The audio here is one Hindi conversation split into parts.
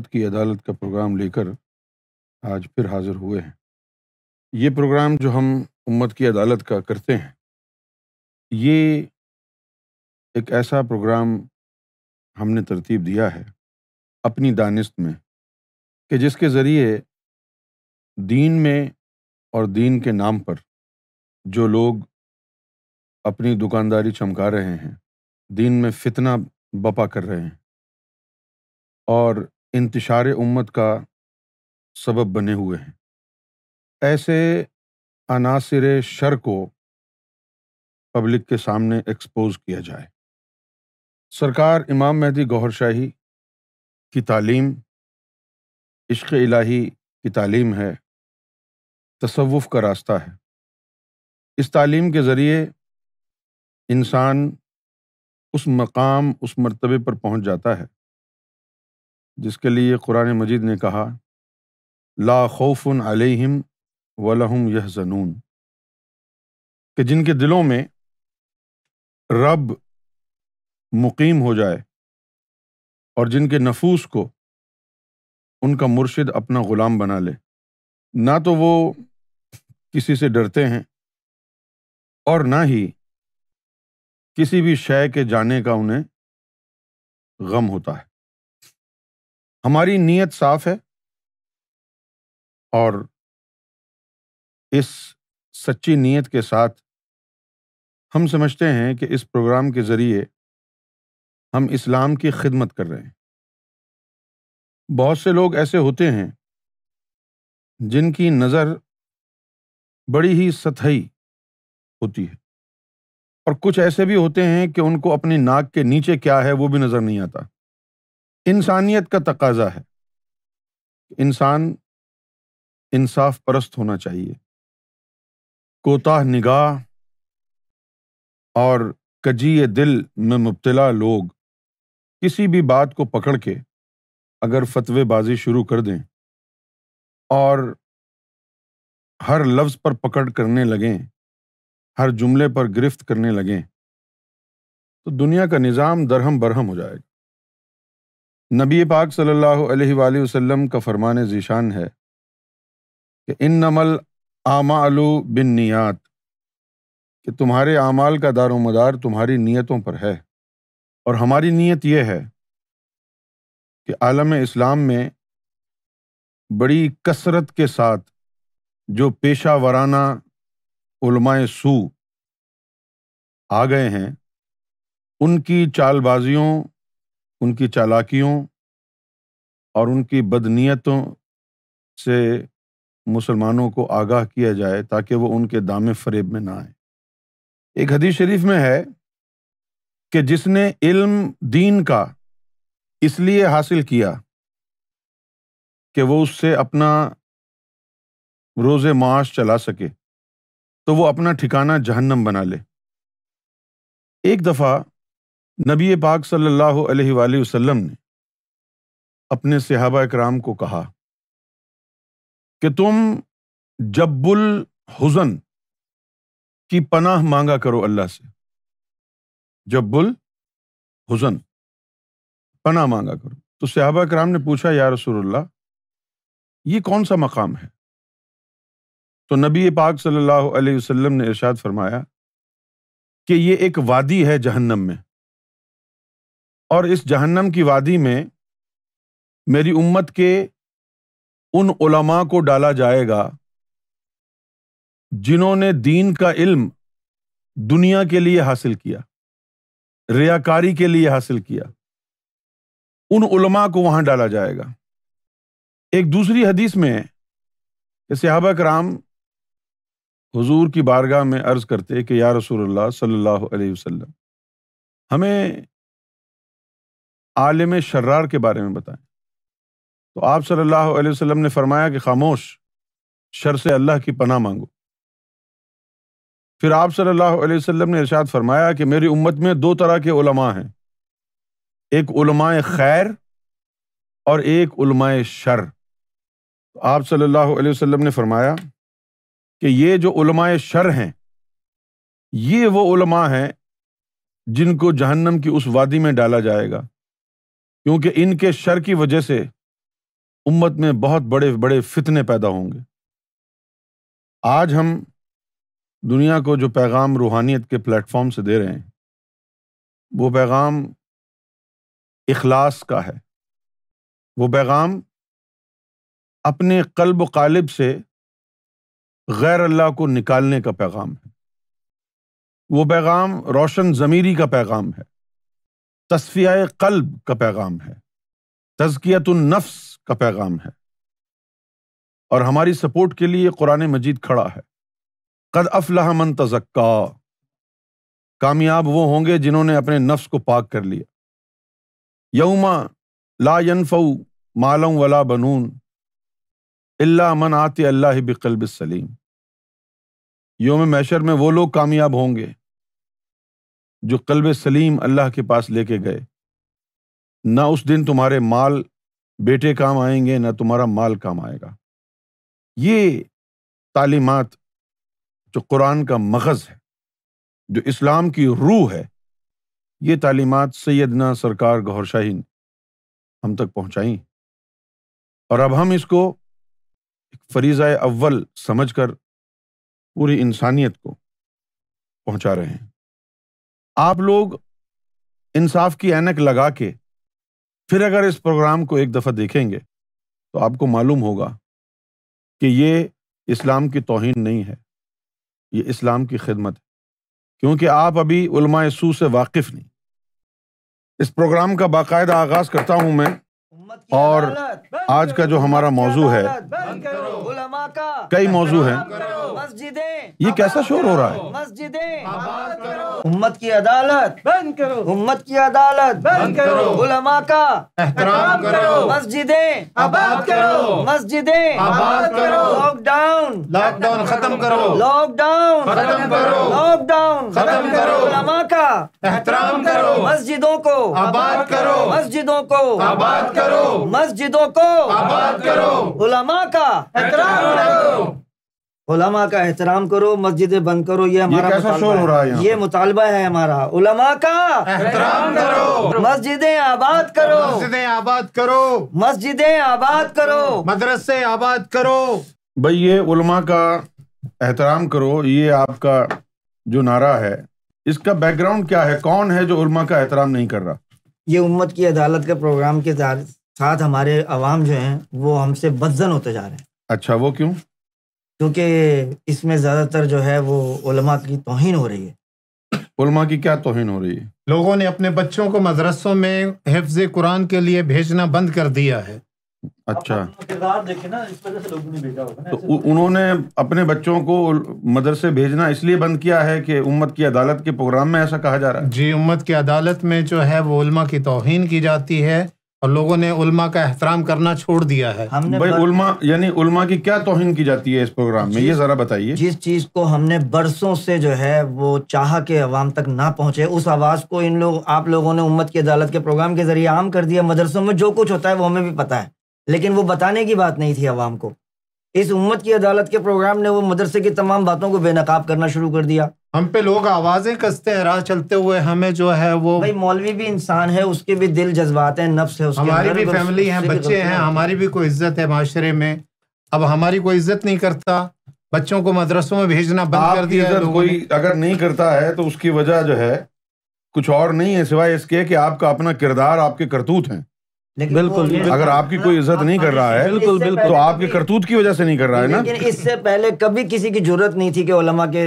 हुकूमत की अदालत का प्रोग्राम लेकर आज फिर हाज़िर हुए हैं ये प्रोग्राम जो हम उम्मत की अदालत का करते हैं ये एक ऐसा प्रोग्राम हमने तरतीब दिया है अपनी दानिस्त में कि जिसके ज़रिए दीन में और दीन के नाम पर जो लोग अपनी दुकानदारी चमका रहे हैं दीन में फितना बपा कर रहे हैं और इंतशार उम्मत का सबब बने हुए हैं ऐसे अनासर शर को पब्लिक के सामने एक्सपोज किया जाए सरकार इमाम मेहदी गौहर शाही की तालीम इश्क इलाही की तालीम है तसवुफ़ का रास्ता है इस तालीम के ज़रिए इंसान उस मकाम उस मरतबे पर पहुँच जाता है जिसके लिए कुरान मजीद ने कहा ला खौफ अलहम वलहम यह जनून कि जिनके दिलों में रब मुकीम हो जाए और जिनके नफूस को उनका मुर्शिद अपना ग़ुलाम बना ले ना तो वो किसी से डरते हैं और ना ही किसी भी शय के जाने का उन्हें गम होता है हमारी नीयत साफ है और इस सच्ची नीयत के साथ हम समझते हैं कि इस प्रोग्राम के ज़रिए हम इस्लाम की खिदमत कर रहे हैं बहुत से लोग ऐसे होते हैं जिनकी नज़र बड़ी ही सतही होती है और कुछ ऐसे भी होते हैं कि उनको अपनी नाक के नीचे क्या है वो भी नज़र नहीं आता इंसानियत का तकाजा है इंसान इंसाफ परस्त होना चाहिए कोताह निगाह और कजी दिल में मुबतला लोग किसी भी बात को पकड़ के अगर फतवेबाजी शुरू कर दें और हर लफ्ज़ पर पकड़ करने लगें हर जुमले पर गिरफ्त करने लगें तो दुनिया का निज़ाम दरहम बरहम हो जाएगा नबी पाक सल्लल्लाहु अलैहि वसल्लम का फरमान ज़ीशान है कि इन नमल आमालू बिन नियात कि तुम्हारे आमाल का दारो मदार तुम्हारी नीयतों पर है और हमारी नीयत यह है कि आलम इस्लाम में बड़ी कसरत के साथ जो पेशा वराना उलमाए सू आ गए हैं उनकी चालबाजियों उनकी चालाकियों और उनकी बदनीतों से मुसलमानों को आगाह किया जाए ताकि वो उनके दाम फरेब में ना आए एक हदीस शरीफ में है कि जिसने इल्म दीन का इसलिए हासिल किया कि वो उससे अपना रोज़ माश चला सके तो वो अपना ठिकाना जहन्नम बना ले एक दफ़ा नबी पाक सल्लल्लाहु अलैहि वसल्लम ने अपने सहाबा कराम को कहा कि तुम जब्बुल हुजन की पनाह मांगा करो अल्लाह से जब्बुल हुजन पनाह मांगा करो तो सहाबा कराम ने पूछा या रसूलुल्लाह ये कौन सा मकाम है तो नबी पाक सल्लल्लाहु अलैहि वसल्लम ने इरशाद फरमाया कि ये एक वादी है जहन्नम में और इस जहन्नम की वादी में मेरी उम्मत के उन उलमा को डाला जाएगा जिन्होंने दीन का इल्म दुनिया के लिए हासिल किया रियाकारी के लिए हासिल किया उन उलमा को वहां डाला जाएगा एक दूसरी हदीस में सहाबा कराम हुजूर की बारगाह में अर्ज करते कि या रसूलुल्लाह सल्लल्लाहु अलैहि वसल्लम हमें आलिम शर्रार के बारे में बताएं तो आप सल्लल्लाहु अलैहि वसल्लम ने फरमाया कि खामोश शर से अल्लाह की पनाह मांगो फिर आप सल्लल्लाहु अलैहि वसल्लम ने इरशाद फरमाया कि मेरी उम्मत में दो तरह के उलमा हैं एक उलमाए खैर और एक उलमाए शर तो आप सल्लल्लाहु अलैहि वसल्लम ने फरमाया कि ये जो उलमाए शर हैं ये वो उलमा हैं जिनको जहन्नम की उस वादी में डाला जाएगा क्योंकि इनके शर की वजह से उम्मत में बहुत बड़े बड़े फितने पैदा होंगे आज हम दुनिया को जो पैगाम रूहानियत के प्लेटफॉर्म से दे रहे हैं वो पैगाम इखलास का है वो पैगाम अपने कल्ब कालिब से गैर अल्लाह को निकालने का पैगाम है वो पैगाम रोशन ज़मीरी का पैगाम है तस्फिया कल्ब का पैगाम है तजकियत नफ्स का पैगाम है और हमारी सपोर्ट के लिए कुरान मजीद खड़ा है कद अफलाह मन तजक्का कामयाब वो होंगे जिन्होंने अपने नफ्स को पाक कर लिया यौमा ला यनफऊ मालम वला बनून अल्ला मन आते अल्लाह बिकल्ब सलीम योम मैशर में वो लोग कामयाब होंगे जो कल्ब सलीम अल्लाह के पास लेके गए ना उस दिन तुम्हारे माल बेटे काम आएंगे ना तुम्हारा माल काम आएगा ये तालीमत जो कुरान का मगज़ है जो इस्लाम की रूह है ये तालीमत सैदना सरकार गौर शाही हम तक पहुँचाई और अब हम इसको फरीजा अव्वल समझ कर पूरी इंसानियत को पहुँचा रहे हैं आप लोग इंसाफ की एनक लगा के फिर अगर इस प्रोग्राम को एक दफ़ा देखेंगे तो आपको मालूम होगा कि ये इस्लाम की तोहन नहीं है ये इस्लाम की खिदमत है क्योंकि आप अभी उलमा सू से वाकिफ़ नहीं इस प्रोग्राम का बाकायदा आगाज़ करता हूँ मैं और आज का जो हमारा मौजू है कई मौजू है ये कैसा शोर हो रहा है उम्मत की अदालत बंद करो उम्मत की अदालत बंद करो उलमा का एहतराम करो मस्जिदें आबाद करो मस्जिदें आबाद करो लॉकडाउन लॉकडाउन खत्म करो लॉकडाउन खत्म करो लॉकडाउन खत्म करो उलमा का एहतराम करो मस्जिदों को आबाद करो मस्जिदों को आबाद करो करो मस्जिदों को आबाद करो उलमा का एहतराम करो उलमा का एहतराम करो मस्जिदें बंद करो ये हमारा ये कैसा हो रहा है ये मुतालबा है हमारा उलमा का एहतराम करो मस्जिदें आबाद करो मस्जिदें आबाद करो मस्जिदें आबाद करो मदरसे आबाद करो भाई ये उलमा का एहतराम करो ये आपका जो नारा है इसका बैकग्राउंड क्या है कौन है जो उलमा का एहतराम नहीं कर रहा ये उम्मत की अदालत के प्रोग्राम के साथ हमारे अवाम जो हैं वो हमसे बदजन होते जा रहे हैं अच्छा वो क्यों क्योंकि इसमें ज़्यादातर जो है वो उलमा की तोहन हो रही है उलमा की क्या तोहिन हो रही है लोगों ने अपने बच्चों को मदरसों में हिफ्ज कुरान के लिए भेजना बंद कर दिया है अच्छा ना इस से भेजा होगा तो, तो उन्होंने अपने बच्चों को मदरसे भेजना इसलिए बंद किया है कि उम्मत की अदालत के प्रोग्राम में ऐसा कहा जा रहा है जी उम्मत की अदालत में जो है वो उलमा की तोहन की जाती है और लोगों ने उल्मा का एहतराम करना छोड़ दिया है हमने भाई उल्मा यानी उल्मा की क्या तोहिन की जाती है इस प्रोग्राम में ये जरा बताइए जिस चीज को हमने बरसों से जो है वो चाह के अवाम तक ना पहुंचे उस आवाज को इन लोग आप लोगों ने उम्मत की अदालत के प्रोग्राम के जरिए आम कर दिया मदरसों में जो कुछ होता है वो हमें भी पता है लेकिन वो बताने की बात नहीं थी अवाम को इस उम्मत की अदालत के प्रोग्राम ने वो मदरसे की तमाम बातों को बेनकाब करना शुरू कर दिया हम पे लोग आवाजें कसते हैं राह चलते हुए हमें जो है वो भाई मौलवी भी इंसान है उसके भी दिल जज्बात है नफ्स है उसके हमारी भी फैमिली है बच्चे हैं हमारी भी कोई इज्जत है माशरे में अब हमारी कोई इज्जत नहीं करता बच्चों को मदरसों में भेजना बंद कर दिया है कोई अगर नहीं करता है तो उसकी वजह जो है कुछ और नहीं है सिवाय इसके कि आपका अपना किरदार आपके करतूत हैं बिल्कुल अगर आपकी कोई इज्जत नहीं कर रहा है बिल्कुल बिल्कुल तो आपके करतूत की वजह से नहीं कर रहा है ना इससे पहले कभी किसी की जरूरत नहीं थी कि के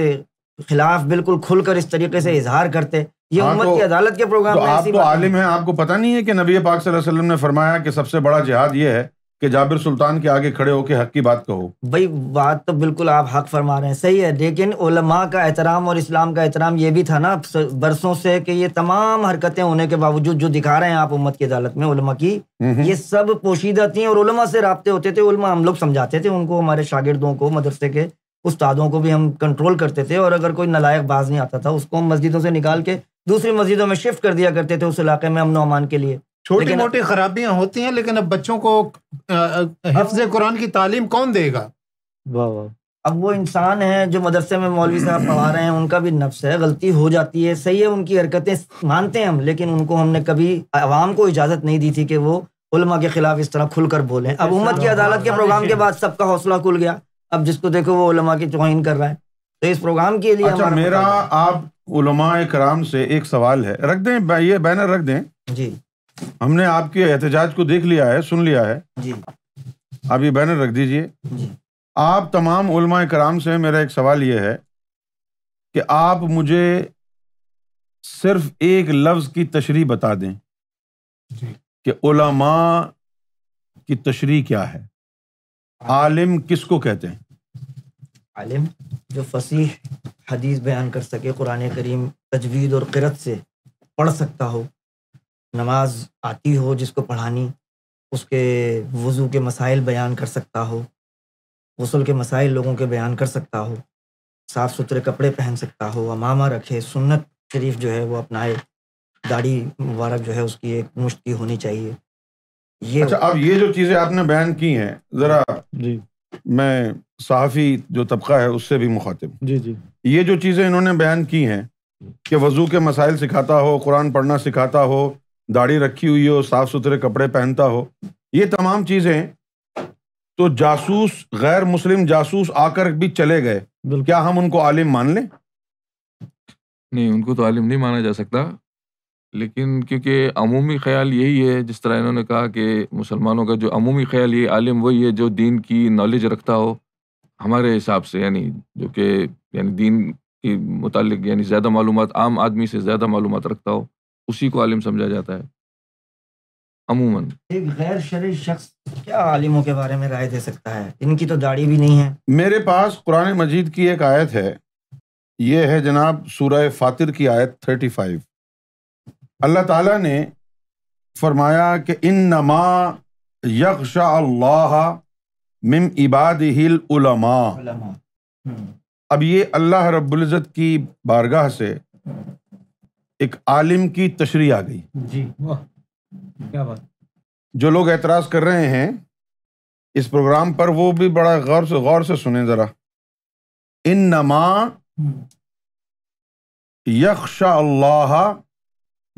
खिलाफ बिल्कुल खुलकर इस तरीके से इजहार करते ये हाँ उम्मत तो, की अदालत के प्रोग्राम तो में आप तो आलिम है आपको पता नहीं है कि नबी पाक सल्लल्लाहु अलैहि वसल्लम ने फरमाया कि सबसे बड़ा जिहाद ये है कि जाबिर सुल्तान के आगे खड़े होकर हक की बात कहो भाई बात तो बिल्कुल आप हक फरमा रहे हैं सही है लेकिन उलमा का एहतराम और इस्लाम का एहतराम ये भी था ना बरसों से कि ये तमाम हरकतें होने के बावजूद जो दिखा रहे हैं आप उम्मत की अदालत में उलमा की हम्म, हम्म। ये सब पोशीदा थी और उलमा से रबते होते थे उलमा हम लोग समझाते थे उनको हमारे शागिर्दों को मदरसे के उस्तादों को भी हम कंट्रोल करते थे और अगर कोई नलायक बाज नहीं आता था उसको हम मस्जिदों से निकाल के दूसरी मस्जिदों में शिफ्ट कर दिया करते थे उस इलाके में अमन अमान के लिए छोटी मोटी खराबियां होती हैं लेकिन अब बच्चों को हफ्ज कुरान की तालीम कौन देगा वाह वाह अब वो इंसान है जो मदरसे में मौलवी साहब पढ़ा रहे हैं उनका भी नफ्स है गलती हो जाती है सही है उनकी हरकतें मानते हैं हम लेकिन उनको हमने कभी आवाम को इजाज़त नहीं दी थी कि वो उलमा के खिलाफ इस तरह खुलकर बोलें अब उम्मत की तो अदालत के प्रोग्राम के बाद सबका हौसला खुल गया अब जिसको देखो वो उलमा की तोहन कर रहा है तो इस प्रोग्राम के लिए अच्छा, मेरा मतलब आप उलमा कराम से एक सवाल है रख दें ये बैनर रख दें जी हमने आपके एहतजाज को देख लिया है सुन लिया है जी आप ये बैनर रख दीजिए आप तमाम उलमा कराम से मेरा एक सवाल ये है कि आप मुझे सिर्फ एक लफ्ज़ की तशरी बता दें कि उलमा की तशरी क्या है आलिम किसको कहते हैं आलिम जो फसीह हदीस बयान कर सके कुरान करीम तजवीद और किरत से पढ़ सकता हो नमाज आती हो जिसको पढ़ानी उसके वज़ू के मसाइल बयान कर सकता हो गसल के मसाइल लोगों के बयान कर सकता हो साफ़ सुथरे कपड़े पहन सकता हो अमामा रखे सुन्नत शरीफ जो है वो अपनाए दाढ़ी मुबारक जो है उसकी एक मुश्त होनी चाहिए ये अच्छा अब ये जो चीजें आपने बयान की हैं जरा जी मैं सहाफ़ी जो तबका है उससे भी मुखातिब जी जी ये जो चीज़ें इन्होंने बयान की हैं कि वज़ू के मसाइल सिखाता हो कुरान पढ़ना सिखाता हो दाढ़ी रखी हुई हो साफ़ सुथरे कपड़े पहनता हो ये तमाम चीज़ें तो जासूस गैर मुस्लिम जासूस आकर भी चले गए क्या हम उनको आलिम मान लें नहीं उनको तो आलिम नहीं माना जा सकता लेकिन क्योंकि अमूमी ख्याल यही है जिस तरह इन्होंने कहा कि मुसलमानों का जो अमूमी ख्याल ये आलिम वही है जो दीन की नॉलेज रखता हो हमारे हिसाब से यानी जो कि यानी दीन के मुतालिक यानी ज़्यादा मालूम आम आदमी से ज़्यादा मालूम रखता हो उसी को आलिम समझा जाता है अमूमन एक गैर शरीर शख्स क्या आलिमों के बारे में राय दे सकता है इनकी तो दाढ़ी भी नहीं है मेरे पास कुरान मजीद की एक आयत है ये है जनाब सूरह फातिर की आयत थर्टी फाइव अल्लाह ताला ने फरमाया कि इन नमा यकशा अल्लाह मिम इबाद हिल उलमा हम्म। अब ये अल्लाह रब्ज़त की बारगाह से एक आलिम की तशरी आ गई जी क्या बात जो लोग एतराज़ कर रहे हैं इस प्रोग्राम पर वो भी बड़ा गौर से गौर से सुने ज़रा इन नमा हम्म। यकशा अल्लाह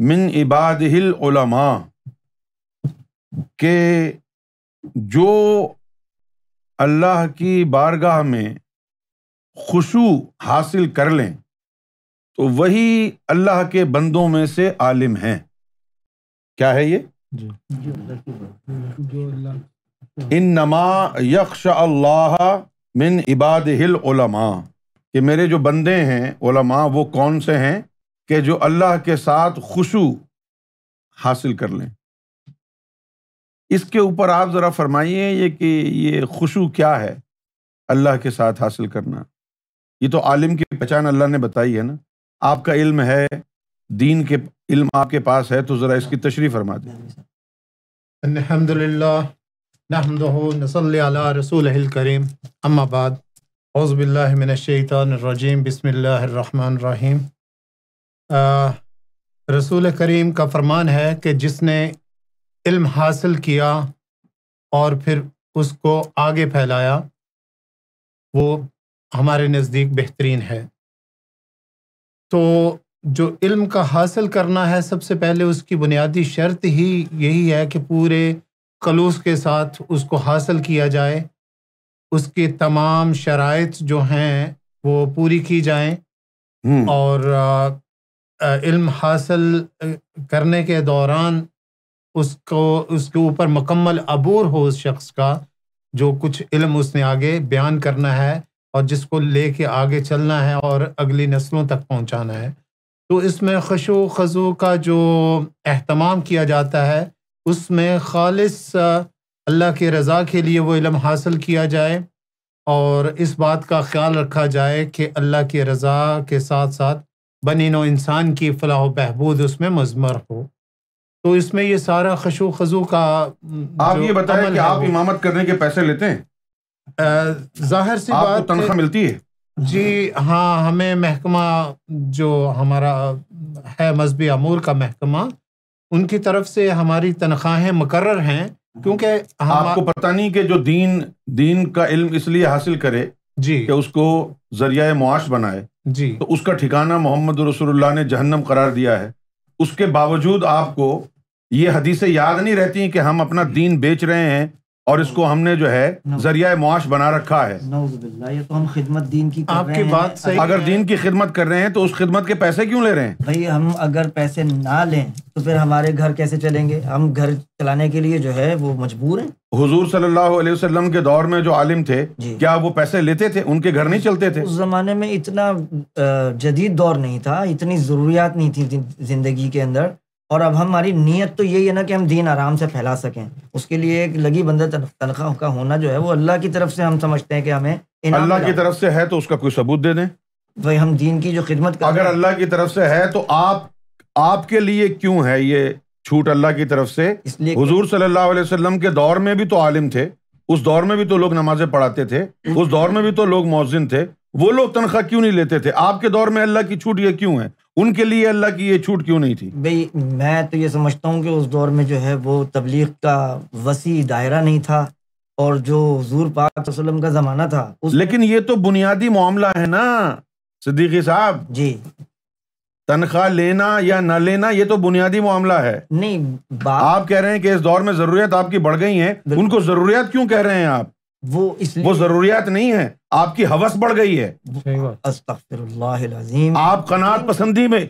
मिन इबादिल उलमा के जो अल्लाह की बारगाह में खुशु हासिल कर लें तो वही अल्लाह के बंदों में से आलिम हैं क्या है ये इन नमा यक्ष अल्लाह मिन इबादिल उलमा कि मेरे जो बंदे हैं उलमा वो कौन से हैं कि जो अल्लाह के साथ खुशू हासिल कर लें इसके ऊपर आप ज़रा फरमाइए ये कि ये खुशू क्या है अल्लाह के साथ हासिल करना ये तो आलिम की पहचान अल्लाह ने बताई है ना आपका इल्म है दीन के इल्म आपके पास है तो ज़रा इसकी तशरी फरमा दें अलहमदिल्ला नहमद रसूल करीम अम्माबाद हौज़बिल्लिनशैतरजीम बसमिल्लर रहीम रसूल करीम का फरमान है कि जिसने इल्म हासिल किया और फिर उसको आगे फैलाया वो हमारे नज़दीक बेहतरीन है तो जो इल्म का हासिल करना है सबसे पहले उसकी बुनियादी शर्त ही यही है कि पूरे कलूस के साथ उसको हासिल किया जाए उसके तमाम शराइ जो हैं वो पूरी की जाएं हम्म। और इल्म हासिल करने के दौरान उसको उसके ऊपर मुकम्मल अबूर हो उस शख्स का जो कुछ इल्म उसने आगे बयान करना है और जिसको ले आगे चलना है और अगली नस्लों तक पहुंचाना है तो इसमें खशो खजो का जो अहतमाम किया जाता है उसमें खालिस अल्लाह के रज़ा के लिए वो इल्म हासिल किया जाए और इस बात का ख्याल रखा जाए कि अल्लाह की रज़ा के साथ साथ बनी नो इंसान की फलाह बहबूद उसमें मजमर हो तो इसमें ये सारा खशो खजू का आप ये बताएं कि आप इमामत करने के पैसे लेते हैं जाहिर सी बात तनख्वाह मिलती है जी हाँ हमें महकमा जो हमारा है मजहबी अमूर का महकमा उनकी तरफ से हमारी तनख्वाहें मुकर हैं क्योंकि आपको पता नहीं कि जो दीन दीन का इल्म इसलिए हासिल करे जी कि उसको जरिया मुआश बनाए जी तो उसका ठिकाना मोहम्मद रसुल्ला ने जहन्नम करार दिया है उसके बावजूद आपको ये हदीसें याद नहीं रहती कि हम अपना दीन बेच रहे हैं और इसको हमने जो है जरिया मुआश बना रखा है तो अगर दीन की खिदमत कर रहे हैं तो उस खिदमत के पैसे क्यों ले रहे हैं भाई हम अगर पैसे ना ले तो फिर हमारे घर कैसे चलेंगे हम घर चलाने के लिए जो है वो मजबूर है हुजूर सल्लल्लाहु अलैहि वसल्लम के दौर में जो आलिम थे क्या वो पैसे लेते थे उनके घर नहीं चलते थे उस जमाने में इतना जदीद दौर नहीं था इतनी जरूरियात नहीं थी जिंदगी के अंदर और अब हमारी नीयत तो यही है ना कि हम दीन आराम से फैला सकें उसके लिए एक लगी बंदे तनख्वाह का होना जो है वो अल्लाह की तरफ से हम समझते हैं कि हमें अल्लाह की तरफ से है तो उसका कोई सबूत दे दें भाई तो हम दीन की जो खिदमत कर अगर अल्लाह की तरफ से है तो आप आपके लिए क्यों है ये छूट अल्लाह की तरफ से इसलिए हुजूर सल्लल्लाहु अलैहि वसल्लम के दौर में भी तो आलिम थे उस दौर में भी तो लोग नमाजें पढ़ाते थे उस दौर में भी तो लोग मौजिन थे वो लोग तनख्वाह क्यों नहीं लेते थे आपके दौर में अल्लाह की छूट ये क्यों है उनके लिए अल्लाह की ये छूट क्यों नहीं थी भाई मैं तो ये समझता हूँ कि उस दौर में जो है वो तबलीग का वसी दायरा नहीं था और जो हजूर पाक वसल्लम का जमाना था उस लेकिन ये तो बुनियादी मामला है ना सिद्दीकी साहब जी तनख्वाह लेना या न लेना ये तो बुनियादी मामला है नहीं आप कह रहे हैं कि इस दौर में जरूरियात आपकी बढ़ गई है उनको जरूरियात क्यों कह रहे हैं आप वो इसलिए वो जरूरियात नहीं है आपकी हवस बढ़ गई है आप कनात पसंदी में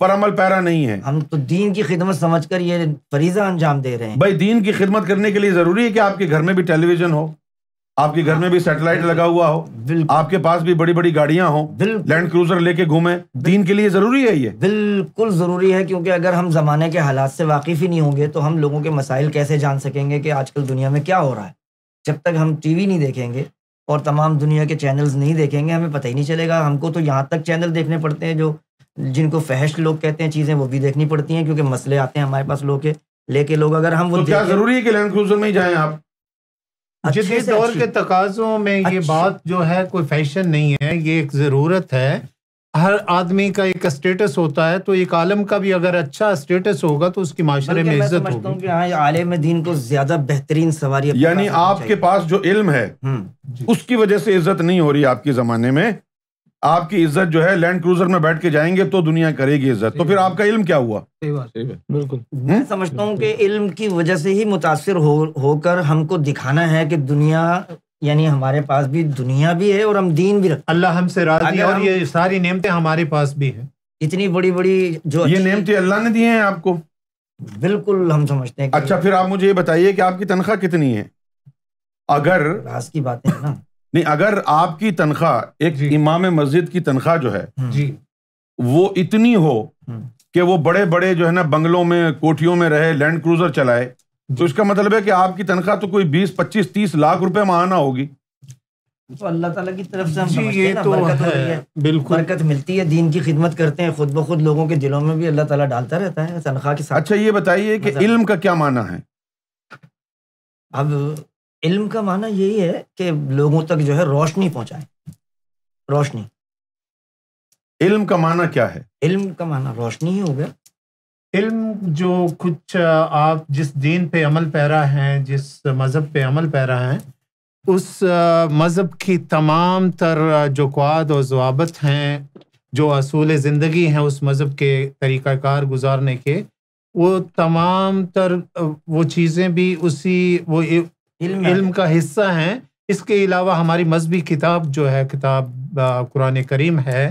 परमल पैरा नहीं है हम तो दीन की खिदमत समझ कर ये फरीजा अंजाम दे रहे हैं भाई दीन की खिदमत करने के लिए जरूरी है कि आपके घर में भी टेलीविजन हो आपके घर में भी सैटेलाइट लगा हुआ हो आपके पास भी बड़ी बड़ी गाड़ियां हो लैंड क्रूजर लेके घूमे दीन के लिए जरूरी है ये बिल्कुल जरूरी है क्योंकि अगर हम जमाने के हालात से वाकिफ ही नहीं होंगे तो हम लोगों के मसाइल कैसे जान सकेंगे कि आजकल दुनिया में क्या हो रहा है जब तक हम टीवी नहीं देखेंगे और तमाम दुनिया के चैनल्स नहीं देखेंगे हमें पता ही नहीं चलेगा हमको तो यहाँ तक चैनल देखने पड़ते हैं जो जिनको फहश लोग कहते हैं चीज़ें वो भी देखनी पड़ती हैं क्योंकि मसले आते हैं हमारे पास लोग के लेके लोग अगर हम तो वो क्या जरूरी है कि लैंड क्रूजर में ही जाएं आप जितने दौर के तकाजों में ये बात जो है कोई फैशन नहीं है ये एक ज़रूरत है हर आदमी का एक स्टेटस होता है तो एक आलम का भी अगर अच्छा स्टेटस होगा तो उसकी माशरे में इज्जत होगी हाँ, आलम दीन को ज्यादा बेहतरीन सवारी यानी आपके पास जो इल्म है हम्म। उसकी वजह से इज्जत नहीं हो रही आपके जमाने में आपकी इज्जत जो है लैंड क्रूजर में बैठ के जाएंगे तो दुनिया करेगी इज्जत तो फिर आपका इल्म क्या हुआ बिल्कुल मैं समझता हूँ कि इल्म की वजह से ही मुतासर हो होकर हमको दिखाना है कि दुनिया यानी हमारे पास भी दुनिया भी है और हम दीन भी रखते अल्लाह हमसे राजी और ये सारी नेमतें हमारे पास भी है इतनी बड़ी बड़ी जो ये नेमतें अल्लाह ने दिए हैं आपको बिल्कुल हम समझते हैं अच्छा फिर आप मुझे ये बताइए कि आपकी तनख्वाह कितनी है अगर राज की बात है ना नहीं अगर आपकी तनख्वाह एक इमाम मस्जिद की तनख्वाह जो है हम्म। जी वो इतनी हो हम्म। कि वो बड़े बड़े जो है ना बंगलों में कोठियों में रहे लैंड क्रूजर चलाए तो इसका मतलब है कि आपकी तनख्वाह तो कोई बीस पच्चीस तीस लाख रुपए माना होगी तो अल्लाह ताला की तरफ से हम ये तो बरकत बिल्कुल बरकत मिलती है दीन की खिदमत करते हैं खुद ब खुद लोगों के दिलों में भी अल्लाह ताला डालता रहता है तनख्वाह के साथ अच्छा ये बताइए कि इल्म का क्या माना है अब इल्म का माना यही है कि लोगों तक जो है रोशनी पहुंचाए रोशनी इल्म का माना क्या है इल्म का माना रोशनी ही हो गया इल्म जो कुछ आप जिस दीन पे अमल पैरा हैं जिस मज़हब पे अमल पैरा हैं उस मज़हब की तमाम तर जो क्वाद और जवाबत हैं जो असूल ज़िंदगी हैं उस मज़हब के तरीक़ाकार गुजारने के वो तमाम तर वो चीज़ें भी उसी वो इल्म, इल्म का हिस्सा हैं इसके अलावा हमारी मजहबी किताब जो है किताब कुरान करीम है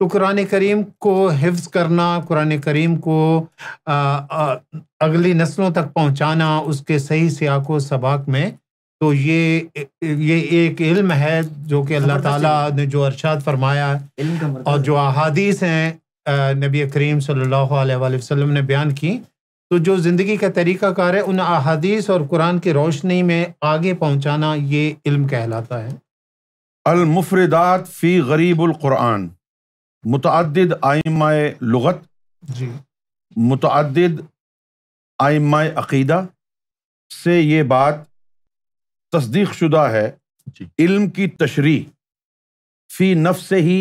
तो कुरान करीम को हिफ्ज करना कुरान करीम को आ, आ, अगली नस्लों तक पहुंचाना उसके सही सियाको सबाक में तो ये ये एक इल्म है जो कि अल्लाह ताला ने जो अरशाद फरमाया और जो अहादीस हैं नबी करीम सल्लल्लाहु अलैहि वसल्लम ने बयान की तो जो ज़िंदगी का तरीक़ाकार है उन अहादीस और कुरान की रोशनी में आगे पहुँचाना ये इल्म कहलाता है अलमुफरदात फ़ी गरीबुल कुरान मतद आइमाए लगत जी मुतद आइमाए अकीदा से ये बात तस्दीक शुदा है इल्म की तशरी फ़ी नफ से ही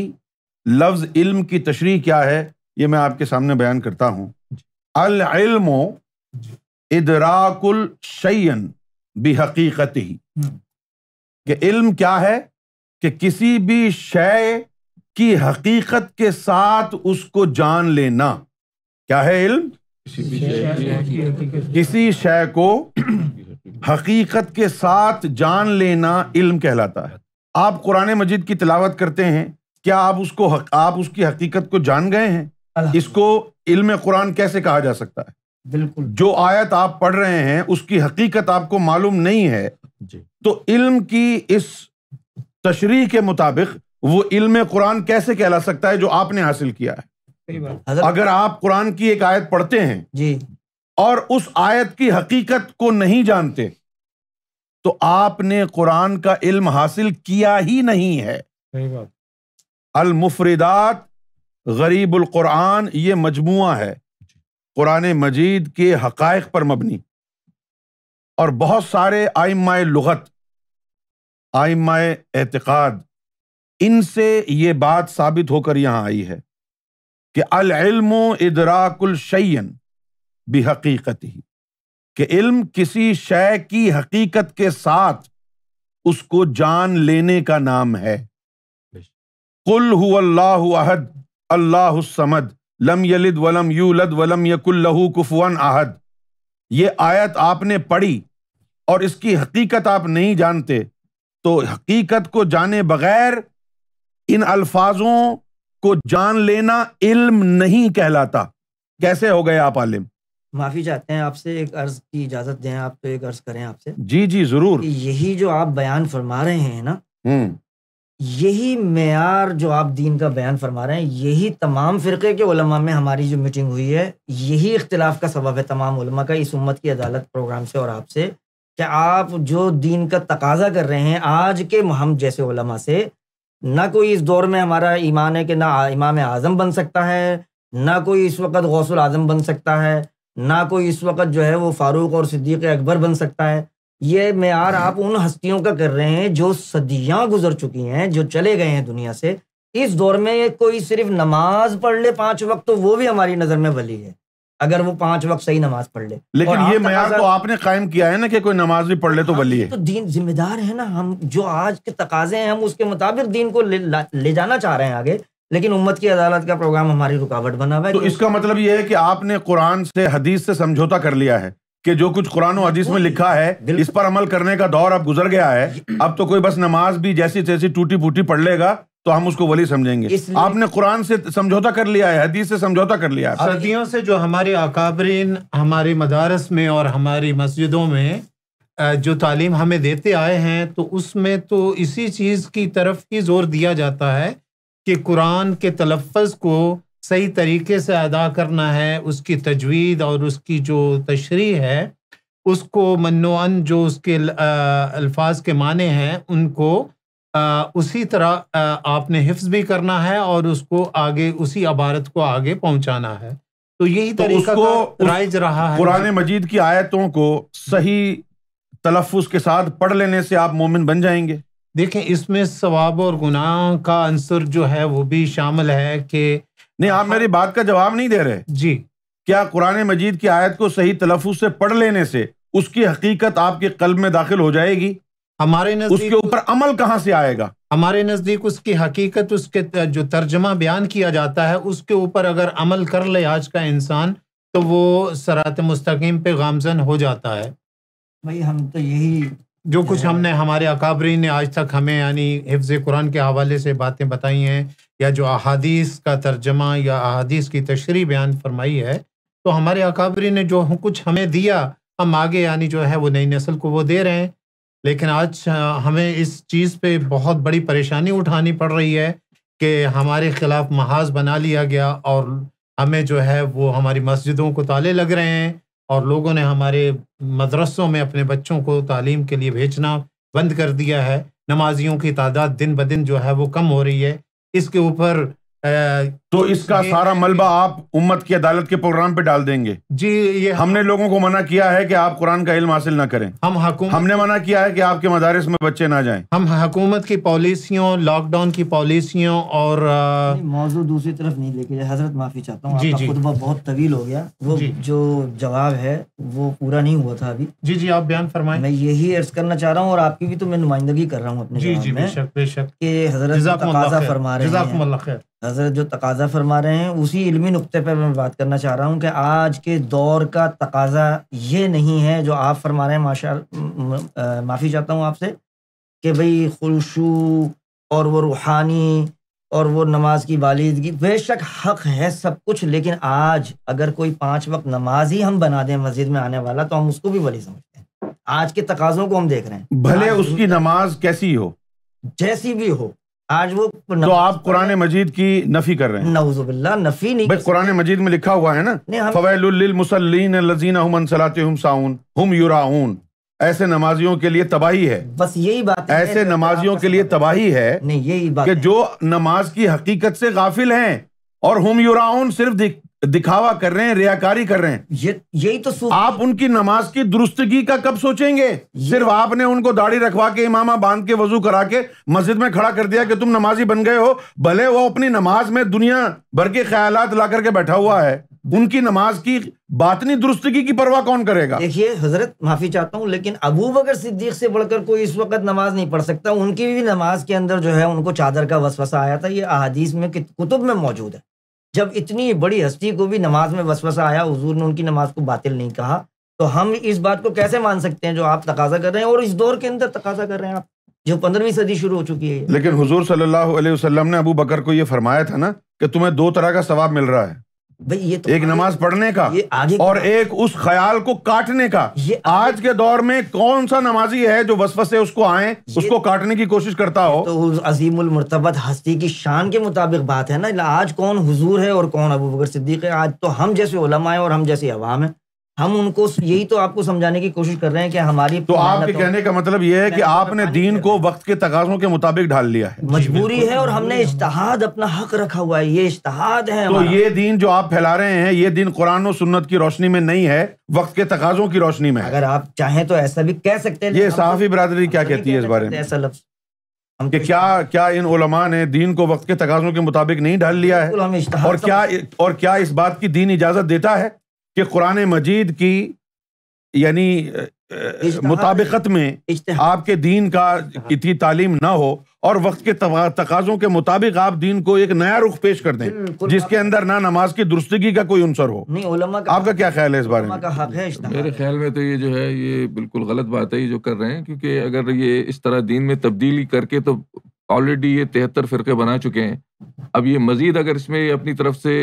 लफ्ज़ इल्म की तशरी क्या है ये मैं आपके सामने बयान करता हूँ अलम इदराकुल शयन बेहकीकत ही हम्म। कि इल्म क्या है कि किसी भी शय की हकीकत के साथ उसको जान लेना क्या है इल्म किसी शय को हकीकत के साथ जान लेना इल्म कहलाता है आप कुरान मजिद की तिलावत करते हैं क्या आप उसको हक, आप उसकी हकीकत को जान गए हैं इसको इल्म कुरान कैसे कहा जा सकता है बिल्कुल जो आयत आप पढ़ रहे हैं उसकी हकीकत आपको मालूम नहीं है तो इल्म की इस तशरी के मुताबिक वो इल्म कुरान कैसे कहला सकता है जो आपने हासिल किया है अगर आप कुरान की एक आयत पढ़ते हैं जी और उस आयत की हकीकत को नहीं जानते तो आपने कुरान का इल्म हासिल किया ही नहीं है अल मुफरिदात गरीबुल कुरान ये मजमुआ है कुरान मजीद के हकायक पर मबनी और बहुत सारे आइमाए लुगत आइमाए एतक़ाद इनसे ये बात साबित होकर यहां आई है कि अल इल्म इदराकुल शयन भी हकीकत ही कि इल्म किसी शय की हकीकत के साथ उसको जान लेने का नाम है कुल अहद अल्लाह समद लम यलिद वलम यूलद वलम यकुल्लहू कुफवन अहद ये आयत आपने पढ़ी और इसकी हकीकत आप नहीं जानते तो हकीकत को जाने बगैर इन अल्फाजों को जान लेना इल्म नहीं कहलाता कैसे हो गए आप आलिम माफी चाहते हैं आपसे एक अर्ज की इजाजत दें आप तो एक अर्ज करें आपसे जी जी जरूर यही जो आप बयान फरमा रहे हैं ना हम्म। यही मैार जो आप दीन का बयान फरमा रहे हैं यही तमाम फ़िरके के उलमा में हमारी जो मीटिंग हुई है यही इख्तलाफ का सबब है तमाम उलमा का इस उम्मत की अदालत प्रोग्राम से और आपसे कि आप जो दीन का तकाजा कर रहे हैं आज के हम जैसे उलमा से ना कोई इस दौर में हमारा ईमान है कि ना इमाम आज़म बन सकता है ना कोई इस वक्त गौसल आज़म बन सकता है ना कोई इस वक्त जो है वो फारूक और सिद्दीक अकबर बन सकता है ये मैार आप उन हस्तियों का कर रहे हैं जो सदियाँ गुजर चुकी हैं जो चले गए हैं दुनिया से इस दौर में कोई सिर्फ नमाज पढ़ ले पाँच वक्त तो वो भी हमारी नज़र में भली है अगर वो पांच वक्त सही नमाज पढ़ ले लेकिन ये मैार तो आपने कायम किया है ना कि कोई नमाज भी पढ़ ले तो हाँ, वली है तो दीन जिम्मेदार है ना हम जो आज के तकाजे हैं हम उसके मुताबिक दीन को ले, ले जाना चाह रहे हैं आगे लेकिन उम्मत की अदालत का प्रोग्राम हमारी रुकावट बना हुआ है तो इसका मतलब ये है कि आपने कुरान से हदीस से समझौता कर लिया है कि जो कुछ कुरान हाँ, हदीस में लिखा है इस पर अमल करने का दौर अब गुजर गया है अब तो कोई बस नमाज भी जैसी तैसी टूटी फूटी पढ़ लेगा तो हम उसको वली समझेंगे आपने कुरान से समझौता कर लिया है हदीस से समझौता कर लिया है सदियों से जो हमारे अकाबरीन हमारे मदारस में और हमारी मस्जिदों में जो तालीम हमें देते आए हैं तो उसमें तो इसी चीज़ की तरफ ही जोर दिया जाता है कि कुरान के तलफ़ को सही तरीके से अदा करना है उसकी तजवीद और उसकी जो तशरी है उसको मनोअन जो उसके अल्फाज के माने हैं उनको उसी तरह आपने हिफ्ज भी करना है और उसको आगे उसी अबारत को आगे पहुंचाना है तो यही तो तरीका उसको राइज रहा है पुराने मजीद की आयतों को सही तलफ़ के साथ पढ़ लेने से आप मोमिन बन जाएंगे देखें इसमें सवाब और गुनाह का अंसर जो है वो भी शामिल है कि नहीं आप मेरी बात का जवाब नहीं दे रहे जी क्या कुरान मजीद की आयत को सही तलफ़ से पढ़ लेने से उसकी हकीकत आपके कल्ब में दाखिल हो जाएगी हमारे नजदीक उसके ऊपर अमल कहाँ से आएगा हमारे नजदीक उसकी हकीकत उसके जो तर्जमा बयान किया जाता है उसके ऊपर अगर अमल कर ले आज का इंसान तो वो सरात मुस्तकीम पे गामजन हो जाता है भाई हम तो यही जो कुछ हमने हमारे अकाबरी ने आज तक हमें यानी हिफ्ज़ कुरान के हवाले से बातें बताई हैं या जो अहादीस का तर्जमा या अहादीस की तशरी बयान फरमाई है तो हमारे अकाबरी ने जो कुछ हमें दिया हम आगे यानी जो है वो नई नस्ल को वो दे रहे हैं लेकिन आज हमें इस चीज़ पे बहुत बड़ी परेशानी उठानी पड़ रही है कि हमारे ख़िलाफ़ महाज बना लिया गया और हमें जो है वो हमारी मस्जिदों को ताले लग रहे हैं और लोगों ने हमारे मदरसों में अपने बच्चों को तालीम के लिए भेजना बंद कर दिया है नमाजियों की तादाद दिन ब दिन जो है वो कम हो रही है इसके ऊपर तो इसका सारा मलबा आप उम्मत की अदालत के प्रोग्राम पे डाल देंगे जी ये हमने लोगों को मना किया है कि आप कुरान का इल्म हासिल ना करें हम हकूमत हमने मना किया है कि आपके मदारस में बच्चे ना जाएं हम हकूमत की पॉलिसियों लॉकडाउन की पॉलिसियों और मौजूद दूसरी तरफ नहीं लेके हजरत माफी चाहता हूँ जी खुतबा बहुत तवील हो गया वो जो जवाब है वो पूरा नहीं हुआ था अभी जी जी आप बयान फरमाए मैं यही अर्ज करना चाह रहा हूँ और आपकी भी तो मैं नुमाइंदगी कर रहा हूँ अपने फरमा रहे हजरत जो तकाजा फरमा रहे हैं उसी इलमी नुक्ते पर मैं बात करना चाह रहा हूँ कि आज के दौर का तकाजा ये नहीं है जो आप फरमा रहे हैं माशा माफ़ी चाहता हूँ आपसे कि भाई खुलशू और वो रूहानी और वो नमाज की वालिदगी बेशक हक है सब कुछ लेकिन आज अगर कोई पाँच वक्त नमाज ही हम बना दें मस्जिद में आने वाला तो हम उसको भी वली समझते हैं आज के तकाजों को हम देख रहे हैं भले उसकी नमाज कैसी हो जैसी भी हो आज वो तो आप कुरान मजीद की नफी कर रहे हैं नवजुबिल्ला नफी नहीं भाई कुरान मजीद में लिखा हुआ है ना फवैल मुसलिन लजीना हम सलाते हम साउन हम युराउन ऐसे नमाजियों के लिए तबाही है बस यही बात है ऐसे नमाजियों के लिए तबाही है नहीं यही बात कि जो नमाज की हकीकत से गाफिल हैं और हम युराउन सिर्फ दिखावा कर रहे हैं रियाकारी कर रहे हैं ये यही तो सूफ आप उनकी नमाज की दुरुस्तगी का कब सोचेंगे सिर्फ आपने उनको दाढ़ी रखवा के इमामा बांध के वजू करा के मस्जिद में खड़ा कर दिया कि तुम नमाजी बन गए हो भले वो अपनी नमाज में दुनिया भर के ख्याल ला करके बैठा हुआ है उनकी नमाज की बातनी दुरुस्तगी की परवाह कौन करेगा देखिए हजरत माफी चाहता हूँ लेकिन अबू बकर सिद्दीक से बढ़कर कोई इस वक्त नमाज नहीं पढ़ सकता उनकी भी नमाज के अंदर जो है उनको चादर का वसवसा आया था ये अहादीस में कुतुब में मौजूद है जब इतनी बड़ी हस्ती को भी नमाज में वसवसा आया हजूर ने उनकी नमाज को बातिल नहीं कहा तो हम इस बात को कैसे मान सकते हैं जो आप तकाजा कर रहे हैं और इस दौर के अंदर तकाजा कर रहे हैं आप जो पंद्रहवीं सदी शुरू हो चुकी है लेकिन हुजूर सल्लल्लाहु अलैहि वसल्लम ने अबू बकर को ये फरमाया था ना कि तुम्हें दो तरह का सवाब मिल रहा है भाई ये तो एक नमाज पढ़ने का ये आगे और एक उस ख्याल को काटने का ये आज के दौर में कौन सा नमाजी है जो वसवस से उसको आए उसको काटने की कोशिश करता हो तो अजीमुल मुर्तबत हस्ती की शान के मुताबिक बात है ना आज कौन हुजूर है और कौन अबू बकर सिद्दीक है आज तो हम जैसे उलमा है और हम जैसे अवाम है हम उनको यही तो आपको समझाने की कोशिश कर रहे हैं कि हमारी तो आपके कहने का मतलब यह है कि आपने दीन को वक्त के तकाजों के मुताबिक ढाल लिया है मजबूरी है और हमने इश्तहाद अपना हक रखा हुआ है ये इश्तहाद है तो ये दीन जो आप फैला रहे हैं ये दीन कुरान और सुन्नत की रोशनी में नहीं है वक्त के तकाजों की रोशनी में अगर आप चाहें तो ऐसा भी कह सकते हैं ये सहाफी तो बरदरी क्या तो कहती है इस बारे में ऐसा लफ्ज कि तो क्या क्या इन उलमा ने दीन को वक्त के तकाजों के मुताबिक नहीं ढाल लिया है और क्या और क्या इस बात की दीन इजाजत देता है कि कुरान मजीद की यानी मुताबिकत में आपके दीन का इतनी तालीम ना हो और वक्त के तकाजों के मुताबिक आप दीन को एक नया रुख पेश कर दें हम्म, जिसके अंदर ना नमाज की दुरुस्तगी का कोई अंसर हो नहीं आपका क्या ख्याल है इस बारे में मेरे ख्याल में तो ये जो है ये बिल्कुल गलत बात है ये जो कर रहे हैं क्योंकि अगर ये इस तरह दीन में तब्दीली करके तो ऑलरेडी ये तिहत्तर फिरके बना चुके हैं अब ये मजीद अगर इसमें अपनी तरफ से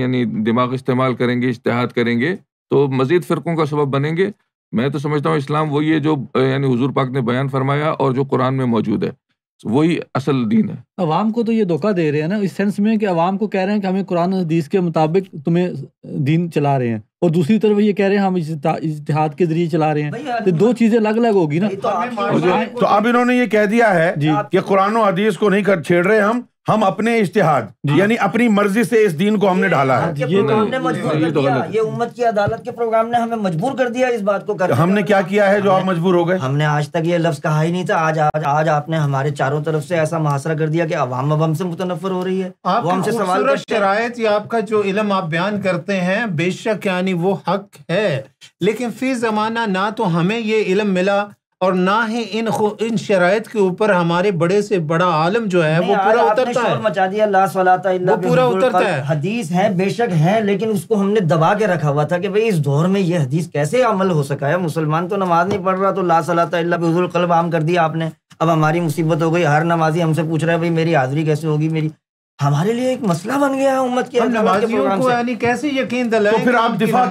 यानी दिमाग इस्तेमाल करेंगे इश्तहाद करेंगे तो मजीद फ़िरक़ों का सबब बनेंगे मैं तो समझता हूँ इस्लाम वही है जो यानी हुजूर पाक ने बयान फरमाया और जो कुरान में मौजूद है वही असल दीन है अवाम को तो ये धोखा दे रहे हैं ना इस सेंस में कि अवाम को कह रहे हैं कि हमें कुरान हदीस के मुताबिक तुम्हें दीन चला रहे हैं और दूसरी तरफ ये कह रहे हैं हम इतिहाद के जरिए चला रहे हैं तो दो तो चीजें अलग अलग होगी ना तो, तो अब इन्होंने ये कह दिया है कि कुरान हदीस को नहीं कर छेड़ रहे हम हम अपने इश्तिहाद यानी अपनी मर्जी से इस दीन को हमने ढाला है ये, तो हमने मजबूर कर तो दिया ये उम्मत की अदालत के प्रोग्राम ने हमें मजबूर कर दिया इस बात को कर हमने क्या किया है जो आप मजबूर हो गए हमने आज तक ये लफ्ज कहा ही नहीं था आज आज आज आपने हमारे चारों तरफ से ऐसा मुहासरा कर दिया कि अवाम अब हमसे मुतनफर हो रही है हमसे सवाल शराय आपका जो इलम आप बयान करते हैं बेशक यानी यानी वो हक है लेकिन फिर ज़माना ना तो हमें ये इलम मिला और ना ही इन इन शराय के ऊपर हमारे बड़े से बड़ा आलम जो है वो पूरा उतरता है मचा दिया ला वो पूरा उतरता है हदीस है बेशक है लेकिन उसको हमने दबा के रखा हुआ था कि भाई इस दौर में ये हदीस कैसे अमल हो सका है मुसलमान तो नमाज नहीं पढ़ रहा तो ला बेजुल कलब आम कर दिया आपने अब हमारी मुसीबत हो गई हर नमाजी हमसे पूछ रहा है भाई मेरी हाजिरी कैसे होगी मेरी हमारे लिए एक मसला बन गया उम्मत के नमाजियों को यानी कैसे यकीन दिलाएं तो फिर आप दिफा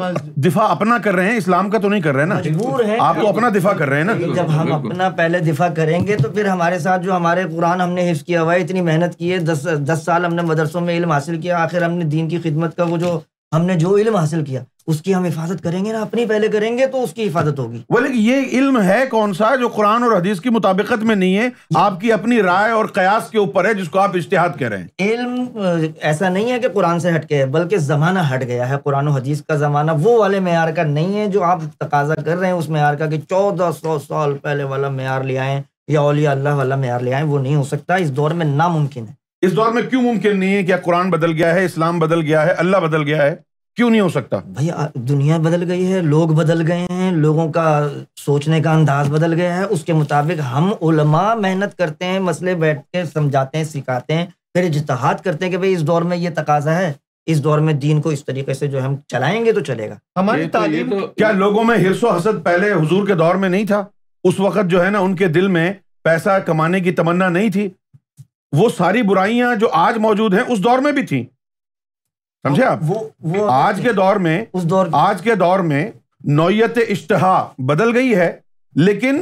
दिफा अपना कर रहे हैं इस्लाम का तो नहीं कर रहे हैं ना मजबूर है आप तो अपना दिफा कर रहे हैं ना जब हम अपना पहले दिफा करेंगे तो फिर हमारे साथ जो हमारे कुरान हमने हिफ्स किया हुआ है इतनी मेहनत की है दस दस साल हमने मदरसों में इल्म हासिल किया आखिर हमने दीन की खिदमत का वो जो हमने जो इल्म हासिल किया उसकी हम हिफाजत करेंगे ना अपनी पहले करेंगे तो उसकी हिफाजत होगी बोले कि ये इल्म है कौन सा जो कुरान और हदीस की मुताबिकत में नहीं है आपकी अपनी राय और कयास के ऊपर है जिसको आप इश्तेहाद कह रहे हैं इल्म ऐसा नहीं है कि कुरान से हटके है बल्कि जमाना हट गया है कुरान और हदीस का जमाना वो वाले मैार का नहीं है जो आप तकाजा कर रहे हैं उस मैार का कि चौदह सौ साल पहले वाला मैार ले आए या ओलिया अल्लाह वाला मैार ले आए वो नहीं हो सकता इस दौर में नामुमकिन है इस दौर में क्यों मुमकिन नहीं है क्या कुरान बदल गया है इस्लाम बदल गया है अल्लाह बदल गया है क्यों नहीं हो सकता भैया दुनिया बदल गई है लोग बदल गए हैं लोगों का सोचने का अंदाज बदल गया है उसके मुताबिक हम उलमा मेहनत करते हैं मसले बैठ के समझाते हैं सिखाते हैं फिर इजतहाद करते हैं कि भाई इस दौर में ये तकाजा है इस दौर में दीन को इस तरीके से जो हम चलाएंगे तो चलेगा हमारी तो- तालीम तो, तो, क्या लोगों में हिरसो हसद पहले हजूर के दौर में नहीं था उस वक्त जो है ना उनके दिल में पैसा कमाने की तमन्ना नहीं थी वो सारी बुराइयां जो आज मौजूद हैं उस दौर में भी थी समझे आप वो वो आज के दौर में उस दौर आज के दौर में नौयत इश्तहा बदल गई है लेकिन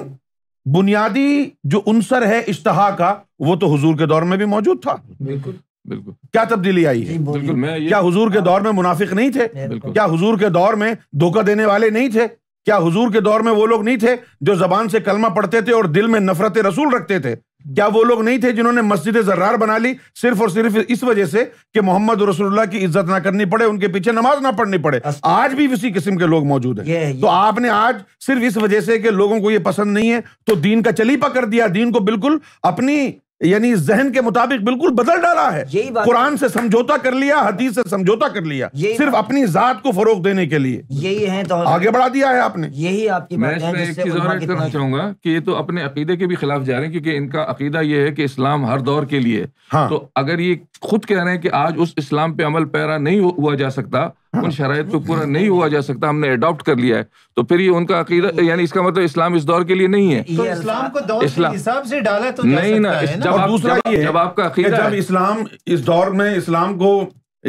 बुनियादी जो उनसर है इश्तहा का वो तो हुजूर के दौर में भी मौजूद था बिल्कुल बिल्कुल क्या तब्दीली आई है बिल्कुल मैं क्या हुजूर के दौर में मुनाफिक नहीं थे क्या हुजूर के दौर में धोखा देने वाले नहीं थे क्या हुजूर के दौर में वो लोग नहीं थे जो जबान से कलमा पढ़ते थे और दिल में नफरत रसूल रखते थे क्या वो लोग नहीं थे जिन्होंने मस्जिद जर्रार बना ली सिर्फ और सिर्फ इस वजह से कि मोहम्मद रसूलुल्लाह की इज्जत ना करनी पड़े उनके पीछे नमाज ना पढ़नी पड़े आज भी इसी किस्म के लोग मौजूद हैं तो आपने आज सिर्फ इस वजह से कि लोगों को ये पसंद नहीं है तो दीन का चलीपा कर दिया दीन को बिल्कुल अपनी यानी जहन के मुताबिक बिल्कुल बदल डाला है यही बात कुरान से समझौता कर लिया हदीस से समझौता कर लिया सिर्फ अपनी जात को फरोख देने के लिए यही है तो आगे बढ़ा दिया है आपने यही आपकी मैं इसमें एक चीज और करना चाहूंगा कि ये तो अपने अकीदे के भी खिलाफ जा रहे हैं क्योंकि इनका अकीदा ये है कि इस्लाम हर दौर के लिए हाँ। तो अगर ये खुद कह रहे हैं कि आज उस इस्लाम पे अमल पैरा नहीं हुआ जा सकता उन हाँ। शराय को तो पूरा नहीं हुआ जा सकता हमने अडॉप्ट कर लिया है तो फिर ये उनका अकीदा तो यानी इसका मतलब इस्लाम इस दौर के लिए नहीं है तो इस्लाम को दौर इस्लाम हिसाब से डाला तो नहीं ना, जब दूसरा जब, जब आपका अकीदा जब इस्लाम इस दौर में इस्लाम को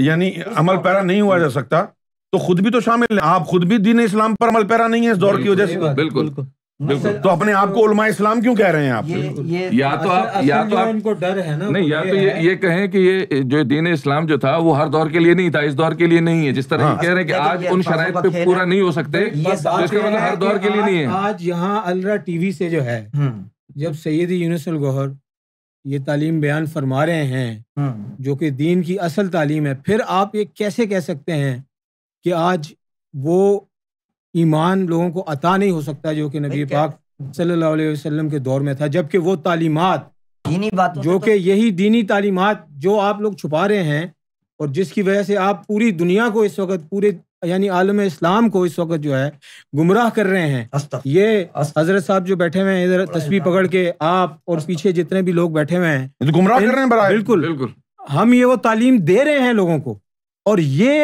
यानी अमल पैरा नहीं हुआ जा हम्म। सकता तो खुद भी तो शामिल है आप खुद भी दीन इस्लाम पर अमल पैरा नहीं है इस दौर की वजह से बिल्कुल बिल्कुल तो अपने आप को उलमा इस्लाम क्यों कह रहे हैं आप या तो आप या तो आप इनको डर है ना नहीं या तो ये ये कहें कि ये जो दीन इस्लाम जो था वो हर दौर के लिए नहीं था इस दौर के लिए नहीं है जिस तरह हाँ। कह रहे हैं कि तो आज उन शराय पे पूरा नहीं हो सकते तो इसका मतलब हर दौर के लिए नहीं है आज यहाँ अलरा टीवी से जो है हम्म। जब सैयद यूनिस गौहर ये तालीम बयान फरमा रहे हैं हम्म। जो कि दीन की असल तालीम है फिर आप ये कैसे कह सकते हैं कि आज वो ईमान लोगों को अता नहीं हो सकता जो कि नबी पाक सल्लल्लाहु अलैहि वसल्लम के दौर में था जबकि वो तालीमत दीनी बात जो तो कि यही दीनी तालीमत जो आप लोग छुपा रहे हैं और जिसकी वजह से आप पूरी दुनिया को इस वक्त पूरे यानी आलम इस्लाम को इस वक्त जो है गुमराह कर रहे हैं ये हजरत साहब जो बैठे हुए हैं इधर तस्वीर पकड़ के आप और पीछे जितने भी लोग बैठे हुए हैं तो गुमराह कर रहे हैं बिल्कुल बिल्कुल हम ये वो तालीम दे रहे हैं लोगों को और ये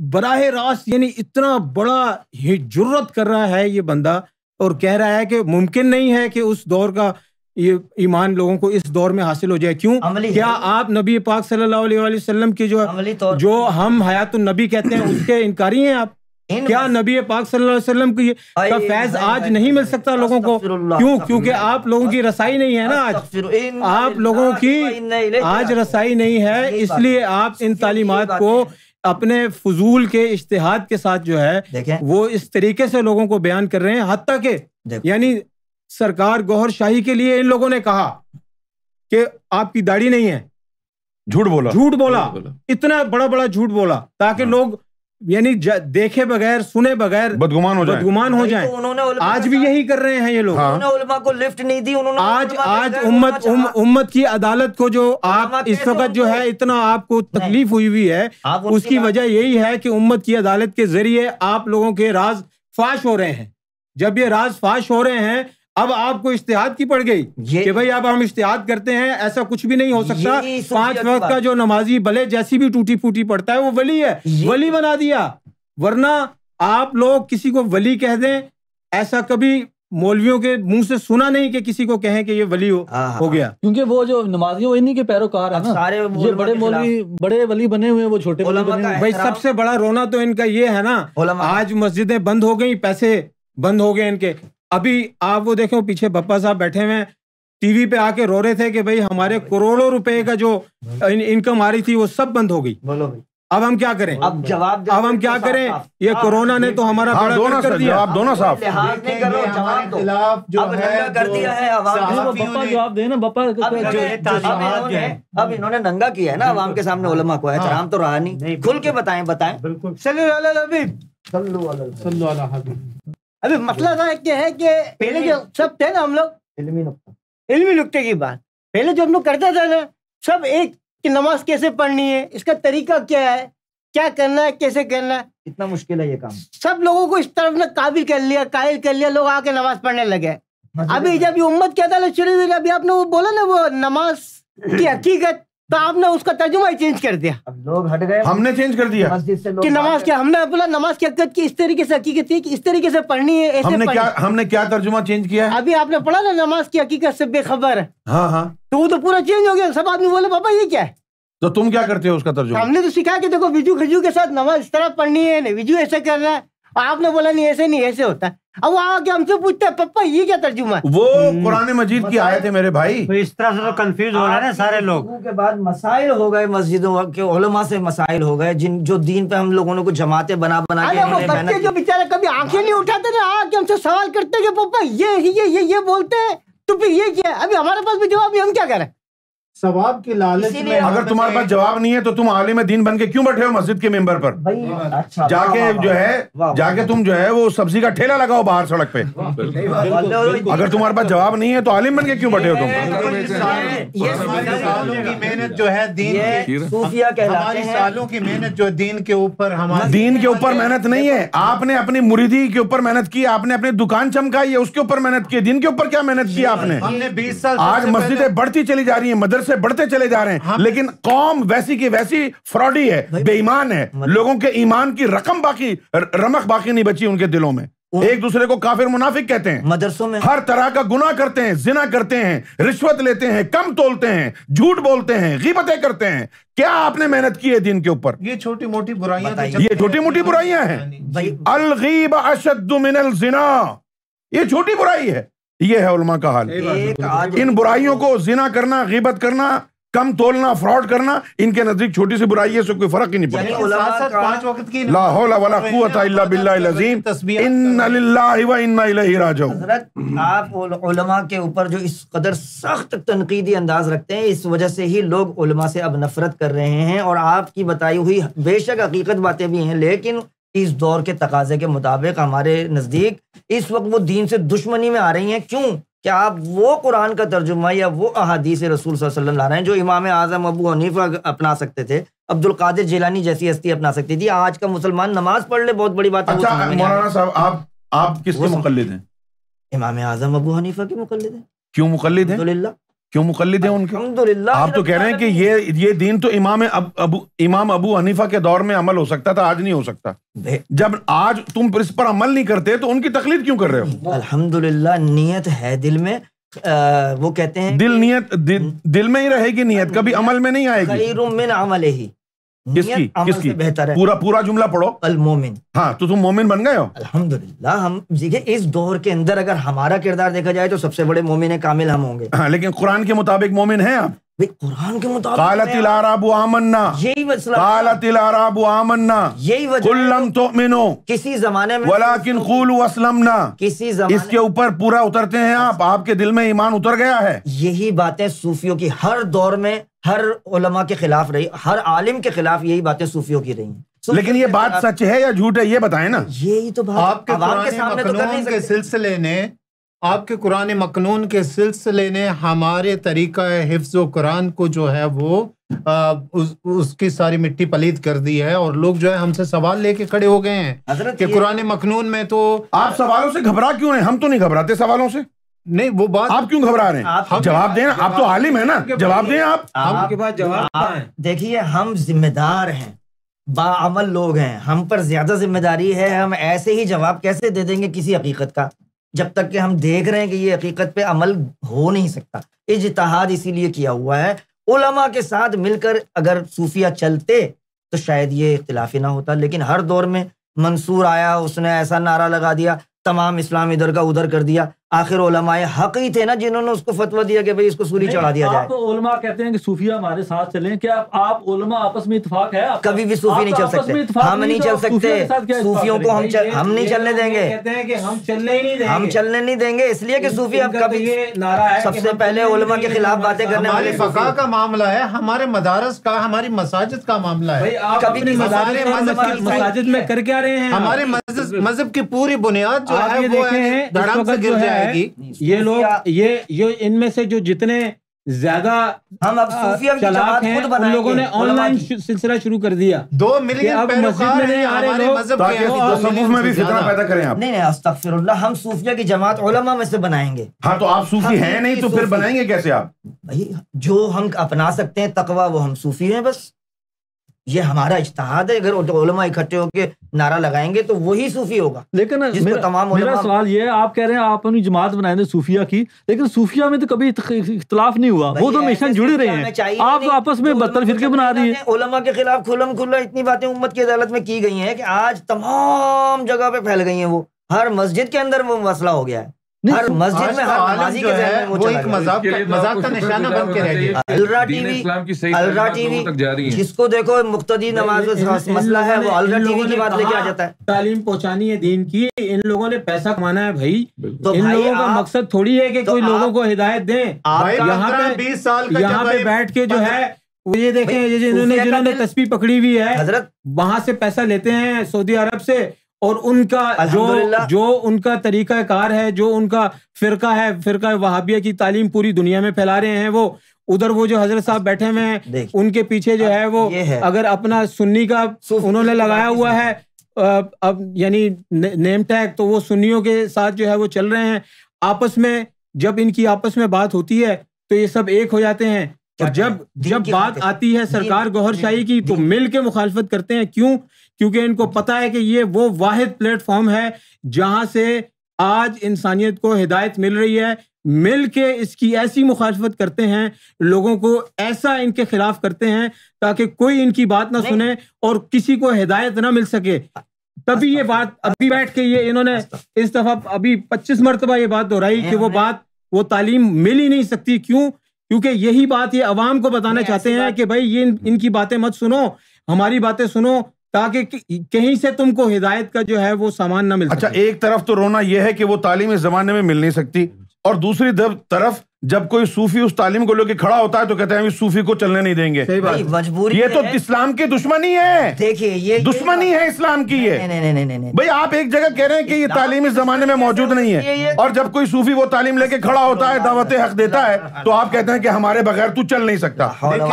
बराह रास्त यानी इतना बड़ा जरूरत कर रहा है ये बंदा और कह रहा है कि मुमकिन नहीं है कि उस दौर का ये ईमान लोगों को इस दौर में हासिल हो जाए क्यों क्या आप नबी पाक सल्लल्लाहो अलैहि वसल्लम की जो जो हम हयात नबी कहते हैं उसके इनकारी हैं आप क्या नबी पाक सल्लल्लाहु अलैहि वसल्लम की का फैज आज नहीं मिल सकता लोगों को क्यों क्योंकि आप लोगों की रसाई नहीं है ना आज आप लोगों की आज रसाई नहीं है इसलिए आप इन तालीमत को अपने फजूल के इश्तेहाद के साथ जो है वो इस तरीके से लोगों को बयान कर रहे हैं हद तक के यानी सरकार गौहर शाही के लिए इन लोगों ने कहा कि आपकी दाढ़ी नहीं है झूठ बोला झूठ बोला, बोला इतना बड़ा बड़ा झूठ बोला ताकि हाँ। लोग यानी देखे बगैर सुने बगैर बदगुमान हो जाए बदगुमान हो जाए तो उन्होंने आज भी यही कर रहे हैं ये लोग हाँ। को लिफ्ट नहीं दी उन्होंने आज आज उम्मत उम, उम्मत की अदालत को जो आप इस वक्त जो है इतना आपको तकलीफ हुई हुई है उसकी वजह यही है कि उम्मत की अदालत के जरिए आप लोगों के राज फाश हो रहे हैं जब ये राज फाश हो रहे हैं अब आपको इश्तेहाद की पड़ गई कि भाई अब हम इश्तेहाद करते हैं ऐसा कुछ भी नहीं हो सकता पांच वक्त का जो नमाजी भले जैसी भी टूटी फूटी पड़ता है वो वली है वली बना दिया वरना आप लोग किसी को वली कह दें ऐसा कभी मौलवियों के मुंह से सुना नहीं कि किसी को कहें कि ये वली हो, हाँ, हो गया हाँ। क्योंकि वो जो नमाजी वो इन्हीं के पैरोकार है सारे ये बड़े मौलवी बड़े वली बने हुए वो छोटे भाई सबसे बड़ा रोना तो इनका ये है ना आज मस्जिदें बंद हो गई पैसे बंद हो गए इनके अभी आप वो देखें पीछे बप्पा साहब बैठे हुए हैं टीवी पे आके रो रहे थे कि भाई हमारे करोड़ों रुपए का जो इन, इनकम आ रही थी वो सब बंद हो गई बोलो भाई अब हम क्या करें अब जवाब अब हम क्या करें ये हाँ, कोरोना ने तो हमारा हाँ, बड़ा दोनों कर दिया आप दोनों साहब है अब इन्होंने नंगा किया है ना आवाम के सामने ओलमा को एहतराम हाँ। तो रहा नहीं खुल के बताए बताए बिल्कुल अभी मसला था कि तो है कि पहले जो सब थे ना हम लोग इलमी नुकते की बात पहले जो हम लोग करते थे ना सब एक कि नमाज कैसे पढ़नी है इसका तरीका क्या है क्या करना है कैसे करना है इतना मुश्किल है ये काम सब लोगों को इस तरफ ने काबिल कर लिया कायल कर लिया लोग आके नमाज पढ़ने लगे अभी जब ये उम्मत क्या था शुरू हुई अभी आपने वो बोला ना वो नमाज की हकीकत तो आपने उसका तर्जुमा ही चेंज कर दिया अब लोग हट गए हमने चेंज कर दिया कि नमाज क्या हमने बोला नमाज की हकीकत की इस तरीके से हकीकत थी कि इस तरीके से पढ़नी है ऐसे हमने क्या हमने क्या तर्जुमा चेंज किया है अभी आपने पढ़ा ना नमाज की हकीकत से बेखबर है हाँ हाँ तो वो तो पूरा चेंज हो गया सब आदमी बोले पापा ये क्या है तो तुम क्या करते हो उसका तर्जुमा हमने तो सिखाया कि देखो विजू खजू के साथ नमाज इस तरह पढ़नी है विजू ऐसे कर रहा है आपने बोला नहीं ऐसे नहीं ऐसे होता है अब आगे हमसे पूछते हैं पप्पा ये क्या तर्जुमा वो हम्म। कुरान मजीद की आयत है मेरे भाई तो इस तरह से तो कंफ्यूज हो रहे हैं सारे लोग के बाद मसाइल हो गए मस्जिदों के ओलमा से मसाइल हो गए जिन जो दीन पे हम लोगों को जमाते बना बना के वो बच्चे जो बेचारे कभी आंखें नहीं उठाते ना आके हमसे सवाल करते पप्पा ये ये ये ये बोलते हैं तो फिर ये क्या अभी हमारे पास भी जवाब हम क्या करें सवाब की लालच में अगर तुम्हारे पास जवाब नहीं है तो तुम आलिम दीन बन के क्यों बैठे हो मस्जिद के मेंबर पर अच्छा जाके जो है जाके तुम जो है वो सब्जी का ठेला लगाओ बाहर सड़क पे अगर तुम्हारे पास जवाब नहीं है तो आलिम बन के क्यों बैठे हो तुम ये सालों की मेहनत जो दीन के ऊपर हमारे दीन के ऊपर मेहनत नहीं है आपने अपनी मुरीदी के ऊपर मेहनत की आपने अपनी दुकान चमकाई है उसके ऊपर मेहनत की दिन के ऊपर क्या मेहनत की आपने बीस साल आज मस्जिदें बढ़ती चली जा रही है मदरसे से बढ़ते चले जा रहे हैं हाँ। लेकिन कौम वैसी की वैसी फ्रॉडी है बेईमान है मतलब- लोगों के ईमान की रकम बाकी रमक बाकी नहीं बची उनके दिलों में एक दूसरे को काफिर मुनाफिक कहते हैं मदरसों में हर तरह का गुना करते हैं जिना करते हैं रिश्वत लेते हैं कम तोलते हैं झूठ बोलते हैं गिबतें करते हैं क्या आपने मेहनत की है दिन के ऊपर ये छोटी मोटी बुराइयां तो ये छोटी मोटी बुराइयां हैं अलगीब अशद जिना ये छोटी बुराई है ये है उलमा का हाल इन बुराइयों तो को जिना करना गिबत करना कम तोलना फ्रॉड करना इनके नजदीक छोटी सी बुराई है कोई फर्क ही नहीं पड़ता तो आप के ऊपर जो इस कदर सख्त तनकीदी अंदाज रखते हैं इस वजह से ही लोग उलमा से अब नफरत कर रहे हैं और आपकी बताई हुई बेशक हकीकत बातें भी हैं लेकिन इस दौर के तकाजे के मुताबिक हमारे नज़दीक इस वक्त वो दीन से दुश्मनी में आ रही हैं क्यों क्या आप वो कुरान का तर्जुमा या वो अहादीस रसूल वसल्लम ला रहे हैं जो इमाम आजम अबू हनीफा अपना सकते थे अब्दुल कादिर जिलानी जैसी हस्ती अपना सकती थी आज का मुसलमान नमाज पढ़ ले बहुत बड़ी बात अच्छा, है मौलाना साहब आप आप किसके मुकलद हैं इमाम आजम अबू हनीफा के मुकलद हैं क्यों मुकलद हैं क्यों मुखलिद है उनके आप तो कह रहे हैं कि ये ये दीन तो इमाम अब अबू इमाम अबू हनीफा के दौर में अमल हो सकता था आज नहीं हो सकता जब आज तुम इस पर अमल नहीं करते तो उनकी तकलीफ क्यों कर रहे हो अल्हम्दुलिल्लाह नीयत है दिल में आ, वो कहते हैं दिल नियत दि, दिल में ही रहेगी नियत कभी अमल में नहीं आएगी किसकी किसकी बेहतर है पूरा पूरा जुमला पढ़ो अल मोमिन हाँ तो तुम मोमिन बन गए हो अल्हम्दुलिल्लाह हम देखिए इस दौर के अंदर अगर हमारा किरदार देखा जाए तो सबसे बड़े मोमिन कामिल हम होंगे हाँ लेकिन कुरान के मुताबिक मोमिन है आप तो- इसके ऊपर पूरा उतरते हैं आप आपके दिल में ईमान उतर गया है यही बातें सूफियों की हर दौर में हर उलमा के खिलाफ रही हर आलिम के खिलाफ यही बातें सूफियों की रही तो लेकिन ये बात सच है या झूठ है ये बताए ना यही तो बात आपके सामने तो सिलसिले ने आपके कुरान मकनून के सिलसिले ने हमारे तरीक़ा हिफ्ज़ कुरान को जो है वो आ, उस, उसकी सारी मिट्टी पलीद कर दी है और लोग जो है हमसे सवाल लेके खड़े हो गए हैं कि कुरान मखनून में तो आप सवालों से घबरा क्यों हैं हम तो नहीं घबराते सवालों से नहीं वो बात आप क्यों घबरा रहे हैं जवाब दें आप तो आलिम है ना जवाब दें आप आपके पास जवाब देखिए हम जिम्मेदार हैं बामल लोग हैं हम पर ज्यादा जिम्मेदारी है हम ऐसे ही जवाब कैसे दे देंगे किसी हकीकत का जब तक कि हम देख रहे हैं कि ये हकीकत पे अमल हो नहीं सकता इजतहाद इसीलिए किया हुआ है उलमा के साथ मिलकर अगर सूफिया चलते तो शायद ये इख्तलाफी ना होता लेकिन हर दौर में मंसूर आया उसने ऐसा नारा लगा दिया तमाम इस्लाम इधर का उधर कर दिया आखिर हक ही थे ना जिन्होंने उसको फतवा दिया कि भाई इसको सूरी चढ़ा दिया जाए आप कहते हैं कि सूफिया हमारे साथ चलें क्या आप उलमा आपस में इतफाक है आप कभी भी सूफी नहीं चल सकते हम नहीं चल सकते सूफियों को हम हम नहीं चलने देंगे कहते हैं कि हम चलने ही नहीं देंगे हम चलने नहीं देंगे इसलिए कि सूफी अब तो कभी नारा है सबसे पहले उलमा के खिलाफ बातें करने वाले फका का मामला है हमारे मदारस का हमारी मसाजिद का मामला है कभी मसाजिद में कर क्या रहे हैं हमारे मजहब की पूरी बुनियाद जो है वो है है ये लोग ये ये इनमें से जो जितने ज्यादा हम अब सूफिया की जमात खुद बनाएंगे लोगों ने ऑनलाइन सिलसिला शुरू कर दिया दो मिलियन मस्जिद में नहीं आ रहे लोग ताकि में भी फितना पैदा करें आप नहीं नहीं अस्तगफिरुल्लाह हम सूफिया की जमात उलमा में से बनाएंगे हाँ तो आप सूफी हैं नहीं तो फिर बनाएंगे कैसे आप भाई जो हम अपना सकते हैं तकवा वो हम सूफी हैं बस ये हमारा इश्तहाद है अगर इकट्ठे होकर नारा लगाएंगे तो वही सूफी होगा लेकिन मेरा, तमाम मेरा सवाल ये है आप कह रहे हैं आप अपनी जमात बनाएंगे सूफिया की लेकिन सूफिया में तो कभी इख्तलाफ नहीं हुआ वो तो हमेशा जुड़े रहे हैं आप तो आपस में बदतर फिर बना रही है के खिलाफ खुलम खुल्ला इतनी बातें उम्मत की अदालत में की गई है की आज तमाम जगह पे फैल गई है वो हर मस्जिद के अंदर वो मसला हो गया है हर तो मस्जिद में तो हर नमाजी के जहन में वो एक मजाक का मजाक का निशाना बन के रह गया अलरा टीवी अलरा टीवी जिसको देखो मुक्तदी नमाज मसला है वो अलरा टीवी की बात लेके आ जाता है तालीम पहुंचानी है दीन की इन लोगों ने पैसा कमाना है भाई तो इन लोगों का मकसद थोड़ी है कि तो कोई लोगों को हिदायत दे यहाँ पे बीस साल यहाँ पे बैठ के जो है ये देखें ये जिन्होंने जिन्होंने तस्वीर पकड़ी हुई है वहां से पैसा लेते हैं सऊदी अरब से और उनका जो जो उनका तरीका कार है जो उनका फिरका है फिरका वहाबिया की तालीम पूरी दुनिया में फैला रहे हैं वो उधर वो जो हजरत साहब बैठे हुए हैं उनके पीछे जो है वो है। अगर अपना सुन्नी का उन्होंने लगाया हुआ है अब यानी नेम टैग तो वो सुन्नियों के साथ जो है वो चल रहे हैं आपस में जब इनकी आपस में बात होती है तो ये सब एक हो जाते हैं और जब जब बात आती है सरकार गौहरशाही की तो मिल के मुखालफत करते हैं क्यों क्योंकि इनको पता है कि ये वो वाहिद प्लेटफॉर्म है जहां से आज इंसानियत को हिदायत मिल रही है मिल के इसकी ऐसी मुखालफत करते हैं लोगों को ऐसा इनके खिलाफ करते हैं ताकि कोई इनकी बात ना सुने और किसी को हिदायत ना मिल सके तभी ये बात अभी बैठ के ये इन्होंने इस दफा अभी पच्चीस मरतबा ये बात दोहराई कि वो बात वो तालीम मिल ही नहीं सकती क्यों क्योंकि यही बात ये अवाम को बताना चाहते हैं कि भाई ये इन, इनकी बातें मत सुनो हमारी बातें सुनो ताकि कहीं से तुमको हिदायत का जो है वो सामान ना मिल अच्छा एक तरफ तो रोना यह है कि वो तालीम इस जमाने में मिल नहीं सकती और दूसरी तरफ जब कोई सूफी उस तालीम को लेकर खड़ा होता है तो कहते हैं हम सूफी को चलने नहीं देंगे सही बात मजबूरी ये तो, तो इस्लाम की दुश्मनी है देखिए ये दुश्मनी है इस्लाम की ये भाई आप एक जगह कह रहे हैं कि ये तालीम इस तो जमाने में मौजूद तो नहीं है और जब कोई सूफी वो तालीम लेके खड़ा होता है दावत हक देता है तो आप कहते हैं कि हमारे बगैर तू चल नहीं सकता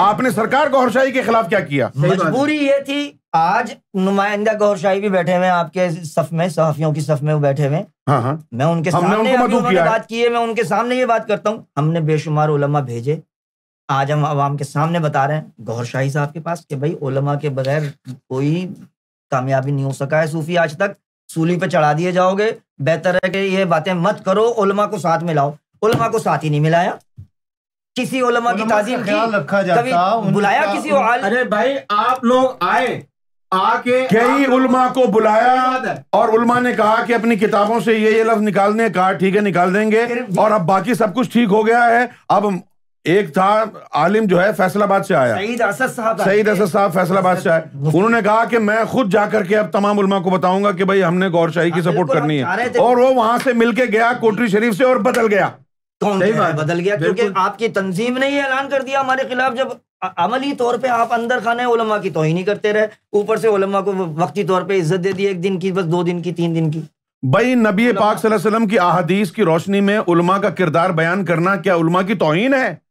आपने सरकार गौरशाही के खिलाफ क्या किया मजबूरी ये थी आज नुमाइंदा गौरशाही भी बैठे हुए आपके सफ में सहाफियों की सफ में बैठे हुए हाँ हाँ मैं उनके सामने बात की है मैं उनके सामने ये बात करता हूँ हमने बेशुमार उलमा भेजे आज हम आवाम के सामने बता रहे हैं गौर शाही साहब के पास कि भाई उलमा के बगैर कोई कामयाबी नहीं हो सका है सूफी आज तक सूली पे चढ़ा दिए जाओगे बेहतर है कि ये बातें मत करो उलमा को साथ मिलाओ उलमा को साथ ही नहीं मिलाया किसी उलमा की ताजी रखा जाता, कभी बुलाया किसी अरे भाई आप लोग आए आके कई उलमा को बुलाया और उलमा ने कहा कि अपनी किताबों से ये ये लफ्ज निकालने कहा ठीक है निकाल देंगे और अब बाकी सब कुछ ठीक हो गया है अब एक था आलिम जो है फैसलाबाद से आया सईद असद साहब सईद असद साहब फैसलाबाद से आए उन्होंने कहा कि मैं खुद जाकर के अब तमाम उलमा को बताऊंगा कि भाई हमने गौरशाही की हाँ, सपोर्ट करनी है और वो वहां से मिलके गया कोटरी शरीफ से और बदल गया कौन बदल गया क्योंकि आपकी तंजीम ने ही ऐलान कर दिया हमारे खिलाफ जब अमली तौर पे आप अंदर खाने उलमा की तोहही नहीं करते रहे ऊपर से उलमा को वक्ती तौर पे इज्जत दे दी एक दिन की बस दो दिन की तीन दिन की भाई नबी पाक वसल्लम की अहदीस की रोशनी में उलमा का किरदार बयान करना क्या उलमा की तोहन है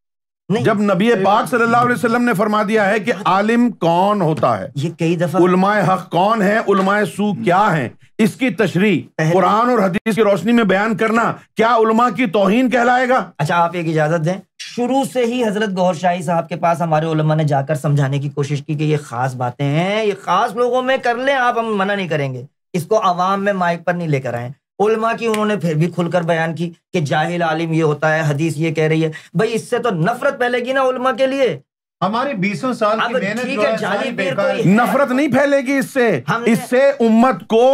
नहीं। जब नबी पाक सल्लल्लाहु अलैहि वसल्लम ने फरमा दिया है कि हाँ। आलिम कौन होता है ये कई दफा उलमाए हक कौन है उलमाए सू हम्म। क्या है इसकी तशरी कुरान और हदीस की रोशनी में बयान करना क्या उलमा की तोहन कहलाएगा अच्छा आप एक इजाजत दें शुरू से ही हजरत गौर शाही साहब के पास हमारे उलमा ने जाकर समझाने की कोशिश की कि ये खास बातें हैं ये खास लोगों में कर लें आप हम मना नहीं करेंगे इसको आवाम में माइक पर नहीं लेकर आए उलमा की उन्होंने फिर भी खुलकर बयान की कि जाहिल आलिम ये होता है हदीस ये कह रही है भाई इससे तो नफरत फैलेगी ना उलमा के लिए हमारी बीसों साल की मेहनत नफरत नहीं फैलेगी इससे इससे उम्मत को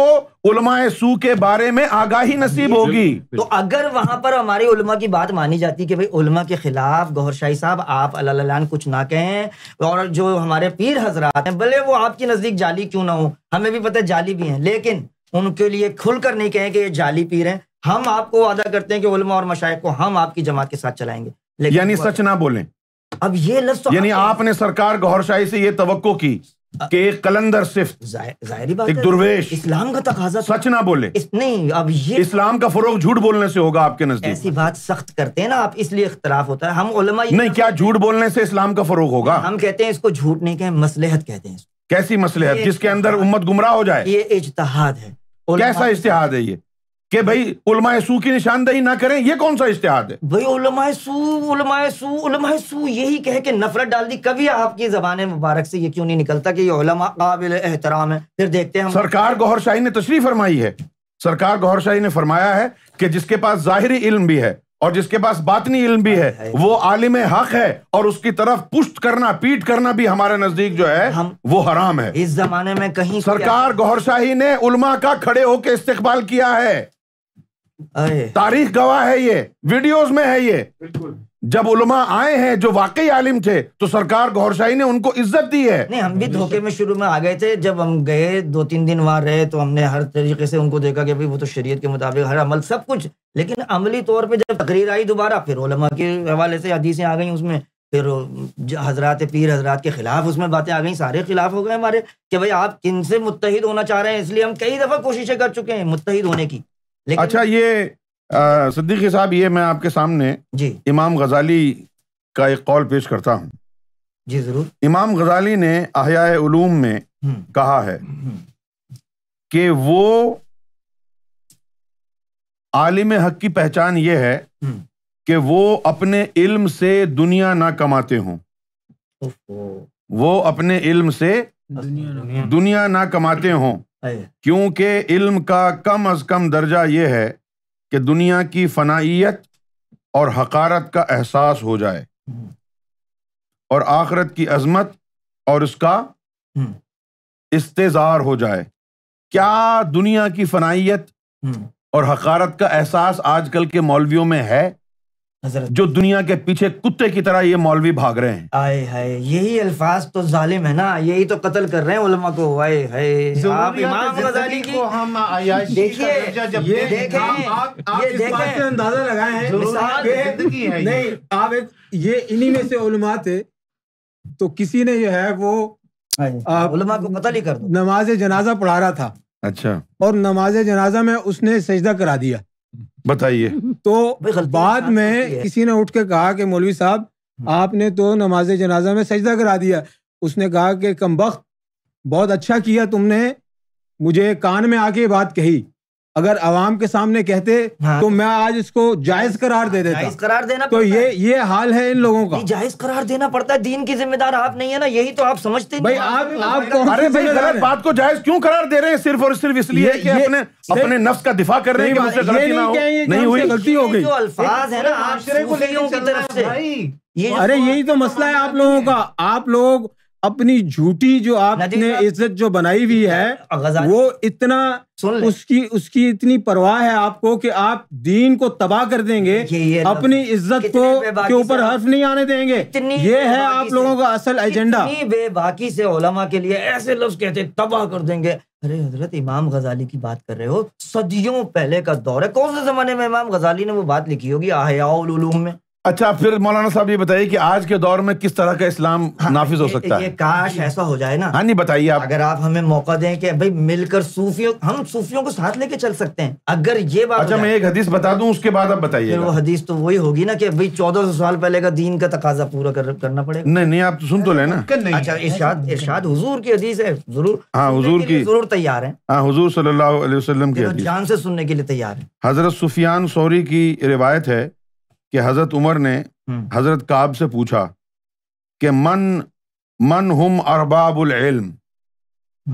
उलमाए सू के बारे में आगाही नसीब होगी तो अगर वहां पर हमारी उलमा की बात मानी जाती कि भाई उलमा के खिलाफ गौर शाही साहब आप अल्लाह कुछ ना कहें और जो हमारे पीर हजरात हैं भले वो आपके नजदीक जाली क्यों ना हो हमें भी पता है जाली भी हैं लेकिन उनके लिए खुलकर नहीं कहें कि ये जाली पीर हैं हम आपको वादा करते हैं कि उलमा और मशाइ को हम आपकी जमात के साथ चलाएंगे यानी सच ना बोले अब ये लफ्ज तो यानी आपने सरकार गौर शाही से ये तो की कि कलंदर सिर्फ जाहिर बात एक दुर्वेश इस्लाम का तकाजा तो सच ना बोले इस, नहीं अब ये इस्लाम का फरोग झूठ बोलने से होगा आपके नजदीक ऐसी बात सख्त करते हैं ना आप इसलिए इख्तलाफ होता है हम उलमा नहीं क्या झूठ बोलने से इस्लाम का फरोग होगा हम कहते हैं इसको झूठ नहीं कहें मसलहत कहते हैं कैसी मसलेहत जिसके अंदर उम्मत गुमराह हो जाए ये इजतहाद है कैसा इश्तहाद है ये कि भाई उलमा सू की निशानदेही ना करें ये कौन सा इश्तेहाद है भाई उलमा सू उलमा सू उलमा सू यही कह के नफरत डाल दी कभी आपकी जबान मुबारक से ये क्यों नहीं निकलता कि ये उलमा काबिल एहतराम है फिर देखते हैं सरकार गौहर शाही ने तशरीफ फरमाई है सरकार गौहर शाही ने फरमाया है कि जिसके पास जाहिर इल्म भी है और जिसके पास बातनी इल्म भी है, है वो आलिम हक है और उसकी तरफ पुष्ट करना पीट करना भी हमारे नजदीक जो है हम वो हराम है इस जमाने में कहीं सरकार गौहर शाही ने उलमा का खड़े होकर इस्तेकबाल किया है तारीख गवाह है ये वीडियोस में है ये जब उलमा आए हैं जो वाकई आलिम थे तो सरकार गौरशाही ने उनको इज्जत दी है नहीं हम भी धोखे में शुरू में आ गए थे जब हम गए दो तीन दिन वहां रहे तो हमने हर तरीके से उनको देखा कि भाई वो तो शरीयत के मुताबिक हर अमल सब कुछ लेकिन अमली तौर पर जब तकरीर आई दोबारा फिर उलमा के हवाले से हदीसें आ गई उसमें फिर हजरात पीर हजरात के खिलाफ उसमें बातें आ गई सारे खिलाफ हो गए हमारे कि भाई आप किन से मुतहद होना चाह रहे हैं इसलिए हम कई दफ़ा कोशिशें कर चुके हैं मुतहद होने की अच्छा ये सिद्दीकी साहब ये मैं आपके सामने जी इमाम गजाली का एक कॉल पेश करता हूँ जी जरूर इमाम गजाली ने अहिया में हम्म। कहा है हम्म। कि वो आलिम हक की पहचान ये है हम्म। कि वो अपने इल्म से दुनिया ना कमाते हों वो अपने इल्म से दुनिया ना कमाते हों क्योंकि इल्म का कम अज कम दर्जा यह है कि दुनिया की फनाइत और हकारत का एहसास हो जाए हम्म। और आखरत की अजमत और उसका हम्म। इस्तेजार हो जाए क्या दुनिया की फनाइत हम्म। और हकारत का एहसास आजकल के मौलवियों में है जो दुनिया के पीछे कुत्ते की तरह ये मौलवी भाग रहे हैं आए हाय यही अल्फाज तो जालिम है ना यही तो कत्ल कर रहे हैं उलमा को आए हाय आप इमाम गजाली को हम देखिए ये देखें आप ये देखें से अंदाजा लगाए हैं नहीं आप ये इन्हीं में से उलमा थे तो किसी ने जो है वो उलमा को कत्ल ही कर दो नमाज जनाजा पढ़ा रहा था अच्छा और नमाज जनाजा में उसने सजदा करा दिया बताइए तो बाद में किसी ने उठ के कहा कि मौलवी साहब हम्म। आपने तो नमाज जनाजा में सजदा करा दिया उसने कहा कि कम बहुत अच्छा किया तुमने मुझे कान में आके बात कही अगर आवाम के सामने कहते हाँ। तो मैं आज इसको जायज करार दे देता जायज करार देना तो ये ये हाल है इन लोगों का जायज करार देना पड़ता है दीन की जिम्मेदार आप नहीं है ना यही तो आप समझते भाई आप आप तो अरे भाई गलत बात को जायज क्यों करार दे रहे हैं सिर्फ और सिर्फ इसलिए कि अपने अपने नफ्स का दिफा कर रहे हैं मुझसे गलती ना हो नहीं हुई गलती हो गई जो अल्फाज है ना आप की तरफ से अरे यही तो मसला है आप लोगों का आप लोग अपनी झूठी जो आपने इज्जत जो बनाई हुई है वो इतना उसकी उसकी इतनी परवाह है आपको कि आप दीन को तबाह कर देंगे अपनी इज्जत को के ऊपर हर्फ नहीं आने देंगे ये है आप लोगों का असल एजेंडा बेबाकी से ओलमा के लिए ऐसे लफ्ज कहते तबाह कर देंगे अरे हजरत इमाम गजाली की बात कर रहे हो सदियों पहले का दौर है कौन से जमाने में इमाम गजाली ने वो बात लिखी होगी आहयाउल में अच्छा फिर मौलाना साहब ये बताइए कि आज के दौर में किस तरह का इस्लाम हाँ, नाफिज हो सकता ये, है काश ऐसा हो जाए ना हाँ नहीं बताइए आप अगर आप हमें मौका दें कि भाई मिलकर सूफियों हम सूफियों को साथ लेके चल सकते हैं अगर ये बात अच्छा मैं एक हदीस बता दूं उसके बाद आप बताइए वो हदीस तो वही होगी ना की भाई चौदह सौ साल पहले का दीन का तकाजा पूरा कर, करना पड़े नहीं नहीं आप सुन तो लेना अच्छा हुजूर की हदीस है जरूर हाँ हुजूर की जरूर तैयार है हाँ हुजूर सल्लल्लाहु अलैहि वसल्लम की जान से सुनने के लिए तैयार है हजरत सुफियान सौरी की रिवायत है कि हजरत उमर ने हम्म। हजरत काब से पूछा कि मन मन हम अरबाबुल इल्म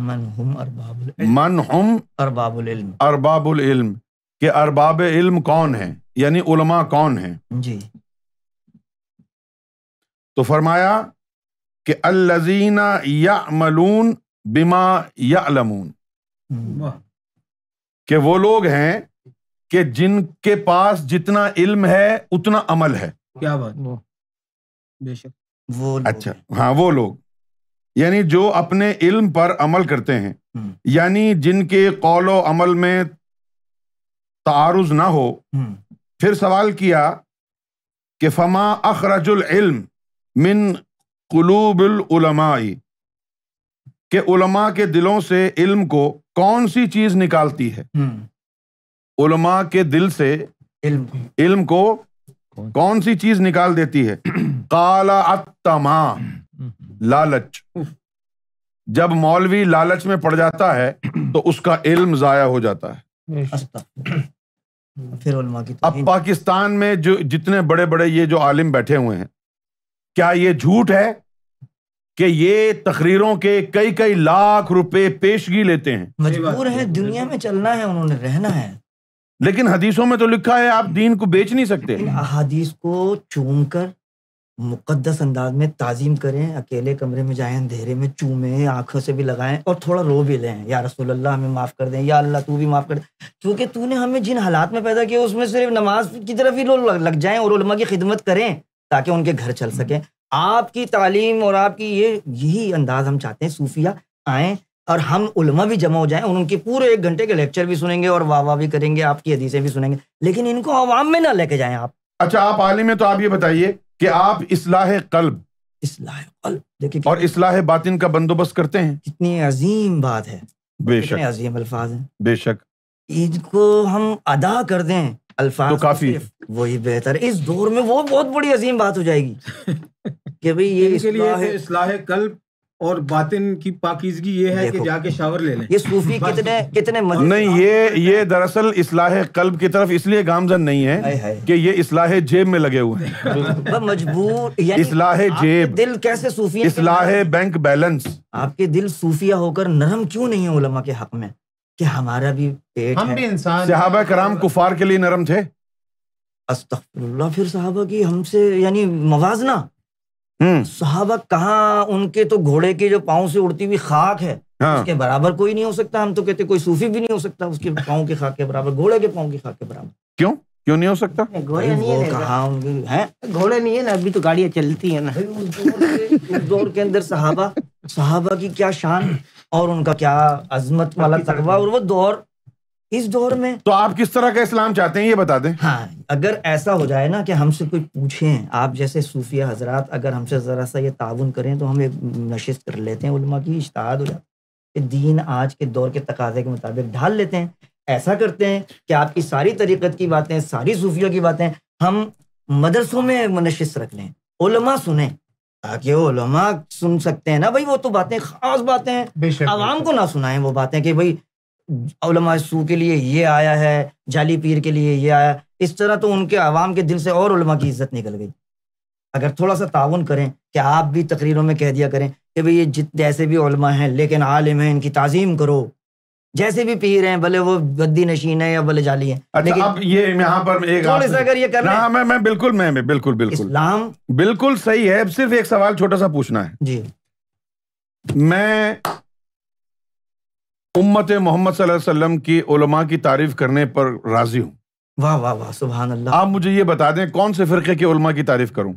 मन हम अरबाबुल मन हम अरबाबुल इल्म के अरबाब इल्म कौन है यानी उलमा कौन है जी तो फरमाया कि अल्लजीना या मलून बिमा या के वो लोग हैं कि जिनके पास जितना इल्म है उतना अमल है क्या बात बेशक वो अच्छा हाँ वो लोग यानी जो अपने इल्म पर अमल करते हैं हम्म। यानी जिनके कौल अमल में तारुज ना हो हम्म। फिर सवाल किया कि फमा अखरजुल इल्म मिन कुलूबुल उलमाई के उलमा के दिलों से इल्म को कौन सी चीज निकालती है हम्म। उलमा के दिल से इल्म इल्म को कौन सी चीज निकाल देती है काला अतमा लालच जब मौलवी लालच में पड़ जाता है तो उसका इल्म जाया हो जाता है फिर की अब पाकिस्तान में जो जितने बड़े बड़े ये जो आलिम बैठे हुए हैं क्या ये झूठ है कि ये तकरीरों के कई कई लाख रुपए पेशगी लेते हैं मजबूर है दुनिया में चलना है उन्होंने रहना है लेकिन हदीसों में तो लिखा है आप दीन को बेच नहीं सकते हदीस को चूम कर मुकदस अंदाज में ताजीम करें अकेले कमरे में जाएं अंधेरे में चूमे आंखों से भी लगाएं और थोड़ा रो भी लें या रसूल अल्लाह हमें माफ़ कर दें या अल्लाह तू भी माफ़ कर दे क्योंकि तूने हमें जिन हालात में पैदा किया उसमें सिर्फ नमाज की तरफ ही लोग लग जाएं और उलमा की खिदमत करें ताकि उनके घर चल सकें आपकी तालीम और आपकी ये यही अंदाज हम चाहते हैं सूफिया आए और हम उलमा भी जमा हो जाए उनके पूरे एक घंटे के लेक्चर भी सुनेंगे और वाह वाह भी करेंगे आपकी हदीसें भी सुनेंगे लेकिन इनको आवाम में ना लेके जाए आप अच्छा आप आलिम है तो आप ये बताइए कि आप इस्लाह कल्ब इस्लाह कल्ब देखिए और इस्लाह बातिन का बंदोबस्त करते हैं कितनी अजीम बात है बेशक अजीम अल्फाज है बेशक ईद को हम अदा कर दें अल्फाज तो काफी वही बेहतर इस दौर में वो बहुत बड़ी अजीम बात हो जाएगी कि भाई ये तो इस्लाह कल्ब और बातिन की पाकिजगी ये है कि जाके शावर ले लें ये सूफी कितने कितने नहीं ये ये दरअसल इस्लाह कल्ब की तरफ इसलिए गामजन नहीं है कि ये इस्लाह जेब में लगे हुए हैं मजबूर इस्लाह जेब दिल कैसे सूफी इस्लाह बैंक बैलेंस आपके दिल सूफिया होकर नरम क्यों नहीं है उलमा के हक में कि हमारा भी पेट हम भी इंसान सहाबा कराम कुफार के लिए नरम थे अस्तफुल्ला फिर साहबा की हमसे यानी मवाजना हम्म। साहबा कहा उनके तो घोड़े के जो पाँव से उड़ती हुई खाक है हाँ। उसके बराबर कोई नहीं हो सकता हम तो कहते कोई सूफी भी नहीं हो सकता उसके पाँव के खाक के बराबर घोड़े के पाँव के खाक के बराबर क्यों क्यों नहीं हो सकता घोड़े नहीं है कहा है घोड़े नहीं है ना अभी तो गाड़ियां चलती है ना उस दौर के अंदर सहाबा सहाबा की क्या शान और उनका क्या अजमत वाला तकवा और वो दौर इस दौर में तो आप किस तरह का इस्लाम चाहते हैं ये बता दें हाँ अगर ऐसा हो जाए ना कि हमसे कोई पूछे आप जैसे सूफिया हजरात अगर हमसे ज़रा सा ये ताउन करें तो हम एक नशिश कर लेते हैं की इश्तहाद हो जाती है दीन आज के दौर के तकाजे के मुताबिक ढाल लेते हैं ऐसा करते हैं कि आपकी सारी तरीक़त की बातें सारी सूफियों की बातें हम मदरसों में नशिस रख लें उलमा सुने ताकि उलमा सुन सकते हैं ना भाई वो तो बातें खास बातें आवाम को ना सुनाएं वो बातें कि भाई सू के लिए ये आया है जाली पीर के लिए ये आया इस तरह तो उनके आवाम के दिल से और उलमा की इज्जत निकल गई अगर थोड़ा सा ताउन करें कि आप भी तकरीरों में कह दिया करें कि भाई ये जित जैसे भी उलमा हैं लेकिन आलिम है इनकी ताजीम करो जैसे भी पीर हैं भले वो गद्दी नशीन है या भले जाली है अच्छा, लेकिन आप ये यहाँ पर एक थोड़े सा अगर ये करना हाँ, मैं मैं बिल्कुल मैं, मैं बिल्कुल बिल्कुल इस्लाम बिल्कुल सही है सिर्फ एक सवाल छोटा सा पूछना है जी मैं उम्मत मोहम्मद की उलमा की तारीफ करने पर राजी हूँ वाह वाह वाह सुबह आप मुझे ये बता दें कौन से फिर के उलमा की तारीफ करूँ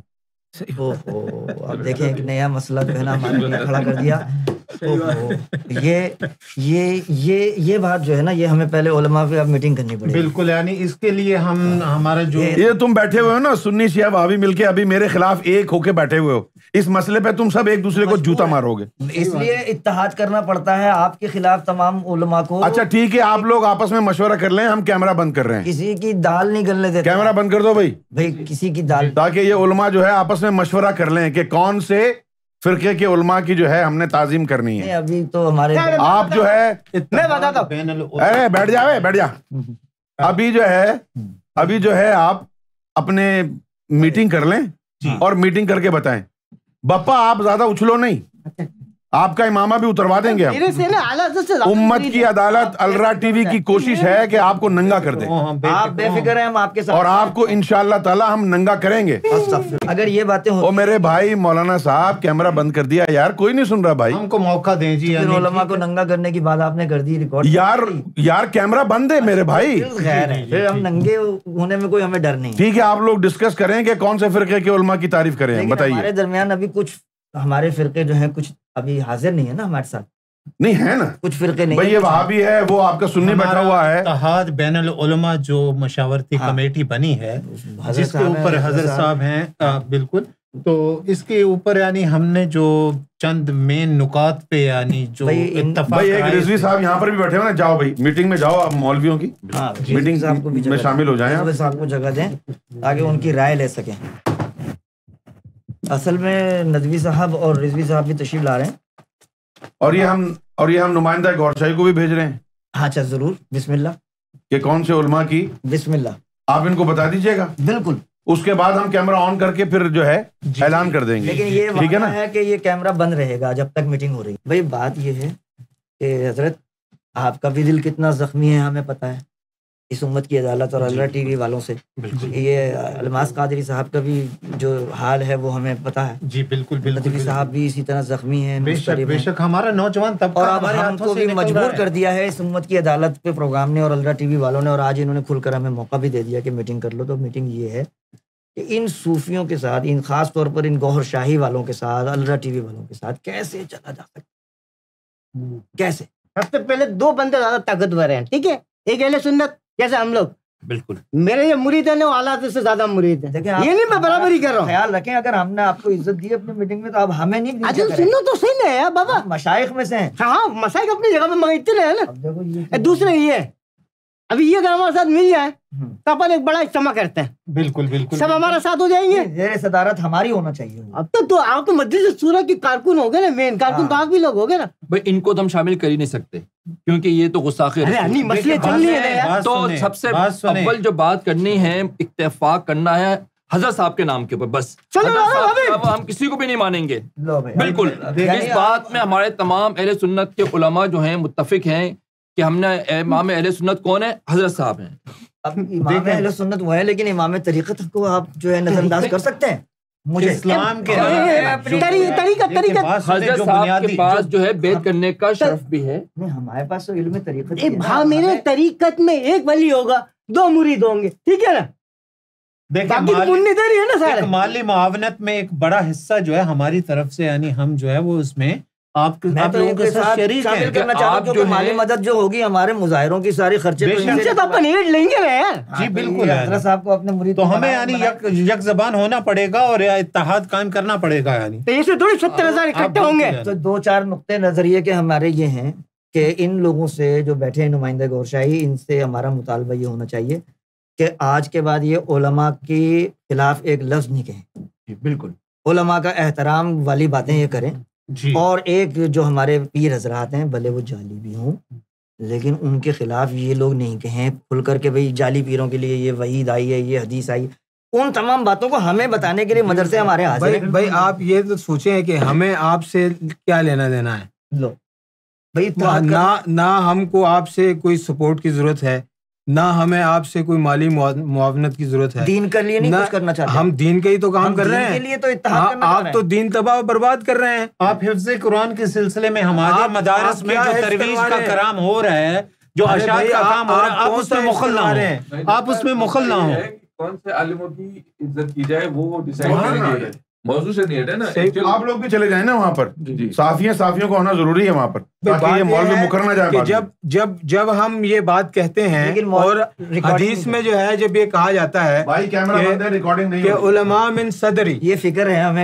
ओहो देखें एक नया मसला जो है ना हमारे खड़ा कर दिया ओहो ये ये ये ये बात जो है ना ये हमें पहले उलमा पे अब मीटिंग करनी पड़ेगी बिल्कुल यानी इसके लिए हम हाँ। हमारे जो ये तुम बैठे हुए हो ना सुन्नी शिया भाभी मिलके अभी मेरे खिलाफ एक होके बैठे हुए हो इस मसले पे तुम सब एक दूसरे को जूता मारोगे इसलिए इतिहाद करना पड़ता है आपके खिलाफ तमाम उलमा को अच्छा ठीक है आप लोग आपस में मशवरा कर लें हम कैमरा बंद कर रहे हैं किसी की दाल नहीं गलने देते कैमरा बंद कर दो भाई भाई किसी की दाल ताकि ये उलमा जो है आपस में मशवरा कर लें कि कौन से फिरके के उलमा की जो है हमने ताजीम करनी है अभी तो हमारे आप जो है इतने तो- अरे बैठ जाओ बैठ जा अभी जो है अभी जो है आप अपने मीटिंग कर लें और मीटिंग करके बताएं बापा आप ज्यादा उछलो नहीं अच्छा। आपका इमामा भी उतरवा देंगे हम उम्मत की अदालत अलरा टीवी की कोशिश है कि आपको नंगा कर दे आप बेफिक्र हैं हम आपके साथ और आपको इनशाला ताला हम नंगा करेंगे अगर ये बातें हो मेरे भाई मौलाना साहब कैमरा बंद कर दिया यार कोई नहीं सुन रहा भाई हमको मौका दें जी उलमा को नंगा करने की बात आपने कर दी रिकॉर्ड यार यार कैमरा बंद है मेरे भाई फिर हम नंगे होने में कोई हमें डर नहीं ठीक है आप लोग डिस्कस करें कि कौन से फिरके के उलमा की तारीफ करें बताइए दरमियान अभी कुछ हमारे फिरके जो है कुछ अभी हाजिर नहीं है ना हमारे साथ नहीं है ना कुछ फिर भाई ये वहाँ भी है वो आपका सुनने बैठा हुआ है तहाद बैन उलमा जो मशावरती हाँ। कमेटी बनी है जिसके ऊपर हजर साहब हैं हाँ, बिल्कुल तो इसके ऊपर यानी हमने जो चंद मेन नुकात पे यानी जो भाई एक रिजवी साहब यहाँ पर भी बैठे हो ना जाओ भाई मीटिंग में जाओ आप मौलवियों की हाँ, मीटिंग में शामिल हो जाए साहब को जगह दें ताकि उनकी राय ले सकें असल में नदवी साहब और रिजवी साहब भी तशरीफ ला रहे हैं और ये हम और ये हम नुमाइंदा गौरशाही को भी भेज रहे हैं हाँ अच्छा जरूर बिस्मिल्ला ये कौन से उलमा की बिस्मिल्ला आप इनको बता दीजिएगा बिल्कुल उसके बाद हम कैमरा ऑन करके फिर जो है ऐलान कर देंगे लेकिन ये ठीक है ना है कि ये कैमरा बंद रहेगा जब तक मीटिंग हो रही है भाई बात ये है कि हजरत आपका भी दिल कितना जख्मी है हमें पता है इस उम्मत की अदालत और अल्लाह वी वालों से ये अलमास कादरी साहब का भी जो हाल है वो हमें पता है जी बिल्कुल बिल्कुल साहब भी इसी तरह जख्मी है बेशक हमारा नौजवान तब और हमारे हमको भी मजबूर कर दिया है इस उम्मत की अदालत पे प्रोग्राम ने और अल्लाह टीवी वालों ने और आज इन्होंने खुलकर हमें मौका भी दे दिया कि मीटिंग कर लो तो मीटिंग ये है कि इन सूफियों के साथ इन खास तौर पर इन गौहर शाही वालों के साथ अल्लाह टीवी वालों के साथ कैसे चला जा सकता हम्म। कैसे सबसे पहले दो बंदे ज्यादा ताकतवर हैं ठीक है एक अहले सुन्नत जैसे हम लोग बिल्कुल मेरे ये मुरीद है औलाद से ज्यादा मुरीद है देखिए ये नहीं मैं बराबरी कर रहा हूँ ख्याल रखें अगर हमने आपको इज्जत दी अपनी मीटिंग में तो आप हमें नहीं अच्छा सुनो तो सही है बाबा मशाइ में से हैं हाँ मशाइक अपनी जगह पे मगर इतने ना देखो दूसरे ये अभी ये अगर हमारे साथ मिल जाए हम्म। तो अपन एक बड़ा इज्तम करते हैं बिल्कुल बिल्कुल सब हमारा साथ हो जाएंगे सदारत हमारी होना चाहिए अब तो, तो आप तो मस्जिद सूरत के कारकुन हो गए ना मेन कारकुन तो भी हाँ। लोग हो गए ना भाई इनको तो हम शामिल कर ही नहीं सकते क्योंकि ये तो गुस्सा मसले चल रही है तो सबसे अव्वल जो बात करनी है इतफाक करना है हजरत साहब के नाम के ऊपर बस चलो अब हम किसी को भी नहीं मानेंगे बिल्कुल इस बात में हमारे तमाम अहले सुन्नत के उलमा जो हैं मुत्तफिक हैं कि हमने इमाम अहल सुन्नत कौन है हजरत साहब हैं अब इमाम अहल सुन्नत वो है लेकिन इमाम तरीकत को आप जो है नजरअंदाज कर सकते हैं मुझे इस्लाम के हजरत साहब के पास जो है बेद हाँ। करने का शर्फ भी है हमारे पास तो इल्म तरीकत हाँ मेरे तरीकत में एक वली होगा दो मुरीद होंगे ठीक है ना देखिए तो माली मुआवनत में एक बड़ा हिस्सा जो है हमारी तरफ से यानी हम जो है वो उसमें आप आप तो लोगों के साथ शरीक करना माली मदद जो होगी हमारे मुजाहिरों की सारी खर्चे तो, तो लेंगे जी हाँ, तो बिल्कुल साहब को अपने मुरीद तो हमें यानी यक होना पड़ेगा और इतिहाद कायम करना पड़ेगा यानी तो इसमें थोड़ी सत्तर हाँ, हजार इकट्ठे होंगे तो दो चार नुकते नजरिए के हमारे ये हैं कि इन लोगों से जो बैठे हैं नुमाइंदा गौरशाही इनसे हमारा मुतालबा ये होना चाहिए कि आज के बाद ये ओलमा के खिलाफ एक लफ्ज़ नहीं कहें बिल्कुल ओलमा का एहतराम वाली बातें ये करें और एक जो हमारे पीर हजरात हैं भले वो जाली भी हों लेकिन उनके खिलाफ ये लोग नहीं कहें खुल करके भाई जाली पीरों के लिए ये वहीद आई है ये हदीस आई उन तमाम बातों को हमें बताने के लिए मदरसे हमारे हाथ भाई, भाई आप ये तो सोचे कि हमें आपसे क्या लेना देना है लो भाई ना ना हमको आपसे कोई सपोर्ट की जरूरत है ना हमें आपसे कोई माली मुआवनत की जरूरत है दीन के लिए नहीं कुछ करना चाहते हम दीन के ही तो काम कर रहे हैं के लिए तो इत्तेहाद आ, हाँ, आप तो दीन तबाह बर्बाद कर रहे हैं आप हिफ्ज कुरान के सिलसिले में हमारे मदारस में जो तरवीज का कराम हो रहा है जो अशार का काम हो रहा है आप उसमें मुखल ना हो आप उसमें मुखल ना हो कौन से आलिमों की इज्जत की जाए वो डिसाइड हाँ, करेंगे हाँ। मौजूद से आप लोग भी चले जाए ना वहाँ पर साफिया साफियों होना जरूरी है वहाँ पर ताकि में जो है जब ये कहा जाता है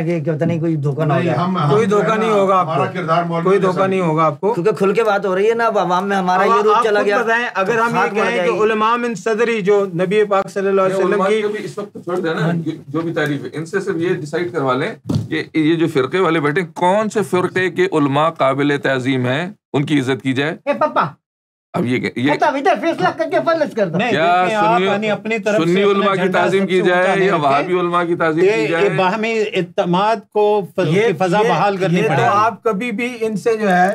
हमें कोई धोखा नहीं होगा आपको धोखा नहीं होगा आपको खुल के बात हो रही है ना अब आवाम में हमारा ये रूप चला गया है अगर हम ये कहें कि उलमा मिन सदरी जो नबी पाक सल्लल्लाहु अलैहि वसल्लम की तो हाँ। जो भी तारीफ है इनसे सिर्फ ये डिसाइड कर वाले ये ये जो फिरके वाले बैठे कौन से फिरके के उलमा काबिल तजीम है उनकी इज्जत की जाए ये अब ये ये फैसला करके फर्ज कर दो क्या अपनी तरफ सुन्नी उलमा की ताजीम की जाए या वहाबी उलमा की ताजीम की जाए बाहमी इत्तमाद को ये फजा बहाल करनी तो पड़ेगी आप कभी भी इनसे जो है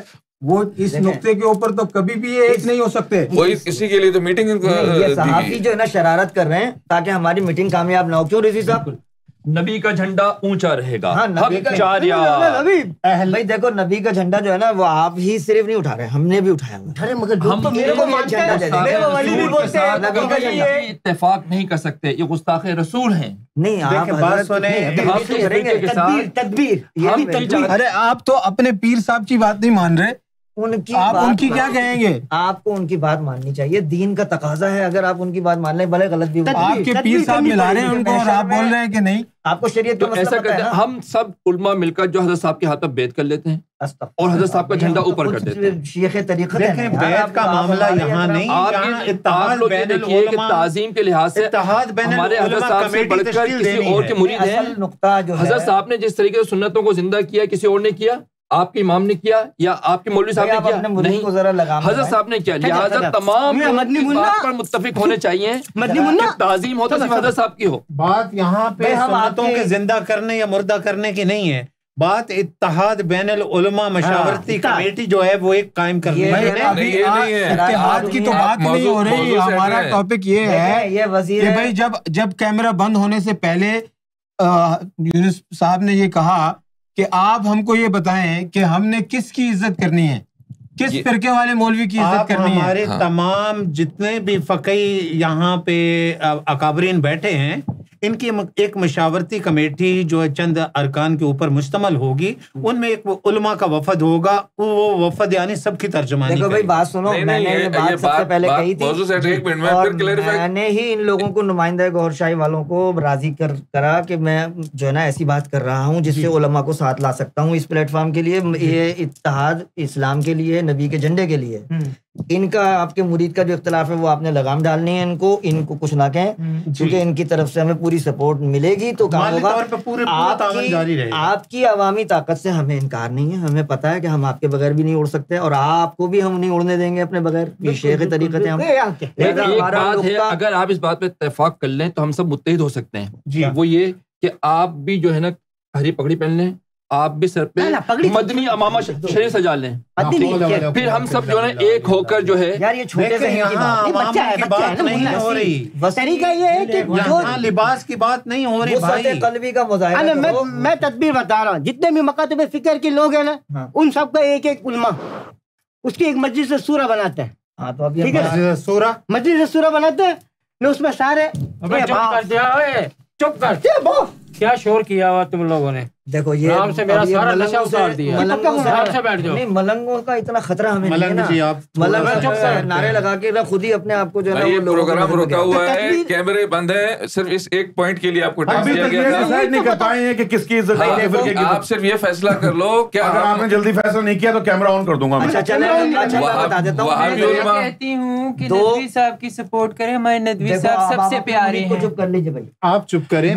वो इस नुक्ते के ऊपर तो कभी भी ये एक नहीं हो सकते वो इसी के लिए तो मीटिंग जो है ना शरारत कर रहे हैं ताकि हमारी मीटिंग कामयाब ना हो क्यों रिजी साहब नबी का झंडा ऊंचा रहेगा हाँ, नबी का नबी भाई देखो नबी का झंडा जो है ना वो आप ही सिर्फ नहीं उठा रहे हमने भी उठाया अरे मगर हम तो मेरे को नबी का इत्तेफाक नहीं कर सकते ये गुस्ताख रसूल हैं नहीं आप बात सुने अरे आप तो अपने पीर साहब की बात नहीं मान रहे उनकी आप बात उनकी क्या कहेंगे आपको उनकी बात माननी चाहिए दीन का तकाजा है अगर आप उनकी बात मान लें भले गलत भी आपके पीर साहब मिला रहे हैं उनको और तो आप बोल रहे हैं कि नहीं आपको शरीयत तो ऐसा करते हैं हम सब उलमा मिलकर जो हजरत साहब के हाथ पर बैत कर लेते हैं और हजरत साहब का झंडा तो ऊपर कर देते हैं का मामला यहाँ नहीं आप लोग देखिए कि ताजीम के लिहाज से हमारे हजरत साहब से बढ़कर किसी और के मुरीद हैं हजरत साहब ने जिस तरीके से सुन्नतों को जिंदा किया किसी और ने किया आपके इमाम ने किया या आपके मौलवी साहब ने किया नहीं को हजरत साहब ने किया लिहाजा तमाम पर मुतफिक होने चाहिए ताजीम हो तो सिर्फ हजरत साहब की हो बात यहाँ पे हम बातों के जिंदा करने या मुर्दा करने की नहीं है बात इतिहाद बैन उलमा मशावरती हाँ, कमेटी जो है वो एक कायम कर करनी है इतिहाद की तो बात नहीं हो रही हमारा टॉपिक ये है कि भाई जब जब कैमरा बंद होने से पहले साहब ने ये कहा कि आप हमको ये बताएं कि हमने किसकी इज्जत करनी है किस फिर वाले मौलवी की इज्जत करनी हमारे है? हाँ। तमाम जितने भी फकई यहाँ पे अकाबरीन बैठे हैं इनकी एक मशावरती कमेटी जो है चंद अरकान के ऊपर मुश्तमल होगी उनमें एक उलमा का वफद होगा वो वफद यानी सबकी तर्जमानी देखो भाई बात सुनो मैंने ये, बात सबसे पहले कही थी मैंने ही इन लोगों को नुमाइंदा गौरशाही वालों को राजी कर करा कि मैं जो है ना ऐसी बात कर रहा हूँ जिससे उलमा को साथ ला सकता हूँ इस प्लेटफॉर्म के लिए ये इतिहाद इस्लाम के लिए नबी के झंडे के लिए हम्म। इनका आपके मुरीद का जो इख्तलाफ है वो आपने लगाम डालनी है इनको इनको कुछ ना कहें हम्म, क्योंकि इनकी तरफ से हमें पूरी सपोर्ट मिलेगी तो काम होगा आपकी, आपकी अवामी ताकत से हमें इनकार नहीं है हमें पता है कि हम आपके बगैर भी नहीं उड़ सकते और आपको भी हम नहीं उड़ने देंगे अपने बगैर शेख तरीके से हम अगर आप इस बात पर इतफाक कर लें तो हम सब मुतहद हो सकते हैं वो ये कि आप भी जो है ना हरी पगड़ी पहन लें आप भी सर पे मदनी अमामा शरीर सजा लें फिर हम सब जो है एक होकर जो है यार ये छोटे से बच्चा है बात नहीं हो रही तरीका ये है कि जो लिबास की बात नहीं हो रही भाई कलवी का मैं मैं तदबीर बता रहा हूँ जितने भी मकातब फिक्र के लोग हैं ना हाँ। उन सब का एक एक उलमा उसकी एक मस्जिद से सूरा बनाते हैं हाँ, तो ठीक है सूरा मस्जिद से सूरा बनाते हैं उसमें सारे चुप कर क्या शोर किया हुआ तुम लोगों ने देखो ये आराम से मेरा सारा नशा उतार दिया से बैठ जाओ नहीं मलंगों का इतना खतरा हमें मलंग नहीं जी आप नारे लगा के खुद ही अपने आप को जो है प्रोग्राम रोका हुआ तो है कैमरे बंद है सिर्फ इस एक पॉइंट के लिए आपको टाइम दिया गया था नहीं कर पाए हैं कि किसकी इज्जत हाँ, है तो आप सिर्फ ये फैसला कर लो क्या अगर आपने जल्दी फैसला नहीं किया तो कैमरा ऑन कर दूंगा मैं अच्छा, अच्छा, बता देता हूँ नदवी साहब की सपोर्ट करें मैं नदवी साहब सबसे प्यारे हैं चुप कर लीजिए भाई आप चुप करें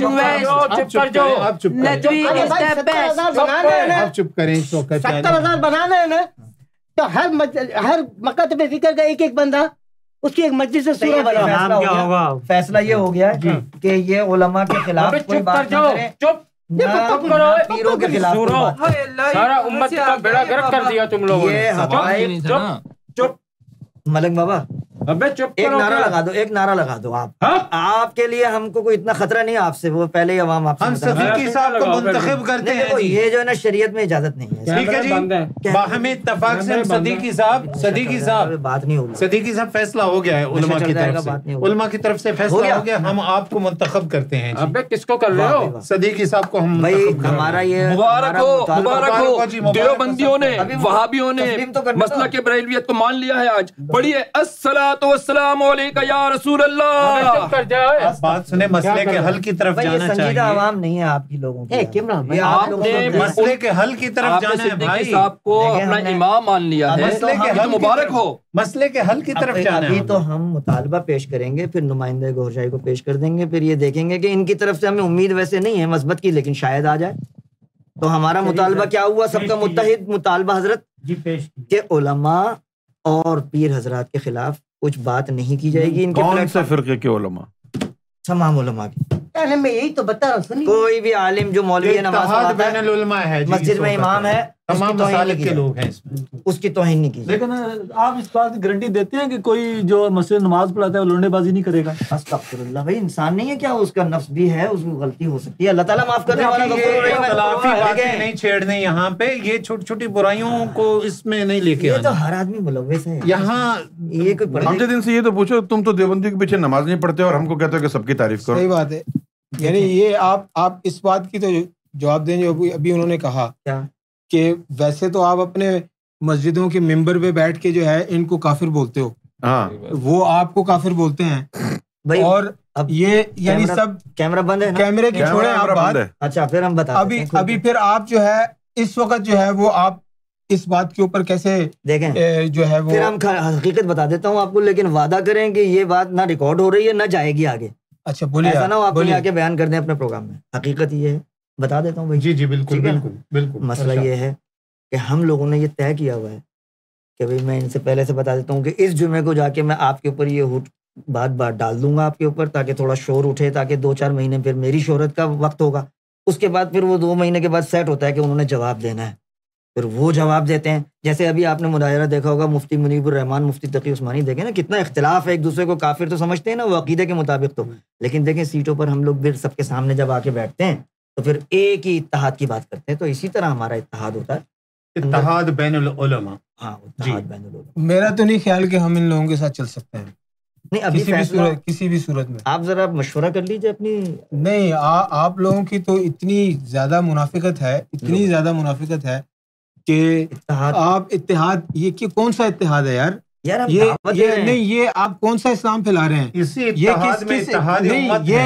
चुप कर जाओ तो हर हर मकत में का एक एक बंदा उसकी एक मस्जिद से सूरह बना फैसला फैसला ये हो गया कि ये उलमा के खिलाफ कोई बात चुप तो पीरों के खिलाफ सारा तो उम्मत का बेड़ा गर्क कर दिया तुम लोगों ने चुप मलक बाबा अबे चुप एक नारा लगा दो एक नारा लगा दो आप हा? आपके लिए हमको कोई इतना खतरा नहीं आपसे वो पहले ही अवाम आपसे को तो मुंतखब करते हैं ये जो है ना शरीयत में इजाजत नहीं है ठीक है जी बाहमी इतफाक से सदीकी साहब सदीकी साहब बात नहीं होगी सदीकी साहब फैसला हो गया है अच्छा, उलमा की तरफ से उलमा की तरफ से फैसला हो गया हम आपको मुंतखब करते हैं अबे किसको कर रहे हो सदीकी साहब को हम भाई हमारा ये मुबारक हो मुबारक हो देवबंदियों ने वहाबियों ने तो मसला के बरेलवियत को मान लिया है आज पढ़िए असला बात सुने मसले के हल की तरफ जाना चाहिए आवाम नहीं है लोगों की आपने मसले के हल की तरफ जाना है भाई अपना इमाम मान लिया है मसले के हल मुबारक हो मसले के हल की तरफ जाना तो हम मुतालबा पेश करेंगे फिर नुमाइंदे गोरशाही को पेश कर देंगे फिर ये देखेंगे की इनकी तरफ से हमें उम्मीद वैसे नहीं है मस्बत की लेकिन शायद आ जाए तो हमारा मुतालबा क्या हुआ सबका मुतहद मुतालबा हजरत के उलमा और पीर हजरात के खिलाफ कुछ बात नहीं की जाएगी हम्म, इनके कौन से फिरके के उलमा तमाम उलमा की पहले मैं यही तो बता रहा हूँ कोई भी आलिम जो मौलवी नमाज है मस्जिद में इमाम है तमाम मसाले तो के लोग हैं इसमें उसकी तोहिन नहीं की लेकिन आप इस बात की गारंटी देते हैं कि कोई जो मसलन नमाज पढ़ाता है वो लोंडेबाजी नहीं करेगा अस्तगफिरुल्लाह भाई इंसान नहीं है क्या उसका नफ्स भी है उसमें गलती हो सकती है अल्लाह ताला माफ करने वाला गफूर तो रहीम नहीं छेड़ने यहाँ पे ये छोटी छोटी बुराइयों को इसमें नहीं लेके तो हर आदमी मुलव्वस है यहाँ ये कोई हमसे दिन से ये तो पूछो तुम तो देवबंदी के पीछे नमाज नहीं पढ़ते और हमको कहते हो कि सबकी तारीफ करो सही बात है यानी ये आप आप इस बात की तो जवाब दें जो अभी उन्होंने कहा कि वैसे तो आप अपने मस्जिदों के मेंबर पे बैठ के जो है इनको काफिर बोलते हो हाँ वो आपको काफिर बोलते हैं भाई और अब ये यानी सब कैमरा बंद है कैमरे की छोड़े आप बात अच्छा फिर हम बता अभी अभी फिर आप जो है इस वक्त जो है वो आप इस बात के ऊपर कैसे देखें ए, जो है वो फिर हम हकीकत बता देता हूँ आपको लेकिन वादा करें कि ये बात ना रिकॉर्ड हो रही है ना जाएगी आगे अच्छा बोलिए ऐसा ना आप आके बयान कर दें अपने प्रोग्राम में हकीकत ये है बता देता हूँ भाई जी जी बिल्कुल बिल्कुल बिल्कुल मसला अच्छा। ये है कि हम लोगों ने ये तय किया हुआ है कि भाई मैं इनसे पहले से बता देता हूँ कि इस जुमे को जाके मैं आपके ऊपर ये हुट बात बात डाल दूंगा आपके ऊपर ताकि थोड़ा शोर उठे ताकि दो चार महीने फिर मेरी शोहरत का वक्त होगा उसके बाद फिर वो दो महीने के बाद सेट होता है कि उन्होंने जवाब देना है फिर वो जवाब देते हैं जैसे अभी आपने मुजाहरा देखा होगा मुफ्ती रहमान मुफ्ती तकी उस्मानी देखें ना कितना इख्तलाफ है एक दूसरे को काफिर तो समझते हैं ना वो अकीदे के मुताबिक तो लेकिन देखें सीटों पर हम लोग फिर सबके सामने जब आके बैठते हैं तो फिर एक ही इतिहाद की बात करते हैं तो इसी तरह हमारा इतिहाद होता है इतिहाद बैन हाँ मेरा तो नहीं ख्याल कि हम इन लोगों के साथ चल सकते हैं नहीं अभी किसी भी सूरत किसी भी सूरत में आप जरा मशवरा कर लीजिए अपनी नहीं आ, आप लोगों की तो इतनी ज्यादा मुनाफिकत है इतनी ज्यादा मुनाफिकत है कि आप इतिहाद ये कि कौन सा इतिहाद है यार यार ये ये नहीं ये आप कौन सा इस्लाम फैला रहे हैं इसी ये किस, में किस, नहीं ये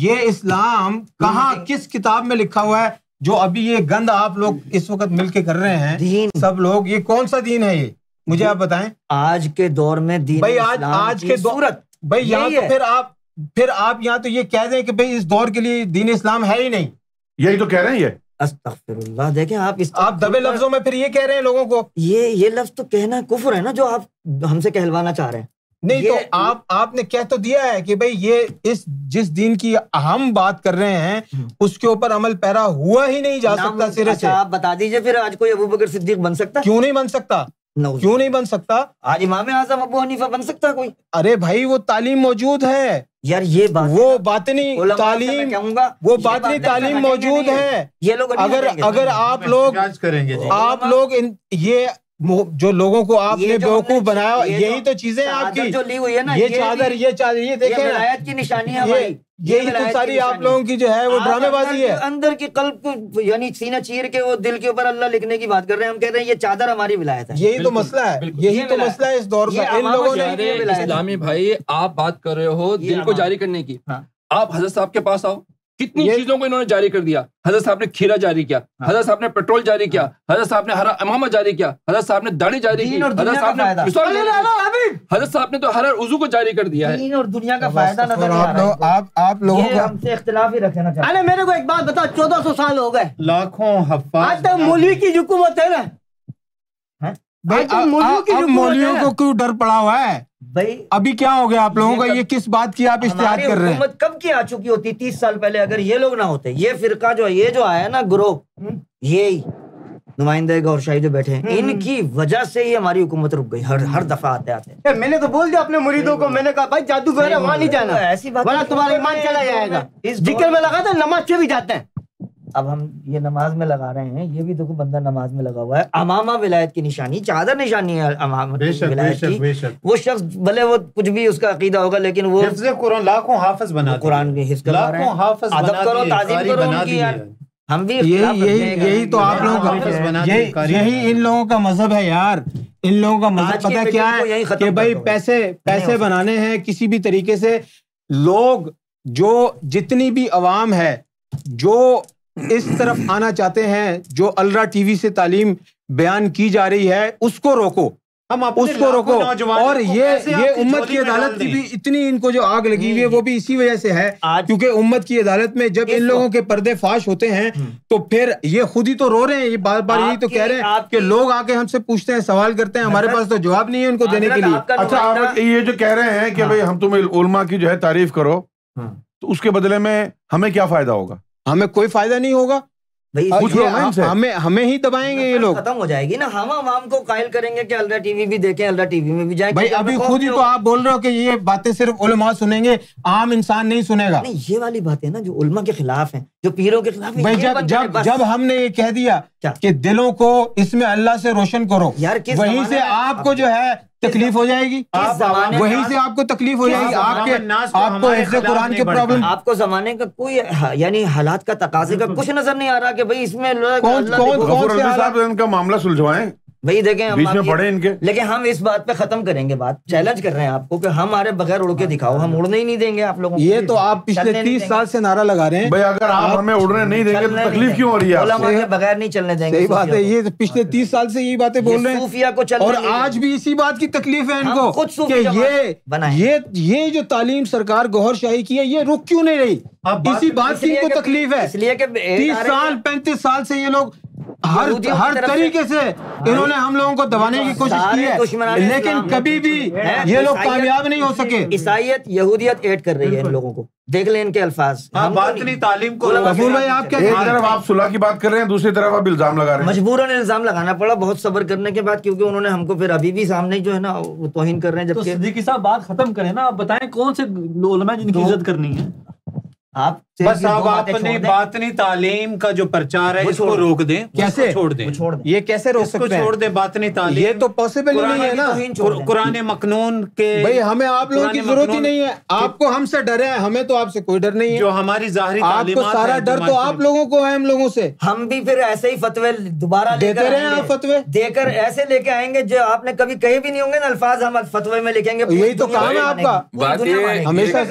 ये इस्लाम कहा किस किताब में लिखा हुआ है जो अभी ये गंद आप लोग इस वक्त मिलके कर रहे हैं सब लोग ये कौन सा दीन है ये मुझे आप बताएं आज के दौर में दीन भाई आज आज के सूरत भाई यहाँ तो फिर आप फिर आप यहाँ तो ये कह दें कि भाई इस दौर के लिए दीन इस्लाम है ही नहीं यही तो कह रहे हैं ये देखें आप इस आप दबे लफ्जों में फिर ये कह रहे हैं लोगों को ये ये लफ्ज तो कहना कुफर है ना जो आप हमसे कहलवाना चाह रहे हैं नहीं तो आप आपने कह तो दिया है कि भाई ये इस जिस दिन की हम बात कर रहे हैं हम्म। उसके ऊपर अमल पैरा हुआ ही नहीं जा सकता अच्छा, सिरे अच्छा, से आप बता दीजिए फिर आज कोई अबू बकर सिद्दीक बन सकता क्यों नहीं बन सकता क्यों नहीं बन सकता आज इमाम आजम अबू हनीफा बन सकता कोई अरे भाई वो तालीम मौजूद है यार ये बात वो अच्छा, नहीं तालीम वो बात नहीं तालीम मौजूद है ये लोग अगर अगर आप लोग आप लोग ये जो लोगों को आपने बेवकूफ बनाया यही तो चीजें आपकी जो ली हुई है ना ये चादर ये चादर ये देखे की निशानी है यही तो सारी आप लोगों की जो है वो ड्रामेबाजी है अंदर की कल्प यानी सीना चीर के वो दिल के ऊपर अल्लाह लिखने की बात कर रहे हैं हम कह रहे हैं ये चादर हमारी विलायत है यही तो मसला है यही तो मसला है इस दौर का इन लोगों ने इस्लामी भाई आप बात कर रहे हो दिल को जारी करने की हाँ। आप हजरत साहब के पास आओ कितनी चीजों को इन्होंने जारी कर दिया हजरत साहब ने खीरा जारी किया हाँ। हजरत साहब ने पेट्रोल जारी किया हाँ। हजरत साहब ने हरा अमामा जारी किया हजरत साहब ने दाढ़ी जारी की हजरत साहब ने हजरत साहब ने तो हर उजू को जारी कर दिया है और दुनिया का तो फायदा नजर तो आप आप लोगों का हमसे इख्तलाफ ही रखना चाहिए अरे मेरे को एक बात बताओ चौदह सौ साल हो गए लाखों आज तक मौलवी की हुकूमत है ना भाई मौलवियों को क्यों डर पड़ा हुआ है भाई अभी क्या हो गया आप लोगों का ये किस बात की आप इश्तेहार कर रहे हैं कब की आ चुकी होती तीस साल पहले अगर ये लोग ना होते ये फिरका जो है ये जो आया ना ग्रोह हम्म। ये नुमाइंदे गौरशाही जो बैठे हैं हम्म। इनकी वजह से ही हमारी हुकूमत रुक गई हर हर दफा आते आते मैंने तो बोल दिया अपने मुरीदों को मैंने कहा भाई जादूगर है वहां नहीं जाना ऐसी बात तुम्हारा ईमान चला जाएगा इस जिक्र में लगा था नमाज से भी जाते हैं अब हम ये नमाज में लगा रहे हैं ये भी देखो बंदा नमाज में लगा हुआ है अमामा विलायत की निशानी चादर निशानी है अमामा बेशक, विलायत बेशक, की बेशक। वो शख्स भले वो कुछ भी उसका अकीदा होगा लेकिन वो कुरान लाखों हाफिज बना कुरान के अदब करो ताजीम करो उनकी हम भी यही यही यही तो आप लोगों का यही इन लोगों का मजहब है यार इन लोगों का मजहब पता क्या है कि भाई पैसे पैसे बनाने हैं किसी भी तरीके से लोग जो जितनी भी आवाम है जो इस तरफ आना चाहते हैं जो अलरा टीवी से तालीम बयान की जा रही है उसको रोको हम उसको रोको और ये ये उम्मत की अदालत की भी इतनी इनको जो आग लगी हुई है हम्म। वो भी इसी वजह से है क्योंकि उम्मत की अदालत में जब इन लोगों के पर्दे फाश होते हैं हम्म। तो फिर ये खुद ही तो रो रहे हैं ये बार बार यही तो कह रहे हैं कि लोग आके हमसे पूछते हैं सवाल करते हैं हमारे पास तो जवाब नहीं है उनको देने के लिए अच्छा आप ये जो कह रहे हैं कि हाँ। भाई हम तुम्हें उलमा की जो है तारीफ करो हाँ। तो उसके बदले में हमें क्या फायदा होगा हमें कोई फायदा नहीं होगा पूछ हमें हमें ही दबाएंगे ये लोग खत्म हो जाएगी ना हम आवाम को कायल करेंगे कि अल्ट्रा टीवी भी देखें अल्ट्रा टीवी में भी जाएंगे भाई अभी खुद ही तो आप बोल रहे हो कि ये बातें सिर्फ उलमा सुनेंगे आम इंसान नहीं सुनेगा नहीं ये वाली बातें ना जो उलमा के खिलाफ हैं जो पीरों के खिलाफ भाई जब जब जब हमने ये कह दिया कि दिलों को इसमें अल्लाह से रोशन करो यार वहीं से आपको जो है तकलीफ हो जाएगी वहीं से आपको तकलीफ हो जाएगी आपके आपको कुरान के प्रॉब्लम आपको जमाने का कोई यानी हालात का तकाजे का हम्म। कुछ नजर नहीं आ रहा कि भाई इसमें कौन कौन कौन मामला सुलझवाएं वही देखें बीच में पड़े इनके लेकिन हम इस बात पे खत्म करेंगे बात चैलेंज कर रहे हैं आपको कि हमारे बगैर उड़ के हाँ, दिखाओ हाँ, हम हाँ। उड़ने ही नहीं देंगे आप लोगों ये तो आप पिछले तीस साल से नारा लगा रहे हैं भाई अगर आप हमें उड़ने नहीं देंगे तो तकलीफ क्यों हो रही है बगैर नहीं चलने देंगे सही बात है ये पिछले तीस साल से यही बातें बोल रहे हैं को और आज भी इसी बात की तकलीफ है इनको खुद ये ये ये जो तालीम सरकार गौर शाही की है ये रुक क्यों नहीं रही इसी बात की इनको तकलीफ है इसलिए तीस साल पैंतीस साल से ये लोग हर हर तरीके से इन्होंने ने हम लोगों को दबाने की कोशिश की है लेकिन कभी भी ये लोग कामयाब नहीं हो सके ईसाइत यहूदियत ऐड कर रही है इन लोगों को देख ले इनके अल्फाज हाँ, तो बातनी तालीम को भाई आप आप सुलह की बात कर रहे हैं दूसरी तरफ आप इल्जाम लगा रहे हैं मजबूरन इल्जाम लगाना पड़ा बहुत सबर करने के बाद क्योंकि उन्होंने हमको फिर अभी भी सामने जो है ना वो तोहिन कर रहे हैं जबकि तो साहब बात खत्म करें ना आप बताएं कौन से जिनकी तो- इज्जत करनी है आप बस आप अपनी बातनी तालीम का जो प्रचार है इसको रोक दें कैसे छोड़ दें ये कैसे रोक सकते हैं छोड़ दें बातनी तालीम ये तो पॉसिबल ही नहीं है ना कुरान मकनून के भाई हमें आप लोगों की जरूरत ही नहीं है आपको हमसे डर है हमें तो आपसे कोई डर नहीं है जो हमारी जाहिर आपको सारा डर तो आप लोगों को है हम लोगों से हम भी फिर ऐसे ही फतवे दोबारा देते रहे आप फतवे देकर ऐसे लेके आएंगे जो आपने कभी कहे भी नहीं होंगे ना अल्फाज हम फतवे में लिखेंगे यही तो काम है आपका हमेशा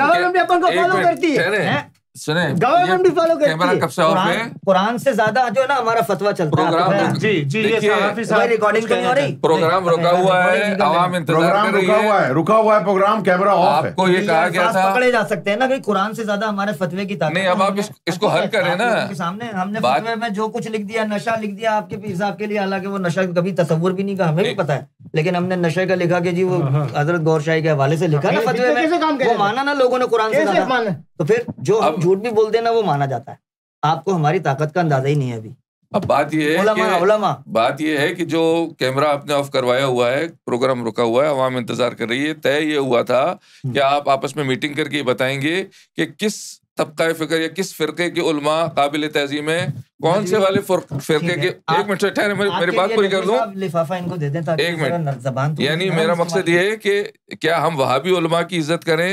करती है सुने गवर्नमेंट भी फॉलो करती है कब से हो गए कुरान से ज्यादा जो है ना हमारा फतवा चलता है प्रोग्राम जी जी ये साहब साहब रिकॉर्डिंग नहीं हो रही प्रोग्राम रुका हुआ है तो आवाम इंतजार कर रही है रुका हुआ है रुका हुआ है प्रोग्राम कैमरा ऑफ है आपको ये कहा गया था पकड़े जा सकते हैं ना कि कुरान से ज्यादा हमारे फतवे की ताकत नहीं अब आप इसको हल अच्छा, करें ना सामने हमने फतवे में जो कुछ लिख दिया नशा लिख दिया आपके पीर साहब के लिए हालांकि वो नशा कभी तस्वुर भी नहीं का हमें भी पता है लेकिन हमने नशे का लिखा कि जी वो हाँ, हाँ। हजरत गौर शाही के हवाले से लिखा हाँ, ना फतवे में वो माना ना लोगों ने कुरान से तो फिर जो अब झूठ भी बोल ना वो माना जाता है आपको हमारी ताकत का अंदाजा ही नहीं है अभी अब बात ये है बात ये है कि जो कैमरा आपने ऑफ करवाया हुआ है प्रोग्राम रुका हुआ है आवाम इंतजार कर रही है तय ये हुआ था हम्म। कि आप आपस में मीटिंग करके बताएंगे कि किस तबका फ़िक्र या किस फ़िरके के उलमा काबिल तहजीम है कौन से वाले फिरके के एक मिनट ठहरे मेरी बात पूरी कर दूं लिफाफा इनको दे दें ताकि एक मिनट जबान यानी मेरा मकसद ये है कि क्या हम वहाबी उलमा की इज्जत करें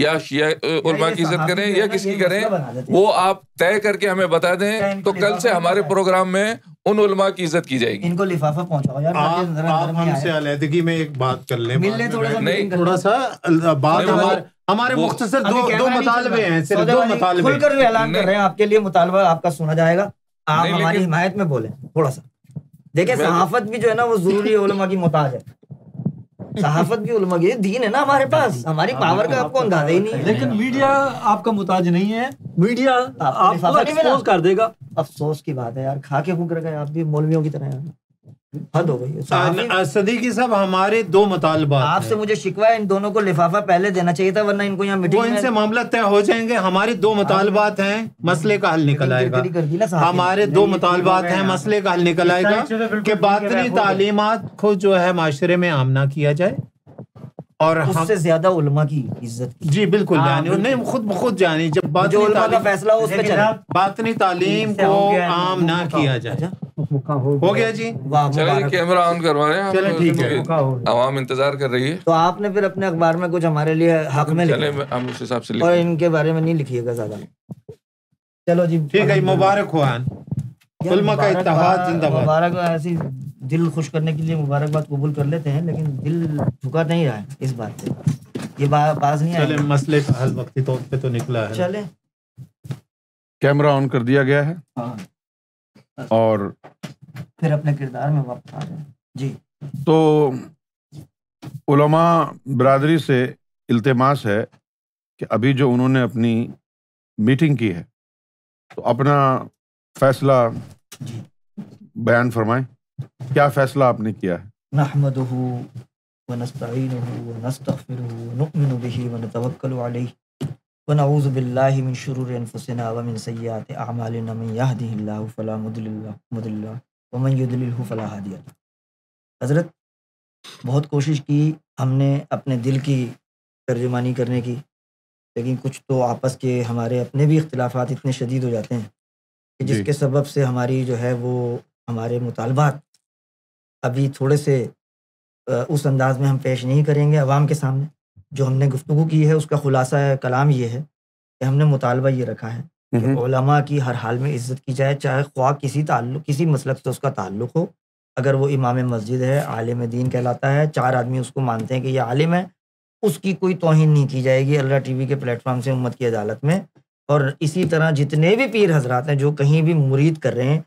या शिया उलमा की इज्जत करें या किसकी करें वो आप तय करके हमें बता दें तो कल से हमारे प्रोग्राम में उन उलमा की इज्जत की जाएगी इनको लिफाफा पहुंचाओ में एक बात कर ले मिलने थोड़ा नहीं थोड़ा सा बात हमारे हमारे मुख्तसर दो दो मुतालबे हैं सिर्फ दो मुतालबे खुलकर ऐलान कर रहे हैं आपके लिए मुतालबा आपका सुना जाएगा आप हमारी हिमायत में बोले थोड़ा सा देखिए सहाफत भी जो है ना वो जरूरी उलमा की मोहताज है सहाफत भी उलमा की दीन है ना हमारे हाँ पास हमारी हाँ, पावर का आपको अंदाजा ही नहीं है लेकिन मीडिया आपका मोहताज नहीं है मीडिया आपको एक्सपोज कर देगा अफसोस की बात है यार खा के फूक रखा है आप भी मौलवियों की तरह हद हो गई सदीकी साहब हमारे दो मुतालबा आपसे मुझे शिकवा है इन दोनों को लिफाफा पहले देना चाहिए था वरना इनको यहाँ मीटिंग इनसे मामला तय हो जाएंगे हमारे दो मुतालबात हैं मसले का हल निकल आएगा हमारे दो तो मुतालबात हैं मसले का हल निकल आएगा कि बातरी तालीमत को जो है माशरे में आमना किया जाए और उससे हाँ, ज्यादा उलमा की इज्जत जी बिल्कुल जानी हाँ, नहीं खुद ब खुद जानी जब बात का फैसला उस पे चला बातनी तालीम को आम ना किया जाए अच्छा, हो गया जी चलो कैमरा ऑन करवा रहे हैं चले ठीक है आवाम इंतजार कर रही है तो आपने फिर अपने अखबार में कुछ हमारे लिए हक में चले हम उस हिसाब से और इनके बारे में नहीं लिखिएगा ज्यादा चलो जी ठीक है मुबारक हो मुबारक ऐसी दिल खुश करने के लिए मुबारकबाद कबूल कर लेते हैं लेकिन दिल झुका नहीं रहा है इस बात से ये बा, नहीं चले मसले का हल वक्ती तौर पे तो निकला है चले कैमरा ऑन कर दिया गया है हाँ। और फिर अपने किरदार में वापस आ जाए जी तो उलमा बरदरी से इल्तमास है कि अभी जो उन्होंने अपनी मीटिंग की है तो अपना फैसला बयान फरमाए क्या फैसला आपने किया है नहमदहू हज़रत बहुत कोशिश की हमने अपने दिल की तर्जुमानी करने की लेकिन कुछ तो आपस के हमारे अपने भी इख्तिलाफात इतने शदीद हो जाते हैं जिसके सबब से हमारी जो है वो हमारे मुतालबात अभी थोड़े से उस अंदाज में हम पेश नहीं करेंगे अवाम के सामने जो हमने गुफ्तु की है उसका खुलासा कलाम ये है कि हमने मुतालबा ये रखा है कि हम्म। की हर हाल में इज्जत की जाए चाहे ख्वा किसी ताल्लुक किसी मसलक से उसका ताल्लुक हो अगर वो इमाम मस्जिद है आलिम दीन कहलाता है चार आदमी उसको मानते हैं कि यह आलिम है उसकी कोई तोहन नहीं की जाएगी अल्लाह टी वी के प्लेटफॉर्म से उम्मत की अदालत में और इसी तरह जितने भी पीर हजरात हैं जो कहीं भी मुरीद कर रहे हैं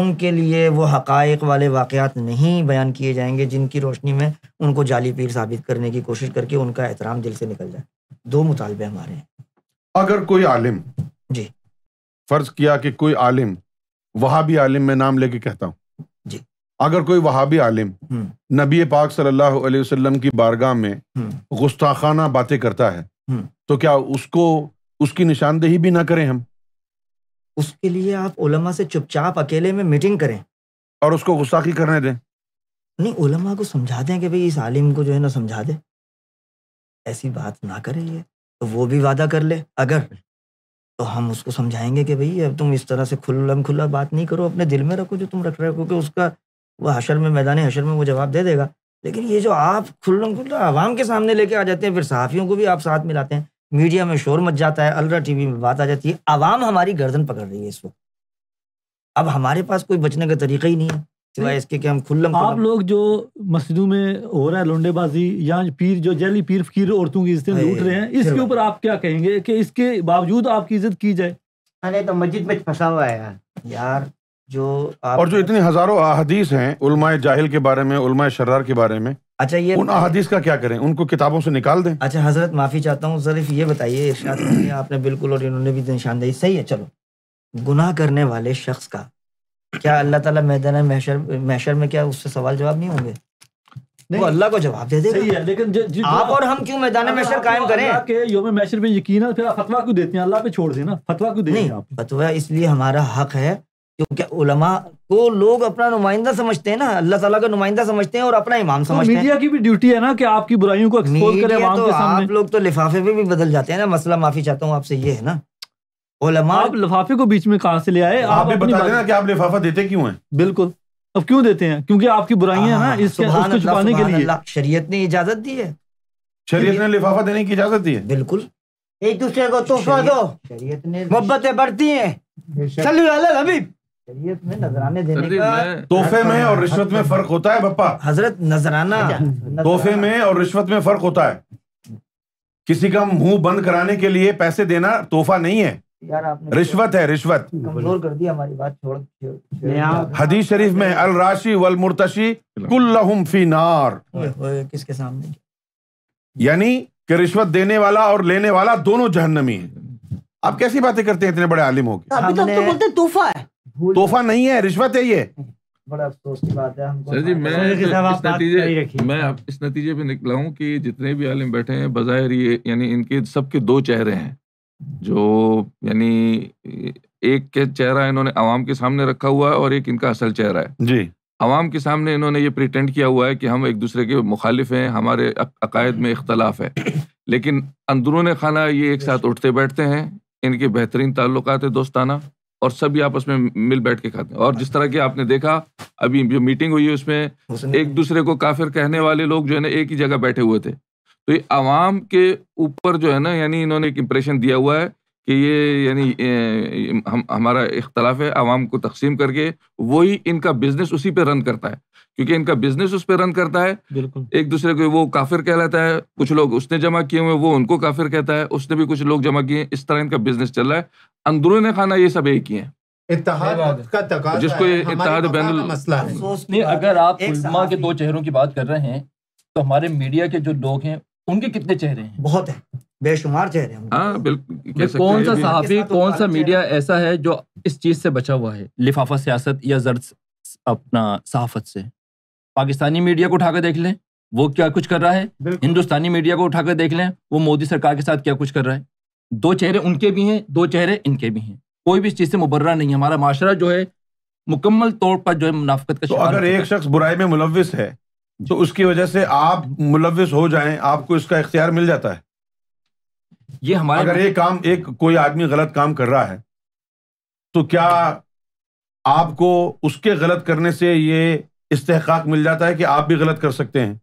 उनके लिए वो हकायक वाले वाक़ात नहीं बयान किए जाएंगे जिनकी रोशनी में उनको जाली पीर साबित करने की कोशिश करके उनका एहतराम दिल से निकल जाए दो मुतालबे हमारे हैं अगर कोई आलिम जी फर्ज किया कि कोई आलिम भी आलिम में नाम लेके कहता हूँ जी अगर कोई भी आलिम हम्म। नबी पाक सल्लल्लाहु अलैहि वसल्लम की बारगाह में हम्म। गुस्ताखाना बातें करता है हम्म। तो क्या उसको उसकी निशानदेही भी ना करें हम उसके लिए आप ओलमा से चुपचाप अकेले में मीटिंग करें और उसको गुस्साखी करने दें नहीं ओलमा को समझा दें कि भाई इस आलिम को जो है ना समझा दे ऐसी बात ना करें ये तो वो भी वादा कर ले अगर तो हम उसको समझाएंगे कि भाई अब तुम इस तरह से खुल्लम खुला बात नहीं करो अपने दिल में रखो जो तुम रख रहे हो क्योंकि उसका वो हशर में मैदान हशर में वो जवाब दे देगा लेकिन ये जो आप खुल्लम खुल्ला आवाम के सामने लेके आ जाते हैं फिर सहाफ़ियों को भी आप साथ मिलाते हैं मीडिया में शोर मच जाता है अलरा टीवी में बात आ जाती है आवाम हमारी गर्दन पकड़ रही है इस वक्त अब हमारे पास कोई बचने का तरीका ही नहीं है सिवाय इसके कि हम खुल्लम आप लोग जो मस्जिदों में हो रहा है लोंडेबाजी या पीर जो जैली पीर फकीर औरतों की इज्जत लूट रहे हैं इसके ऊपर आप क्या कहेंगे कि इसके बावजूद आपकी इज्जत की जाए अरे तो मस्जिद में फंसा हुआ है यार जो और जो इतनी हजारों अहदीस हैं उलमाए जाहिल के बारे में उलमाए शर्रार के बारे में अच्छा ये उन अहादीस का क्या करें उनको किताबों से निकाल दें अच्छा हजरत माफी चाहता हूँ सिर्फ ये बताइए इर्शाद आपने बिल्कुल और इन्होंने भी निशानदेही सही है चलो गुनाह करने वाले शख्स का क्या अल्लाह ताला मैदान महशर महशर में क्या उससे सवाल जवाब नहीं होंगे वो अल्लाह को जवाब दे देगा लेकिन आप और हम क्यों मैदान महशर कायम करें योम महशर पे यकीन है फिर फतवा क्यों देते हैं अल्लाह पे छोड़ देना फतवा क्यों देते हैं फतवा इसलिए हमारा हक है क्योंकि उलमा को लोग अपना नुमाइंदा समझते हैं ना अल्लाह ताला का नुमाइंदा समझते हैं और अपना इमाम तो समझते हैं मीडिया की भी ड्यूटी है ना कि आपकी बुराइयों को एक्सपोज करें इमाम तो के सामने आप लोग तो लिफाफे में भी बदल जाते हैं ना मसला माफी चाहता हूँ आपसे ये है ना उलमा आप लिफाफे को बीच में कहाँ से ले आए आप भी बता देना आप लिफाफा देते क्यों है बिल्कुल अब क्यों देते हैं क्योंकि आपकी बुराइयां हैं ना हाँ, इसके उसको छुपाने के लिए शरीयत ने इजाजत दी है शरीयत ने लिफाफा देने की इजाजत दी है बिल्कुल एक दूसरे को तोहफा दो शरीयत ने मोहब्बतें बढ़ती हैं शरीयत में नजराने देने का तोहफे में और रिश्वत में फर्क होता है पप्पा हजरत अच्छा। नजराना तोहफे में और रिश्वत में फर्क होता है किसी का मुंह बंद कराने के लिए पैसे देना तोहफा नहीं है यार रिश्वत है रिश्वत कमजोर कर दिया हमारी बात छोड़ हदीस शरीफ में अल राशि वल मुर्तशी कुल्लहुम फी नार किसके सामने यानी कि रिश्वत देने वाला और लेने वाला दोनों जहन्नमी है आप कैसी बातें करते हैं इतने बड़े आलिम हो गए तो तो तोहफा है तोहफा नहीं है रिश्वत है ये बड़ा अफसोस की बात है हमको मैं इस नतीजे मैं इस नतीजे पे निकला हूँ कि जितने भी आलिम बैठे हैं बज़ाहिर ये यानी इनके सबके दो चेहरे हैं जो यानी एक के चेहरा इन्होंने आवाम के सामने रखा हुआ है और एक इनका असल चेहरा है जी आवाम के सामने इन्होंने ये प्रिटेंड किया हुआ है कि हम एक दूसरे के मुखालिफ हैं हमारे अकायद में इख्तलाफ है लेकिन अंदरून खाना ये एक साथ उठते बैठते हैं इनके बेहतरीन ताल्लुक है दोस्ताना और सभी आपस में मिल बैठ के खाते हैं और जिस तरह की आपने देखा अभी जो मीटिंग हुई है उसमें एक दूसरे को काफिर कहने वाले लोग जो है ना एक ही जगह बैठे हुए थे तो ये आवाम के ऊपर जो है ना यानी इन्होंने एक इम्प्रेशन दिया हुआ है कि ये यानी हम हमारा इख्तलाफ है आवाम को तकसीम करके वही इनका बिजनेस उसी पे रन करता है क्योंकि इनका बिजनेस उस पर रन करता है एक दूसरे को वो काफिर कहलाता है कुछ लोग उसने जमा किए हुए वो उनको काफिर कहता है उसने भी कुछ लोग जमा किए इस तरह इनका बिजनेस चल रहा है अंदरून खाना ये सब एक ही है जिसको इतिहाद मसला है अगर आप के दो चेहरों की बात कर रहे हैं तो हमारे मीडिया के जो लोग हैं उनके कितने चेहरे हैं बहुत है बेशुमार चेहरे हैं हाँ, बिल्कुल कौन सा सहाफी तो कौन सा मीडिया ऐसा है जो इस चीज से बचा हुआ है लिफाफा सियासत या जर्द अपना सहाफत से पाकिस्तानी मीडिया को उठाकर देख लें वो क्या कुछ कर रहा है हिंदुस्तानी मीडिया को उठाकर देख लें वो मोदी सरकार के साथ क्या कुछ कर रहा है दो चेहरे उनके भी हैं दो चेहरे इनके भी हैं कोई भी इस चीज़ से मुबर्रा नहीं है हमारा माशरा जो है मुकम्मल तौर पर जो है मुनाफत का तो अगर एक शख्स बुराई में मुलविस है तो उसकी वजह से आप मुलविस हो जाए आपको इसका इख्तियार मिल जाता है ये हमारे अगर एक काम एक कोई आदमी गलत काम कर रहा है तो क्या आपको उसके गलत करने से ये इस्तेकाक मिल जाता है कि आप भी गलत कर सकते हैं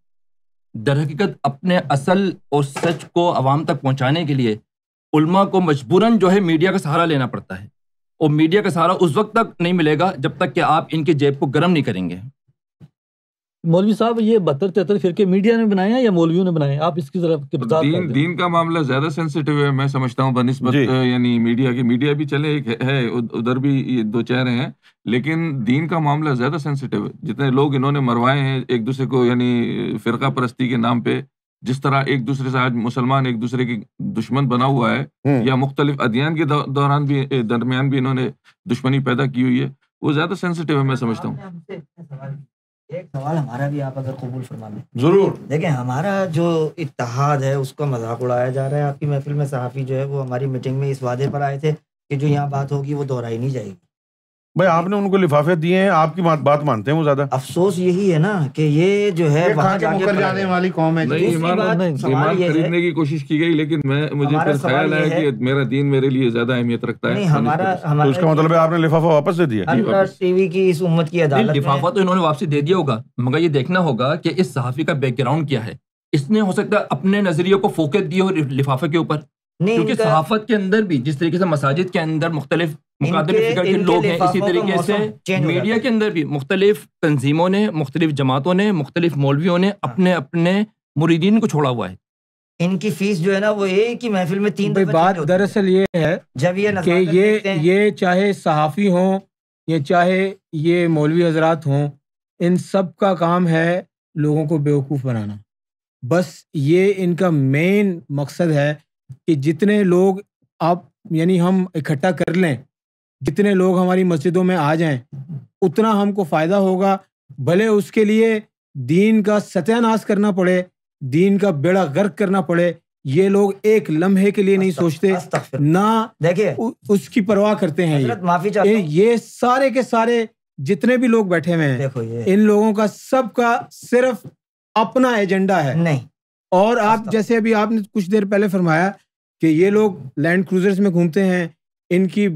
दरहकीकत अपने असल और सच को आवाम तक पहुँचाने के लिए उल्मा को मजबूरन जो है मीडिया का सहारा लेना पड़ता है और मीडिया का सहारा उस वक्त तक नहीं मिलेगा जब तक कि आप इनकी जेब को गर्म नहीं करेंगे मौलवी साहब ये बहत्तर तिहत्तर फिर के मीडिया ने बनाया या मौलवियों ने बनाया आप इसकी जरा दीन, दीन दीन का मामला ज्यादा सेंसिटिव है मैं समझता हूँ बनस्बत यानी मीडिया की मीडिया भी चले एक है उधर भी दो चेहरे हैं लेकिन दीन का मामला ज्यादा सेंसिटिव है जितने लोग इन्होंने मरवाए हैं एक दूसरे को यानी फिरका परस्ती के नाम पे जिस तरह एक दूसरे से आज मुसलमान एक दूसरे के दुश्मन बना हुआ है हम्म। या मुख्तलिफ अध्ययन के दौरान भी दरमियान भी इन्होंने दुश्मनी पैदा की हुई है वो ज्यादा सेंसिटिव है मैं समझता हूँ एक सवाल हमारा भी आप अगर कबूल फरमा लें जरूर देखें हमारा जो इतिहाद है उसका मजाक उड़ाया जा रहा है आपकी महफिल में सहाफ़ी जो है वो हमारी मीटिंग में इस वादे पर आए थे कि जो यहाँ बात होगी वो दोहराई नहीं जाएगी भाई आपने उनको लिफाफे दिए हैं आपकी बात मानते हैं वो ज्यादा अफसोस यही है ना कि ये जो है खरीदने की कोशिश की गई लेकिन मैं मुझे ख्याल आया कि मेरा दीन मेरे लिए ज्यादा अहमियत रखता है उसका तो मतलब आपने लिफाफा वापस दे दिया टीवी की इस उम्मत की लिफाफा तो इन्होंने वापसी दे दिया होगा मगर ये देखना होगा की इस सहाफी का बैकग्राउंड क्या है इसने हो सकता है अपने नजरियो को फोकस दिया हो लिफाफे के ऊपर क्योंकि सहाफत के अंदर भी जिस तरीके से मसाजिद के अंदर मुख्तलिफ मुकादमे फिक्र के लोग हैं इसी तरीके से मीडिया के अंदर भी मुख्तलिफ तंजीमों ने मुख्तलिफ जमातों ने मुख्तलिफ मौलवियों ने हाँ। अपने अपने मुरीदीन को छोड़ा हुआ है इनकी फीस जो है ना वो एक ही महफिल में तीन बात दरअसल ये है जब ये कि ये ये चाहे सहाफ़ी हों ये चाहे ये मौलवी हजरात हों इन सब का काम है लोगों को बेवकूफ़ बनाना बस ये इनका मेन मकसद है कि जितने लोग आप यानी हम इकट्ठा कर लें जितने लोग हमारी मस्जिदों में आ जाएं उतना हमको फ़ायदा होगा भले उसके लिए दीन का सत्यानाश करना पड़े दीन का बेड़ा गर्क करना पड़े ये लोग एक लम्हे के लिए नहीं सोचते ना देखिए उसकी परवाह करते हैं ये माफी ये, ये सारे के सारे जितने भी लोग बैठे हुए हैं इन लोगों का सबका सिर्फ अपना एजेंडा है नहीं और आप जैसे अभी आपने कुछ देर पहले फरमाया कि ये लोग लैंड क्रूजर्स में घूमते हैं इनकी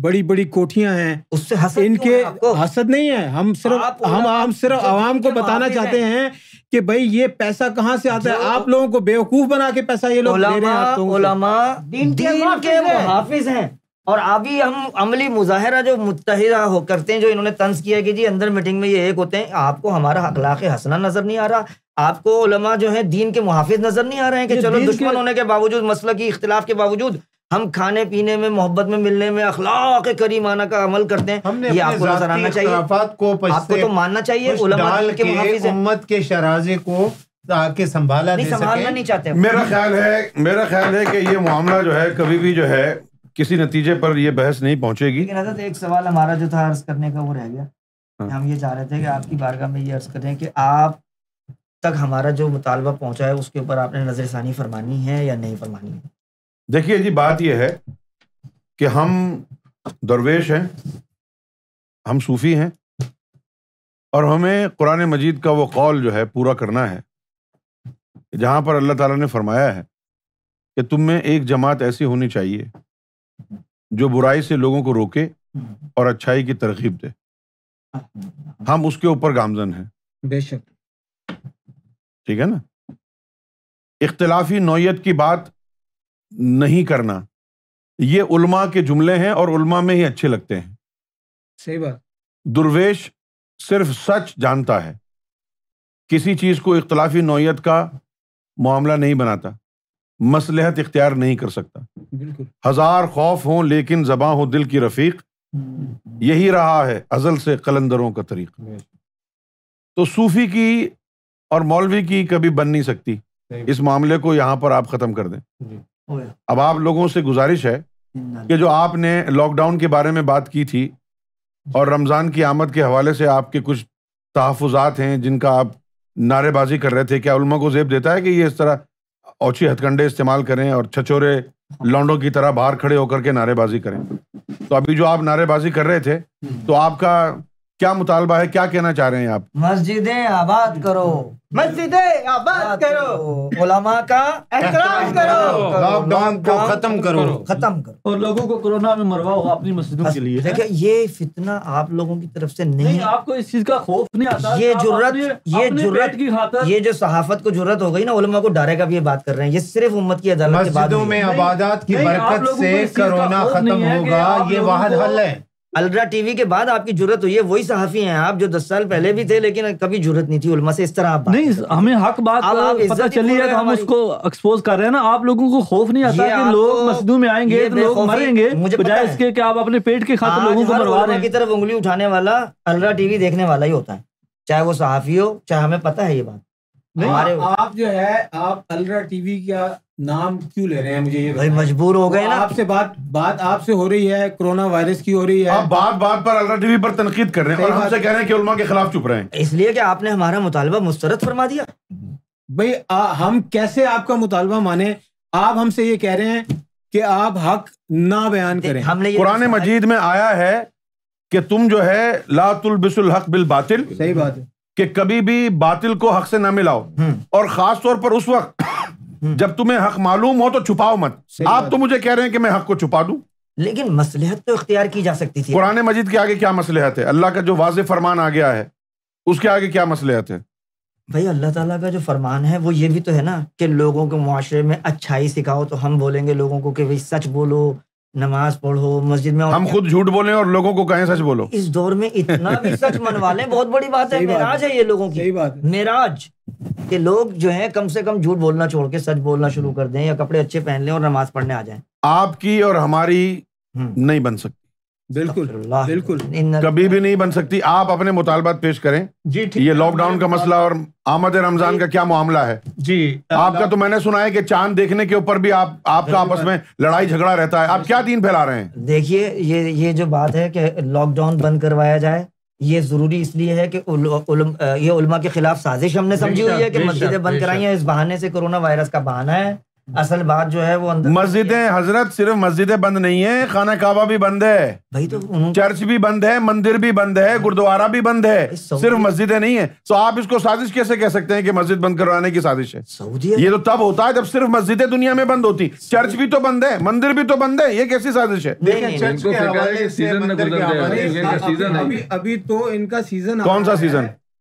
बड़ी बड़ी कोठियां हैं उससे हसद इनके हसद नहीं है हम सिर्फ हम हम सिर्फ आवाम को बताना चाहते हैं कि भाई ये पैसा कहाँ से आता है आप लोगों को बेवकूफ बना के पैसा ये लोग ले रहे हैं दीन के हाफिज हैं और अभी हम अमली मुजाहरा जो मुतहरा हो करते हैं जो इन्होंने तंज किया है कि जी अंदर मीटिंग में ये एक होते हैं आपको हमारा अखलाक हसना नजर नहीं आ रहा आपको जो है दीन के मुहाफिज नजर नहीं आ रहे हैं कि चलो दुश्मन होने के बावजूद मसल की इख्तलाफ के बावजूद हम खाने पीने में मोहब्बत में मिलने में अखलाक करीमाना का अमल करते हैं हमने ये आपको नजर आना चाहिए को आपको तो मानना चाहिए के उम्मत के शराजे को आके संभाला नहीं संभालना नहीं चाहते मेरा ख्याल है मेरा ख्याल है कि ये मामला जो है कभी भी जो है किसी नतीजे पर ये बहस नहीं पहुंचेगी एक सवाल हमारा जो था अर्ज करने का वो रह गया हाँ। हम ये चाह रहे थे कि आपकी बारगाह में ये अर्ज करें कि आप तक हमारा जो मुतालबा पहुंचा है उसके ऊपर आपने नजरसानी फरमानी है या नहीं फरमानी है देखिए जी बात यह है कि हम दरवेश हैं हम सूफ़ी हैं और हमें कुरान मजीद का वो कौल जो है पूरा करना है जहाँ पर अल्लाह ताला ने फरमाया है कि तुम में एक जमात ऐसी होनी चाहिए जो बुराई से लोगों को रोके और अच्छाई की तरकीब दे हम उसके ऊपर गामजन हैं बेशक ठीक है ना इख्तलाफी नौीयत की बात नहीं करना ये उल्मा के जुमले हैं और उल्मा में ही अच्छे लगते हैं सही बात दुर्वेश सिर्फ सच जानता है किसी चीज को इख्तलाफी नोयत का मामला नहीं बनाता मसलहत इख्तियार नहीं कर सकता बिल्कुल हजार खौफ हो लेकिन जबाँ हो दिल की रफीक यही रहा है अजल से कलंदरों का तरीका तो सूफी की और मौलवी की कभी बन नहीं सकती इस मामले को यहां पर आप ख़त्म कर दें Oh, अब आप लोगों से गुजारिश है कि जो आपने लॉकडाउन के बारे में बात की थी और रमज़ान की आमद के हवाले से आपके कुछ तहफात हैं जिनका आप नारेबाजी कर रहे थे क्या उलमा को जेब देता है कि ये इस तरह औची हथकंडे इस्तेमाल करें और छचोरे हाँ। लॉन्डो की तरह बाहर खड़े होकर के नारेबाजी करें तो अभी जो आप नारेबाजी कर रहे थे hmm. तो आपका क्या मुतालबा है क्या कहना चाह रहे हैं आप मस्जिद आबाद करो मस्जिद आबाद करो उलमा का एहतराम करो लॉकडाउन को खत्म करो खत्म करो और लोगों को कोरोना में मरवाओ अपनी मस्जिदों के लिए देखिए ये फितना आप लोगों की तरफ से नहीं, नहीं आपको इस चीज का खौफ नहीं आता ये जरूरत ये जरूरत की खातर ये जो सहाफत को जुर्रत हो गई ना ओलमा को डायरेक्ट अब ये बात कर रहे हैं ये सिर्फ उम्मत की अदालत मस्जिदों में आबादात की बरकत से कोरोना खत्म होगा ये वाहद हल है अलरा टीवी के बाद आपकी जरूरत हुई है वही सहाफी हैं आप जो दस साल पहले भी थे लेकिन कभी जरूरत नहीं थी उलमा से इस तरह आप नहीं हमें हक बात आप, आप पता चली है तो हम उसको एक्सपोज कर रहे हैं ना आप लोगों को खौफ नहीं आता कि लोग मस्जिदों में आएंगे तो लोग मरेंगे बजाय इसके कि आप अपने पेट के खाते लोगों को मरवा रहे हैं की तरफ उंगली उठाने वाला अलरा टीवी देखने वाला ही होता है चाहे वो सहाफी हो चाहे हमें पता है ये बात हमारे आप जो है आप अलरा टीवी का नाम क्यों ले रहे हैं मुझे ये भाई मजबूर हो गए ना आपसे बात बात आपसे हो रही है कोरोना वायरस की हो रही है आप बात बात पर अल्ट्रा टीवी पर तनकीद कर रहे हैं और हमसे कह रहे हैं कि उलमा के खिलाफ चुप रहे हैं इसलिए कि आपने हमारा मुतालबा मुस्तरद फरमा दिया भाई हम कैसे आपका मुतालबा माने आप हमसे ये कह रहे हैं कि आप हक ना बयान करें हमने कुरान तो मजीद में आया है कि तुम जो है लातुल बिसुल हक बिल बातिल सही बात है कि कभी भी बातिल को हक से ना मिलाओ हम्म। और खास तौर पर उस वक्त हम्म। जब तुम्हें हक मालूम हो तो छुपाओ मत आप तो मुझे कह रहे हैं कि मैं हक को छुपा दूं लेकिन मसलहत तो इख्तियार की जा सकती थी कुरान मजीद के आगे क्या मसलहत है अल्लाह का जो वाज फरमान आ गया है उसके आगे क्या मसलहत है भाई अल्लाह ताला का जो फरमान है वो ये भी तो है ना कि लोगों को माशरे में अच्छाई सिखाओ तो हम बोलेंगे लोगों को कि भाई सच बोलो नमाज पढ़ो मस्जिद में हम खुद झूठ बोले और लोगों को कहें सच बोलो इस दौर में इतना भी सच मनवा लें बहुत बड़ी बात है मेराज है ये लोगों की बात मेराज कि लोग जो है कम से कम झूठ बोलना छोड़ के सच बोलना शुरू कर दें या कपड़े अच्छे पहन लें और नमाज पढ़ने आ जाएं आपकी और हमारी हम्म। नहीं बन सकती बिल्कुल बिल्कुल कभी भी नहीं बन सकती आप अपने मुतालबात पेश करें जी ठीक ये लॉकडाउन का मसला और आमद रमजान का क्या मामला है जी आपका तो मैंने सुना है कि चांद देखने के ऊपर भी आप आपका आपस में लड़ाई झगड़ा रहता है आप क्या दिन फैला रहे हैं देखिए ये ये जो बात है कि लॉकडाउन बंद करवाया जाए ये जरूरी इसलिए है कि उल, उल, ये उलमा के खिलाफ साजिश हमने समझी हुई है कि मस्जिदें बंद कराई हैं इस बहाने से कोरोना वायरस का बहाना है असल बात जो है वो अंदर मस्जिदें हजरत सिर्फ मस्जिदें बंद नहीं है खाना काबा भी बंद है भाई तो चर्च भी बंद है मंदिर भी बंद है गुरुद्वारा भी बंद है सिर्फ मस्जिदें नहीं है तो आप इसको साजिश कैसे कह सकते हैं कि मस्जिद बंद करवाने की साजिश है सऊदी ये तो तब होता है जब सिर्फ मस्जिदें दुनिया में बंद होती चर्च भी तो बंद है मंदिर भी तो बंद है ये कैसी साजिश है अभी तो इनका सीजन कौन सा सीजन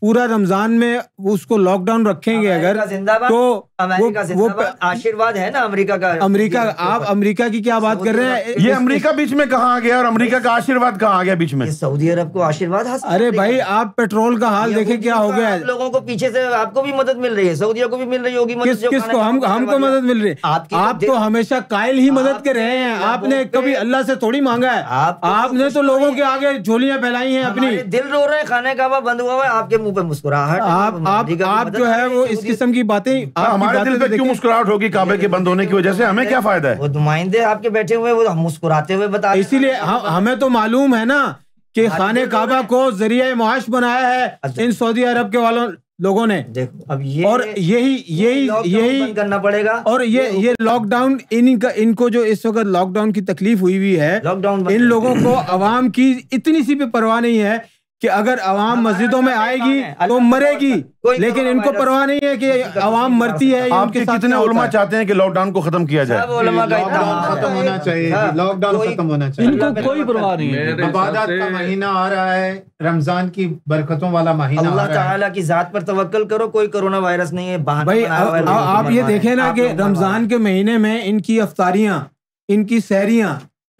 पूरा रमजान में उसको लॉकडाउन रखेंगे अगर तो वो, वो आशीर्वाद है ना अमेरिका का अमेरिका आप अमेरिका की क्या बात कर रहे हैं ये अमेरिका बीच में कहा आ गया और अमेरिका का आशीर्वाद कहाँ आ गया बीच में सऊदी अरब को आशीर्वाद अरे भाई आप पेट्रोल का हाल देखे क्या हो गया लोगों को पीछे से आपको भी मदद मिल रही है सऊदियों को भी मिल रही होगी मदद किसको हम हमको मदद मिल रही है तो आप तो हमेशा कायल ही मदद के रहे हैं आपने कभी अल्लाह से थोड़ी मांगा है तो आपने तो, तो लोगों के आगे झोलियां फैलाई है अपनी दिल रो रहे हैं खाने का बंद हुआ है आपके मुंह पे मुस्कुराहट आप आप आप जो है वो तो इस किस्म की बातें हमारे दिल पे क्यों मुस्कुराहट होगी काबे के बंद होने की वजह से हमें क्या फायदा है वो नुमाइंदे तो आपके बैठे हुए वो तो मुस्कुराते हुए बता इसीलिए हमें तो मालूम है ना कि खाने काबा को जरिया मुआश बनाया है अच्छा। इन सऊदी अरब के वालों लोगों ने देखो अब ये और यही यही यही करना पड़ेगा और ये ये लॉकडाउन इनका इनको जो इस वक्त लॉकडाउन की तकलीफ हुई हुई है लॉकडाउन इन लोगों को आवाम की इतनी सी भी परवाह नहीं है कि अगर आवाम मस्जिदों में तो आएगी तो मरेगी लेकिन इनको परवाह नहीं है कि आवाम मरती है आपके कितने उलमा चाहते हैं कि लॉकडाउन को खत्म किया जाए खत्म होना चाहिए लॉकडाउन हाँ, खत्म होना चाहिए इनको कोई परवाह नहीं है मबादात का महीना आ रहा है रमजान की बरकतों वाला महीना अल्लाह ताला की जात पर तवक्ल करो कोई कोरोना वायरस नहीं है भाई आप ये देखे ना कि रमजान के महीने में इनकी अफतारियां इनकी सहरिया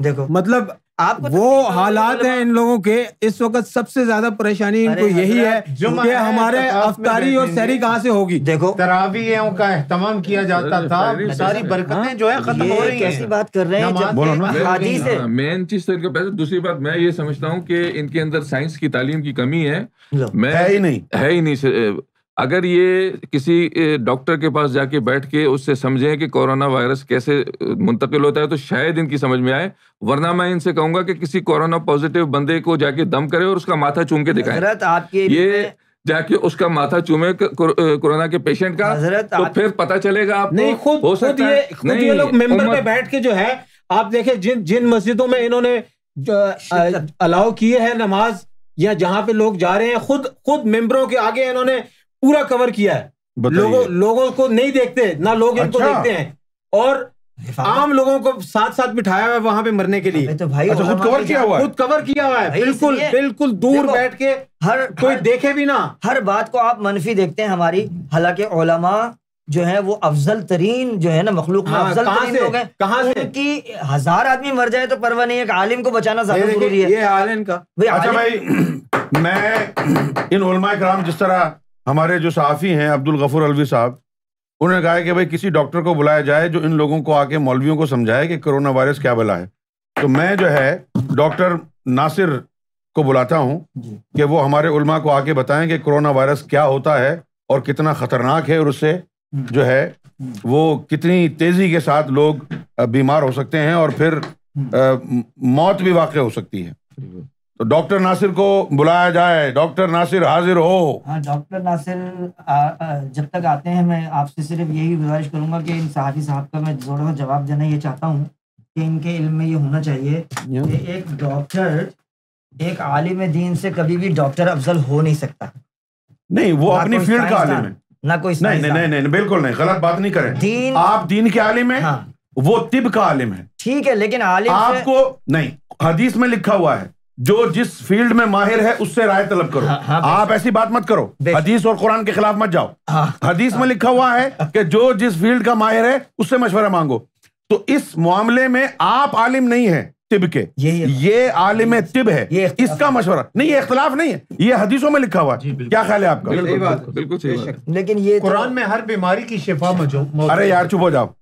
देखो मतलब आपको तो वो हालात मतलब हैं इन लोगों के इस वक्त सबसे ज्यादा परेशानी इनको यही है कि हमारे अफतारी और सहरी कहाँ से होगी देखो तरावीयों का एहतमाम किया जाता था सारी बरकतें हाँ? जो है खत्म हो रही कैसी बात कर रहे हैं मेन चीज तो इनका पैसा दूसरी बात मैं ये समझता हूँ कि इनके अंदर साइंस की तालीम की कमी है मैं ही नहीं है ही नहीं अगर ये किसी डॉक्टर के पास जाके बैठ के उससे समझें कि कोरोना वायरस कैसे मुंतकिल होता है तो शायद इनकी समझ में आए वरना मैं इनसे कहूंगा कि किसी कोरोना पॉजिटिव बंदे को जाके दम करे और उसका माथा चूम के दिखाए आपके ये जाके उसका माथा चूमे कोरोना के पेशेंट का तो फिर पता चलेगा आपको नहीं खुद हो सकता है ये, खुद नहीं, ये लोग मेंबर पे बैठ के जो है आप देखे जिन जिन मस्जिदों में इन्होंने अलाउ किए हैं नमाज या जहां पे लोग जा रहे हैं खुद खुद मेंबरों के आगे इन्होंने पूरा कवर किया है लोगों लोगों को नहीं देखते ना लोग अच्छा? इनको देखते हैं और आम लोगों को साथ साथ बिठाया हुआ है वहां पे मरने के लिए तो भाई अच्छा, खुद कवर किया हुआ है खुद कवर किया हुआ है बिल्कुल बिल्कुल दूर बैठ के हर कोई देखे भी ना हर बात को आप मनफी देखते हैं हमारी हालांकि ओलमा जो है वो अफजल तरीन जो है ना मखलूक हाँ, अफजल कहां तरीन लोग हैं कहाँ से उनकी हजार आदमी मर जाए तो परवा नहीं है आलिम को बचाना ज्यादा जरूरी है ये आलिम का भाई अच्छा भाई मैं इन ओलमा कराम जिस तरह हमारे जो साफ़ी हैं अब्दुल गफूर अलवी साहब उन्होंने कहा कि भाई किसी डॉक्टर को बुलाया जाए जो इन लोगों को आके मौलवियों को समझाए कि कोरोना वायरस क्या बला है तो मैं जो है डॉक्टर नासिर को बुलाता हूँ कि वो हमारे उलमा को आके बताएं कि कोरोना वायरस क्या होता है और कितना ख़तरनाक है और उससे जो है वो कितनी तेज़ी के साथ लोग बीमार हो सकते हैं और फिर आ, मौत भी वाक़ हो सकती है तो डॉक्टर नासिर को बुलाया जाए डॉक्टर नासिर हाजिर हो हाँ डॉक्टर नासिर आ, जब तक आते हैं मैं आपसे सिर्फ यही गुजारिश करूंगा कि इन सहाफी साहब का मैं जोड़ा जवाब देना ये चाहता हूँ कि इनके इल्म में ये होना चाहिए कि एक डॉक्टर एक आलिम दीन से कभी भी डॉक्टर अफजल हो नहीं सकता नहीं वो अपनी फील्ड का आलिम है ना कोई नहीं नहीं नहीं नहीं बिल्कुल नहीं गलत बात नहीं करें दीन आप दीन के आलिम है हाँ। वो तिब का आलिम है ठीक है लेकिन आलिम आपको नहीं हदीस में लिखा हुआ है जो जिस फील्ड में माहिर है उससे राय तलब करो हाँ, हाँ, आप ऐसी बात मत करो हदीस और कुरान के खिलाफ मत जाओ हाँ। हदीस हाँ, में लिखा हुआ है हाँ। कि जो जिस फील्ड का माहिर है उससे मशवरा मांगो तो इस मामले में आप आलिम नहीं है तिब के ये, ये आलिम तिब है ये इसका मशवरा नहीं ये इख्तलाफ नहीं है ये हदीसों में लिखा हुआ है क्या ख्याल है आपका लेकिन ये तो कुरान में हर बीमारी की शिफा मौजूद अरे यार चुप हो जाओ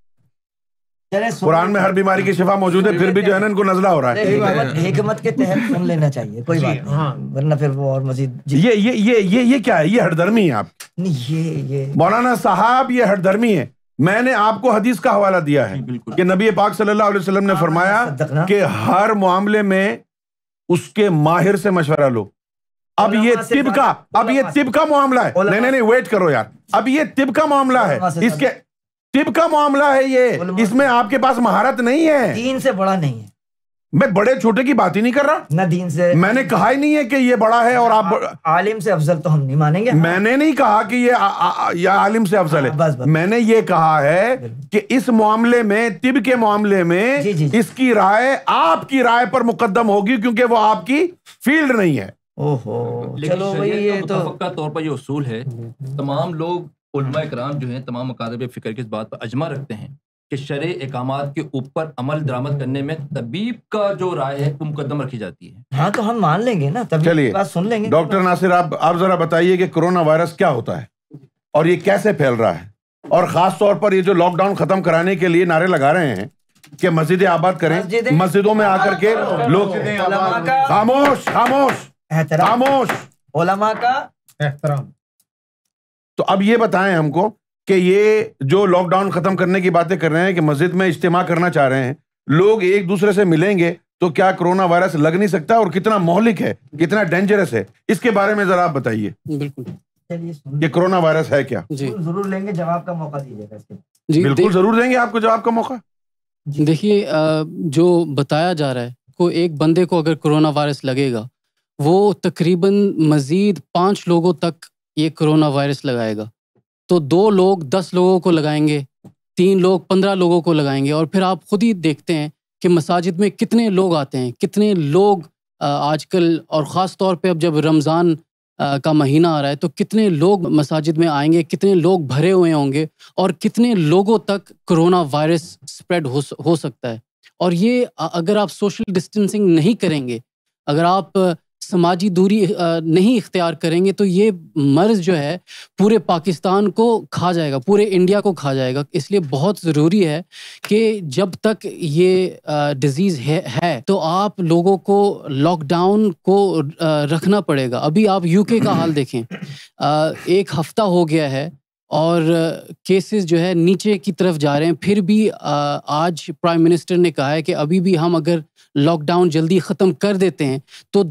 कुरान में हर बीमारी की शिफा मौजूद है फिर भी जो है ना इनको नजला हो रहा है हिकमत के तहत सुन लेना चाहिए कोई बात नहीं हाँ। वरना फिर वो और मजीद ये ये ये ये ये क्या है ये हटधर्मी है आप ये ये मौलाना साहब ये हटधर्मी है मैंने आपको हदीस का हवाला दिया है कि नबी पाक सल्लल्लाहु अलैहि वसल्लम ने फरमाया कि हर मामले में उसके माहिर से मशवरा लो अब ये तिब का अब ये तिब का मामला है नहीं नहीं नहीं वेट करो यार अब ये तिब का मामला है इसके टिप का मामला है ये इसमें आपके पास महारत नहीं है दीन से बड़ा नहीं है मैं बड़े छोटे की बात ही नहीं कर रहा ना दीन से मैंने कहा ही नहीं है कि ये बड़ा है और आप आलिम से अफजल तो हम नहीं मानेंगे हाँ। मैंने नहीं कहा कि ये या आलिम से अफजल हाँ, है बस, बस, मैंने ये कहा है कि इस मामले में तिब के मामले में जी, जी, जी. इसकी राय आपकी राय पर मुकदम होगी क्योंकि वो आपकी फील्ड नहीं है ओहो चलो भाई ये तो तौर पर ये उसूल है हम्म, हम्म। तमाम लोग हम्म। कराम जो है तमाम मकादब फ़िक्र की इस बात पर अजमा रखते हैं कि शर एकाम के ऊपर अमल दरामद करने में तबीब का जो राय है वो मुकदम रखी जाती है हाँ तो हम मान लेंगे ना चलिए सुन लेंगे डॉक्टर नासिर आप आप जरा बताइए कि कोरोना वायरस क्या होता है और ये कैसे फैल रहा है और खास तौर पर ये जो लॉकडाउन खत्म कराने के लिए नारे लगा रहे हैं कि मस्जिदें आबाद करें मस्जिदों में आकर के लोग खामोश खामोश खामोश ओलमा का एहतराम तो अब ये बताएं हमको कि ये जो लॉकडाउन खत्म करने की बातें कर रहे हैं कि मस्जिद में इज्तिमा करना चाह रहे हैं लोग एक दूसरे से मिलेंगे तो क्या कोरोना वायरस लग नहीं सकता और कितना मौलिक है कितना डेंजरस है इसके बारे में जरा आप बताइए बिल्कुल ये कोरोना वायरस है क्या जी जरूर लेंगे जवाब का मौका दीजिएगा जी बिल्कुल जरूर देंगे आपको जवाब का मौका देखिए जो बताया जा रहा है को एक बंदे को अगर कोरोना वायरस लगेगा वो तकरीबन मज़ीद पाँच लोगों तक ये कोरोना वायरस लगाएगा तो दो लोग दस लोगों को लगाएंगे तीन लोग पंद्रह लोगों को लगाएंगे और फिर आप खुद ही देखते हैं कि मसाजिद में कितने लोग आते हैं कितने लोग आजकल और ख़ास तौर पे अब जब रमज़ान का महीना आ रहा है तो कितने लोग मसाजिद में आएंगे कितने लोग भरे हुए होंगे और कितने लोगों तक कोरोना वायरस स्प्रेड हो हो सकता है और ये अगर आप सोशल डिस्टेंसिंग नहीं करेंगे अगर आप समाजी दूरी नहीं इख्तियार करेंगे तो ये मर्ज़ जो है पूरे पाकिस्तान को खा जाएगा पूरे इंडिया को खा जाएगा इसलिए बहुत ज़रूरी है कि जब तक ये डिज़ीज़ है, है तो आप लोगों को लॉकडाउन को रखना पड़ेगा अभी आप यूके का हाल देखें एक हफ़्ता हो गया है और केसेस जो है नीचे की तरफ जा रहे हैं फिर भी आज प्राइम मिनिस्टर ने कहा है कि अभी भी हम अगर लॉकडाउन जल्दी ख़त्म कर देते हैं तो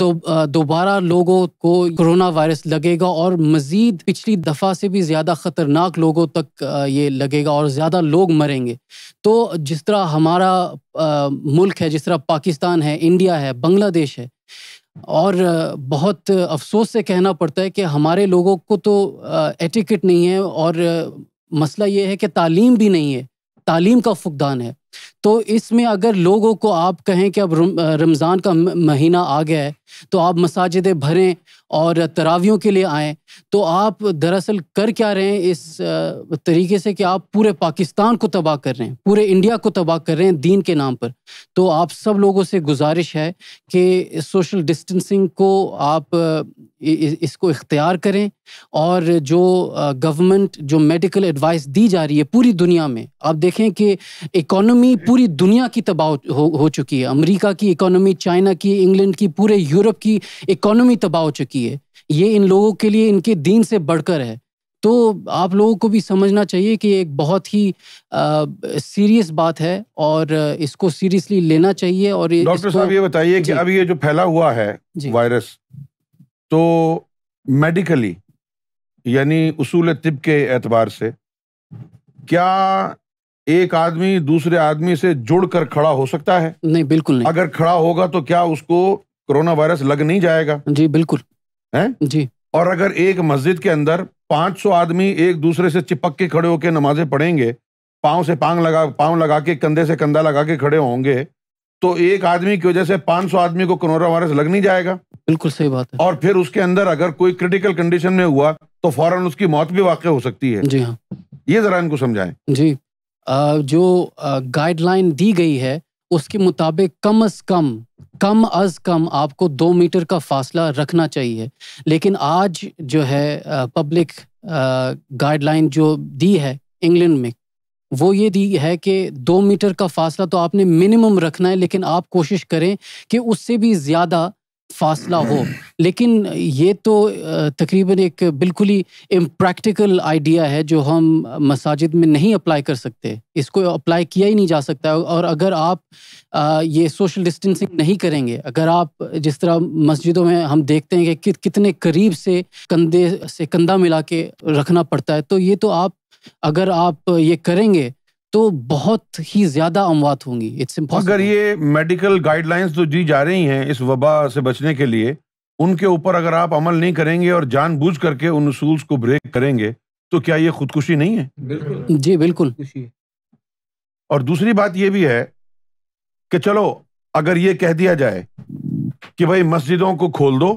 दोबारा लोगों को कोरोना वायरस लगेगा और मज़ीद पिछली दफ़ा से भी ज़्यादा ख़तरनाक लोगों तक ये लगेगा और ज़्यादा लोग मरेंगे तो जिस तरह हमारा मुल्क है जिस तरह पाकिस्तान है इंडिया है बांग्लादेश है और बहुत अफसोस से कहना पड़ता है कि हमारे लोगों को तो एटिकेट नहीं है और मसला ये है कि तालीम भी नहीं है तालीम का फुकदान है तो इसमें अगर लोगों को आप कहें कि अब रमज़ान का महीना आ गया है तो आप मसाजिदें भरें और तरावियों के लिए आएँ तो आप दरअसल कर क्या रहे हैं इस तरीके से कि आप पूरे पाकिस्तान को तबाह कर रहे हैं पूरे इंडिया को तबाह कर रहे हैं दीन के नाम पर तो आप सब लोगों से गुजारिश है कि सोशल डिस्टेंसिंग को आप इसको इख्तियार करें और जो गवर्नमेंट जो मेडिकल एडवाइस दी जा रही है पूरी दुनिया में आप देखें कि इकोनॉमी पूरी दुनिया की तबाह हो, हो चुकी है अमेरिका की इकोनॉमी चाइना की इंग्लैंड की पूरे यूरोप की इकोनॉमी तबाह हो चुकी है ये इन लोगों के लिए इनके दीन से बढ़कर है तो आप लोगों को भी समझना चाहिए कि एक बहुत ही सीरियस बात है और इसको सीरियसली लेना चाहिए और डॉक्टर साहब ये बताइए कि अब ये जो फैला हुआ है वायरस तो मेडिकली यानी उसूल तिब के एतबार से क्या एक आदमी दूसरे आदमी से जुड़कर खड़ा हो सकता है नहीं बिल्कुल नहीं अगर खड़ा होगा तो क्या उसको कोरोना वायरस लग नहीं जाएगा जी बिल्कुल है जी और अगर एक मस्जिद के अंदर 500 आदमी एक दूसरे से चिपक के खड़े होकर नमाजें पढ़ेंगे पाँव से पांग लगा पाँव लगा के कंधे से कंधा लगा के खड़े होंगे तो एक आदमी की वजह से 500 आदमी को कोरोना वायरस लग नहीं जाएगा बिल्कुल सही बात है और फिर उसके अंदर अगर कोई क्रिटिकल कंडीशन में हुआ तो फौरन उसकी मौत भी वाकई हो सकती है जी हाँ ये जरा इनको समझाए जी आ, जो गाइडलाइन दी गई है उसके मुताबिक कम अज कम कम अज कम आपको दो मीटर का फासला रखना चाहिए लेकिन आज जो है पब्लिक गाइडलाइन जो दी है इंग्लैंड में वो ये दी है कि दो मीटर का फासला तो आपने मिनिमम रखना है लेकिन आप कोशिश करें कि उससे भी ज़्यादा फासला हो लेकिन ये तो तकरीबन एक बिल्कुल ही इम्प्रैक्टिकल आइडिया है जो हम मसाजिद में नहीं अप्लाई कर सकते इसको अप्लाई किया ही नहीं जा सकता और अगर आप ये सोशल डिस्टेंसिंग नहीं करेंगे अगर आप जिस तरह मस्जिदों में हम देखते हैं कि कितने करीब से कंधे से कंधा मिला के रखना पड़ता है तो ये तो आप अगर आप ये करेंगे तो बहुत ही ज्यादा अमवात होंगी इट्स अगर ये मेडिकल गाइडलाइंस जो दी जा रही हैं इस वबा से बचने के लिए उनके ऊपर अगर आप अमल नहीं करेंगे और जानबूझ करके उन उसूल्स को ब्रेक करेंगे तो क्या ये खुदकुशी नहीं है बिल्कुल जी बिल्कुल और दूसरी बात ये भी है कि चलो अगर ये कह दिया जाए कि भाई मस्जिदों को खोल दो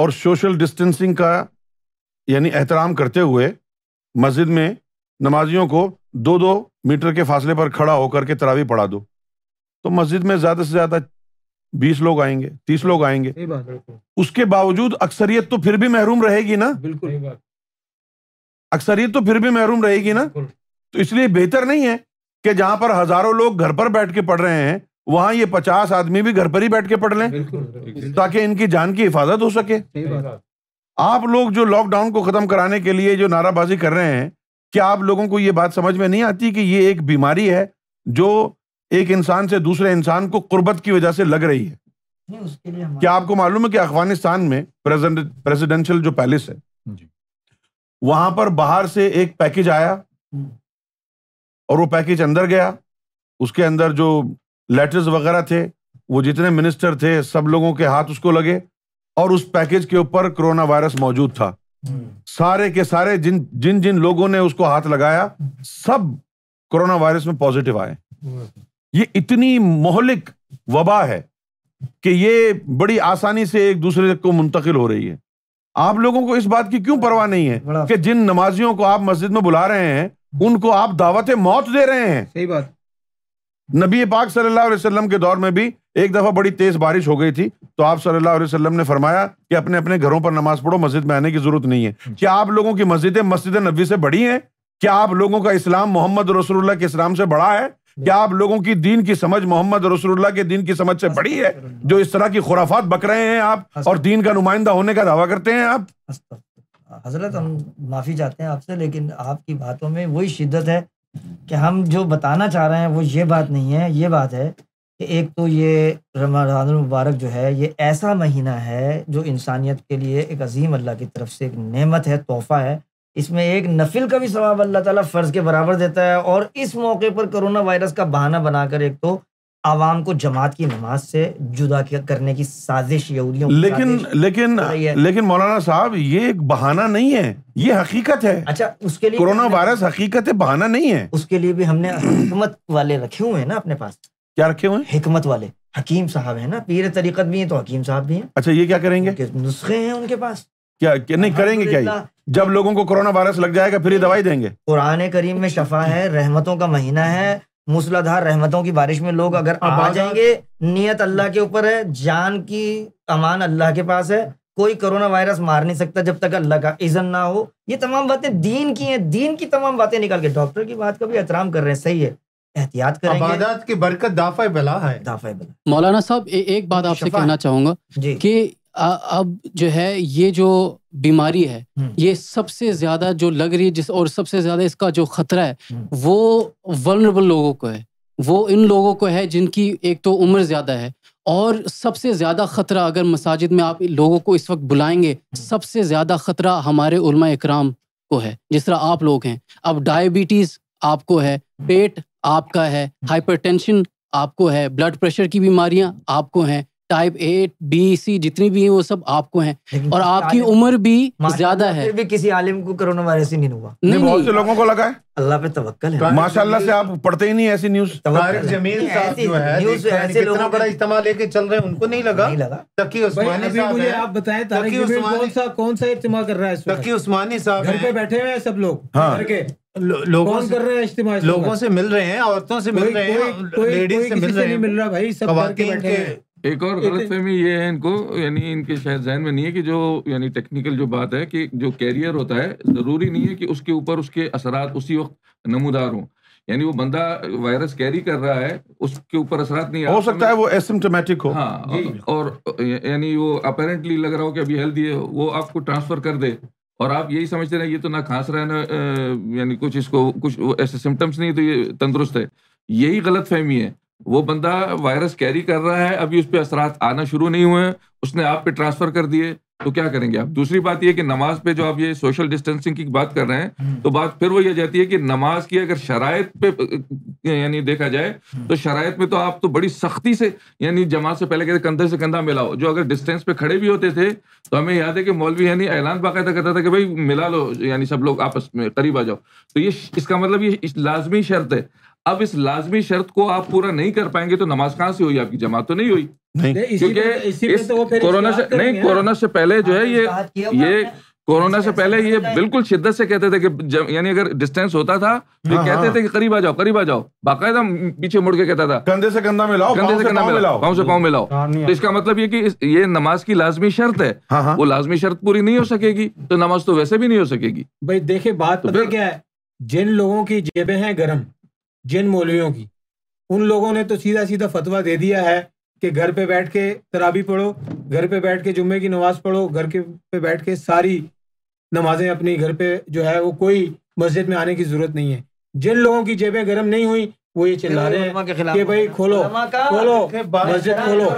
और सोशल डिस्टेंसिंग का यानी एहतराम करते हुए मस्जिद में नमाजियों को दो दो मीटर के फासले पर खड़ा होकर के तरावी पढ़ा दो तो मस्जिद में ज़्यादा से ज़्यादा बीस लोग आएंगे तीस लोग आएंगे उसके बावजूद अक्सरियत तो फिर भी महरूम रहेगी ना बिल्कुल अक्सरियत तो फिर भी महरूम रहेगी ना तो इसलिए बेहतर नहीं है कि जहां पर हजारों लोग घर पर बैठ के पढ़ रहे हैं वहां ये पचास आदमी भी घर पर ही बैठ के पढ़ लें ताकि इनकी जान की हिफाजत हो सके आप लोग जो लॉकडाउन को खत्म कराने के लिए जो नाराबाजी कर रहे हैं क्या आप लोगों को ये बात समझ में नहीं आती कि ये एक बीमारी है जो एक इंसान से दूसरे इंसान को कुर्बत की वजह से लग रही है क्या आपको मालूम है कि अफगानिस्तान में प्रेसिडेंशियल जो पैलेस है वहां पर बाहर से एक पैकेज आया हम्म। और वो पैकेज अंदर गया उसके अंदर जो लेटर्स वगैरह थे वो जितने मिनिस्टर थे सब लोगों के हाथ उसको लगे और उस पैकेज के ऊपर कोरोना वायरस मौजूद था सारे के सारे जिन जिन जिन लोगों ने उसको हाथ लगाया सब कोरोना वायरस में पॉजिटिव आए ये इतनी मोहलिक वबा है कि ये बड़ी आसानी से एक दूसरे को मुंतकिल हो रही है आप लोगों को इस बात की क्यों परवाह नहीं है कि जिन नमाजियों को आप मस्जिद में बुला रहे हैं उनको आप दावत मौत दे रहे हैं सही बात नबी पाक सल्लल्लाहु अलैहि वसल्लम के दौर में भी एक दफ़ा बड़ी तेज़ बारिश हो गई थी तो आप सल्लल्लाहु अलैहि वसल्लम ने फरमाया कि अपने अपने घरों पर नमाज पढ़ो मस्जिद में आने की ज़रूरत नहीं है हम्म। क्या आप लोगों की मस्जिदें मस्जिद नबी से बड़ी हैं क्या आप लोगों का इस्लाम मोहम्मद रसोल्ला के इस्लाम से बड़ा है क्या आप लोगों की दीन की समझ मोहम्मद रसोल्ला के दीन की समझ से बड़ी है जो इस तरह की खुराफात बक रहे हैं आप और दीन का नुमाइंदा होने का दावा करते हैं आप हजरत हम माफ़ी चाहते हैं आपसे लेकिन आपकी बातों में वही शिद्दत है कि हम जो बताना चाह रहे हैं वो ये बात नहीं है ये बात है कि एक तो ये रमज़ान मुबारक जो है ये ऐसा महीना है जो इंसानियत के लिए एक अजीम अल्लाह की तरफ से एक नेमत है तोहफ़ा है इसमें एक नफिल का भी सवाब अल्लाह ताला फ़र्ज़ के बराबर देता है और इस मौके पर कोरोना वायरस का बहाना बनाकर एक तो आवाम को जमात की नमाज से जुदा करने की साजिश यहूदियों लेकिन लेकिन लेकिन मौलाना साहब ये एक बहाना नहीं है ये हकीकत है अच्छा उसके लिए कोरोना वायरस हकीकत है बहाना नहीं है उसके लिए भी हमने हमत वाले रखे हुए हैं ना अपने पास क्या रखे हुए हिकमत वाले हकीम साहब है ना पीर तरीकत भी है तो हकीम साहब भी है अच्छा ये क्या करेंगे नुस्खे हैं उनके पास क्या, नहीं करेंगे क्या जब लोगों को कोरोना वायरस लग जाएगा फिर ये दवाई देंगे कुरान करीम में शफा है रहमतों का महीना है मूसलाधार रहमतों की बारिश में लोग अगर आ जाएंगे नियत अल्लाह के ऊपर है जान की अमान अल्लाह के पास है कोई कोरोना वायरस मार नहीं सकता जब तक अल्लाह का इजन ना हो ये तमाम बातें दीन की हैं दीन की तमाम बातें निकाल के डॉक्टर की बात का भी एहतराम कर रहे हैं सही है एहतियात करेंगे की बरकत दाफा बला है दाफा बला मौलाना साहब एक बात आपसे कहना चाहूंगा कि आ, अब जो है ये जो बीमारी है हम्म। ये सबसे ज्यादा जो लग रही है जिस और सबसे ज्यादा इसका जो खतरा है हम्म। वो वनरेबल लोगों को है वो इन लोगों को है जिनकी एक तो उम्र ज़्यादा है और सबसे ज़्यादा ख़तरा अगर मसाजिद में आप लोगों को इस वक्त बुलाएंगे हम्म। सबसे ज़्यादा ख़तरा हमारे उलमा इकराम को है जिस तरह आप लोग हैं अब डायबिटीज़ आपको है पेट आपका है हाइपरटेंशन आपको है ब्लड प्रेशर की बीमारियां आपको हैं टाइप ए बी सी जितनी भी हैं वो सब आपको हैं और आपकी उम्र भी ज्यादा है भी किसी आलिम को कोरोना वायरस ही नहीं हुआ नहीं नहीं, नहीं। बहुत से लोगों को लगा है अल्लाह पे तवक्कल है माशाल्लाह से आप पढ़ते ही नहीं ऐसी न्यूज तारिक जमील साहब जो है न्यूज ऐसे लोगों बड़ा इस्तेमाल लेके चल रहे हैं उनको नहीं लगा तकी उस्मानी साहब मुझे आप बताएं तारिक जमील कौन सा कौन सा इस्तेमाल कर रहा है तकी उस्मानी साहब घर पे बैठे हुए हैं सब लोग हाँ। घर के लोगों से कर रहे हैं इज्तिमा लोगों से मिल रहे हैं औरतों से मिल रहे हैं लेडीज से मिल रहे हैं मिल रहा भाई सब बैठे हैं एक और गलत फहमी ये है इनको यानी इनके शायद जहन में नहीं है कि जो यानी टेक्निकल जो बात है कि जो कैरियर होता है ज़रूरी नहीं है कि उसके ऊपर उसके असरात उसी वक्त नमूदार हों यानी वो बंदा वायरस कैरी कर रहा है उसके ऊपर असरात नहीं हो सकता है वो एसिम्टोमेटिक हो हाँ और यानी वो अपेरेंटली लग रहा हो कि अभी हेल्थी है वो आपको ट्रांसफर कर दे और आप यही समझते रहे ये तो ना खांस रहा है ना यानी कुछ इसको कुछ ऐसे सिम्टम्स नहीं तो ये तंदुरुस्त है यही गलत फहमी है वो बंदा वायरस कैरी कर रहा है अभी उस पर असरात आना शुरू नहीं हुए उसने आप पे ट्रांसफर कर दिए तो क्या करेंगे आप दूसरी बात यह कि नमाज पे जो आप ये सोशल डिस्टेंसिंग की बात कर रहे हैं हम्म। तो बात फिर वो ये जाती है कि नमाज की अगर शराय पे यानी देखा जाए हम्म। तो शराय में तो आप तो बड़ी सख्ती से यानी जमात से पहले कहते कंधे से कंधा मिलाओ जो अगर डिस्टेंस पे खड़े भी होते थे तो हमें याद है कि मौलवी यानी ऐलान बाकायदा करता था कि भाई मिला लो यानी सब लोग आपस में करीब आ जाओ तो ये इसका मतलब ये लाजमी शर्त है अब इस लाजमी शर्त को आप पूरा नहीं कर पाएंगे तो नमाज कहाँ से हुई आपकी जमात तो नहीं हुई क्योंकि इस तो कोरोना से नहीं कोरोना से पहले जो है ये ये कोरोना से पहले ये तो- बिल्कुल शिद्दत से कहते थे कि यानी अगर डिस्टेंस होता था तो कहते हाँ। थे कि करीब आ जाओ करीब आ जाओ बाकायदा पीछे मुड़ के कहता था कंधे से कंधा मिलाओ कंधे से कंधा मिलाओ पाँव से पाँव मिलाओ हाँ, तो इसका मतलब ये कि ये नमाज की लाजमी शर्त है वो लाजमी शर्त पूरी नहीं हो सकेगी तो नमाज तो वैसे भी नहीं हो सकेगी भाई देखे बात तो क्या है जिन लोगों की जेबें हैं गर्म जिन मौलवियों की उन लोगों ने तो सीधा सीधा फतवा दे दिया है कि घर पे बैठ के तराबी पढ़ो घर पे बैठ के जुम्मे की नमाज़ पढ़ो घर के पे बैठ के सारी नमाजें अपनी घर पे जो है वो कोई मस्जिद में आने की ज़रूरत नहीं है जिन लोगों की जेबें गर्म नहीं हुई वो ये चिल्ला रहे हैं कि भाई खोलो खोलो मस्जिद खोलो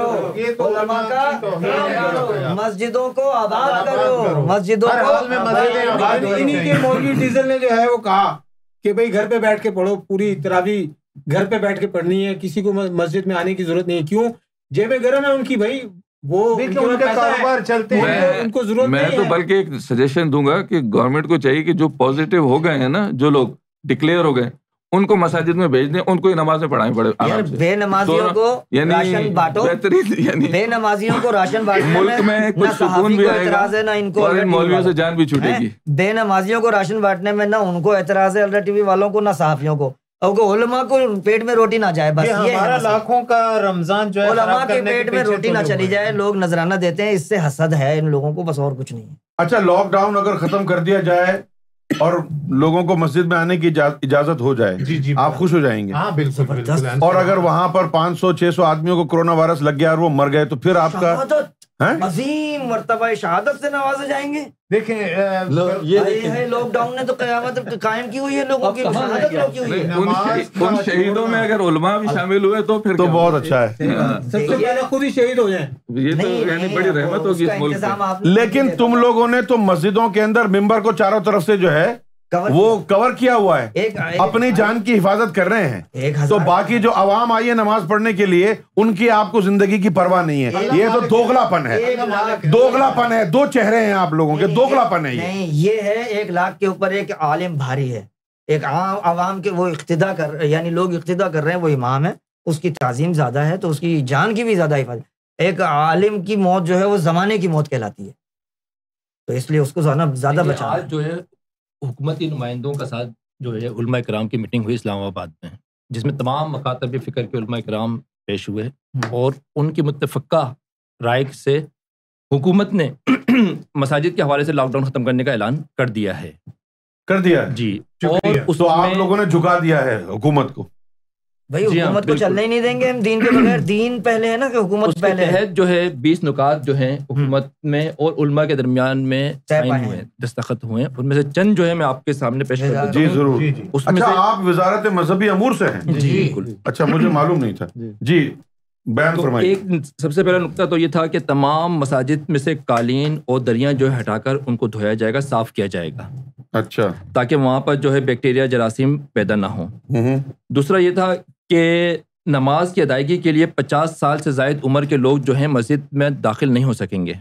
तो तो मस्जिदों को आबाद करो मस्जिदों को इन्हीं के मौलवी डीजल ने जो है वो कहा कि भाई घर पे बैठ के पढ़ो पूरी तरावी घर पे बैठ के पढ़नी है किसी को मस्जिद में आने की जरूरत नहीं क्यों जेबे गर्म है उनकी भाई वो कारोबार चलते हैं उनको जरूरत मैं तो बल्कि एक सजेशन दूंगा कि गवर्नमेंट को चाहिए कि जो पॉजिटिव हो गए हैं ना जो लोग डिक्लेयर हो गए उनको मस्जिद में भेज दें उनको नमाज में पढ़ाएं पड़े यार बेनमाजियों तो को राशन बांटो बेहतरीन बेनमाजियों को राशन बांटने मुल्क में कुछ सुकून भी आएगा है ना इनको और मौलवियों से जान भी छूटेगी बेनमाजियों को राशन बांटने में ना उनको एतराज है अल्लाह टीवी वालों को ना सहाफियों को उलमा को पेट में रोटी ना जाए बस ये, हमारा लाखों का रमजान जो है उलमा के पेट में रोटी ना चली जाए लोग नजराना देते हैं इससे हसद है इन लोगों को बस और कुछ नहीं अच्छा लॉकडाउन अगर खत्म कर दिया जाए और लोगों को मस्जिद में आने की इजाजत हो जाए जी जी आप खुश हो जाएंगे हाँ बिल्कुल, बिल्कुल, और अगर वहाँ पर 500 600 आदमियों को कोरोना वायरस लग गया और वो मर गए तो फिर आपका अजीम मरतबा शहादत से नवाजे जाएंगे देखें ये लॉकडाउन ने तो कयामत कायम की हुई है लोगों की शहादत लोग हुई है उन, शहीदों में अगर उलमा भी शामिल हुए तो फिर तो बहुत अच्छा है हाँ। सबसे पहले खुद ही शहीद हो जाए ये तो यानी बड़ी रहमत होगी लेकिन तुम लोगों ने तो मस्जिदों के अंदर मिंबर को चारों तरफ से जो है कवर वो कवर किया हुआ है एक, एक अपनी जान की हिफाजत कर रहे हैं तो बाकी जो आवाम आई है नमाज पढ़ने के लिए उनकी आपको जिंदगी की परवाह नहीं है ये तो दोगलापन है दोगलापन है दो चेहरे हैं आप लोगों के दोगलापन है ये ये है एक लाख के ऊपर एक आलिम भारी है एक आम आवाम के वो इकतदा कर यानी लोग इकतदा कर रहे हैं वो इमाम है उसकी तज़ीम ज़्यादा है तो उसकी जान की भी ज़्यादा हिफाजत एक आलिम की मौत जो है वो ज़माने की मौत कहलाती है तो इसलिए उसको ज़्यादा ज़्यादा बचा जो है हुकूमती नुमाइंदों का साथ जो है उलमा कराम की मीटिंग हुई इस्लामाबाद में जिसमें तमाम मकातब फ़िक्र के उलमा कराम पेश हुए हम्म। और उनकी मुतफ़ा राय से हुकूमत ने मसाजिद के हवाले से लॉकडाउन ख़त्म करने का ऐलान कर दिया है कर दिया जी और उस तो आप लोगों ने झुका दिया है हुकूमत को भाई हाँ, हुकूमत को चलने ही नहीं देंगे हम दीन के बगैर दीन पहले है ना कि हुकूमत पहले है जो है बीस नुकात जो हैं हम्म। हुकूमत में और उलमा के दरमियान में हुए दस्तखत हुए उनमें से चंद जो है मैं आपके सामने पेश कर जी जरूर उसमें अच्छा, आप वजारत मजहबी अमूर से हैं जी बिल्कुल अच्छा मुझे मालूम नहीं था जी तो एक सबसे पहला नुकता तो ये था कि तमाम मसाजिद में से कालीन और दरिया जो है हटाकर उनको धोया जाएगा साफ किया जाएगा अच्छा ताकि वहाँ पर जो है बैक्टीरिया जरासीम पैदा ना हो हम्म। दूसरा ये था कि नमाज की अदायगी के लिए 50 साल से जायद उम्र के लोग जो हैं मस्जिद में दाखिल नहीं हो सकेंगे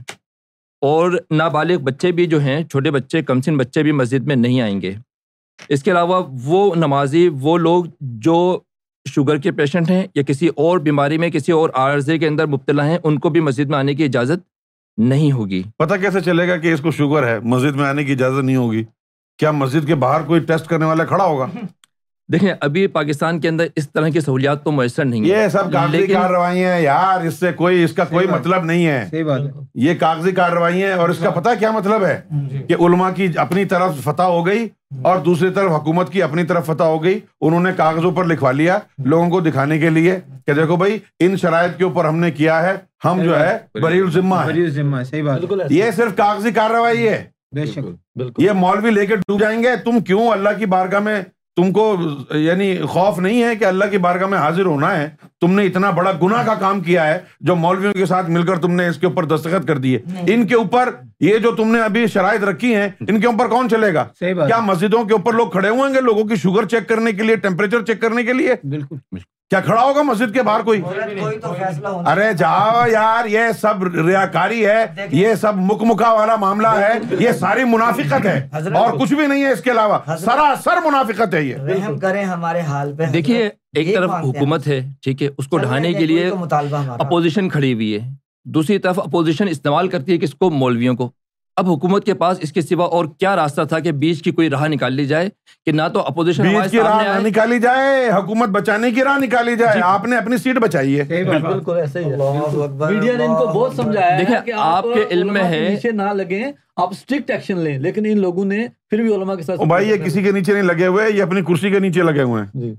और नाबालिग बच्चे भी जो हैं छोटे बच्चे कमसिन बच्चे भी मस्जिद में नहीं आएंगे इसके अलावा वो नमाजी वो लोग जो शुगर के पेशेंट हैं या किसी और बीमारी में किसी और आर्जे के अंदर मुबतला हैं उनको भी मस्जिद में आने की इजाज़त नहीं होगी पता कैसे चलेगा कि इसको शुगर है मस्जिद में आने की इजाज़त नहीं होगी क्या मस्जिद के बाहर कोई टेस्ट करने वाला खड़ा होगा देखें अभी पाकिस्तान के अंदर इस तरह की सहूलियात तो मैसर नहीं ये है। सब कागजी कार्रवाई है यार इससे कोई इसका कोई मतलब नहीं है सही बात है ये कागजी कार्रवाई है और इसका हाँ। पता क्या मतलब है हाँ कि उलमा की अपनी तरफ फतह हो गई हाँ। और दूसरी तरफ हुकूमत की अपनी तरफ फतह हो गई उन्होंने कागजों पर लिखवा लिया लोगों को दिखाने के लिए कि देखो भाई इन शराय के ऊपर हमने किया है हम जो है बरी जिम्मा सही बात ये सिर्फ कागजी कार्रवाई है बेशक ये मौलवी लेके डूब जाएंगे तुम क्यों अल्लाह की बारगाह में तुमको यानी खौफ नहीं है कि अल्लाह की बारगाह में हाजिर होना है तुमने इतना बड़ा गुना का काम किया है जो मौलवियों के साथ मिलकर तुमने इसके ऊपर दस्तखत कर दिए इनके ऊपर ये जो तुमने अभी शराय रखी है इनके ऊपर कौन चलेगा क्या मस्जिदों के ऊपर लोग खड़े हुएंगे लोगों की शुगर चेक करने के लिए टेम्परेचर चेक करने के लिए बिल्कुल क्या खड़ा होगा मस्जिद के बाहर कोई तो अरे जाओ यार ये सब रियाकारी है ये सब मुकमुका वाला मामला है ये सारी मुनाफिकत है और कुछ भी नहीं है इसके अलावा सरासर मुनाफिकत है ये हम करें हमारे हाल पे देखिए एक तरफ हुकूमत है ठीक है उसको ढाने के लिए तो अपोजिशन खड़ी हुई है दूसरी तरफ अपोजिशन इस्तेमाल करती है किसको मौलवियों को अब हुकूमत के पास इसके सिवा और क्या रास्ता था कि बीच की कोई राह निकाल ली जाए कि ना तो अपोजिशन बीच की राह निकाली जाए हुकूमत बचाने की राह निकाली जाए आपने अपनी सीट बचाई है बिल्कुल ऐसे ही मीडिया ने इनको बहुत समझाया देखिए आपके इल्म में है ना लगे आप स्ट्रिक्ट एक्शन लें लेकिन इन लोगों ने फिर भी के साथ भाई ये किसी के नीचे नहीं लगे हुए ये अपनी कुर्सी के नीचे लगे हुए हैं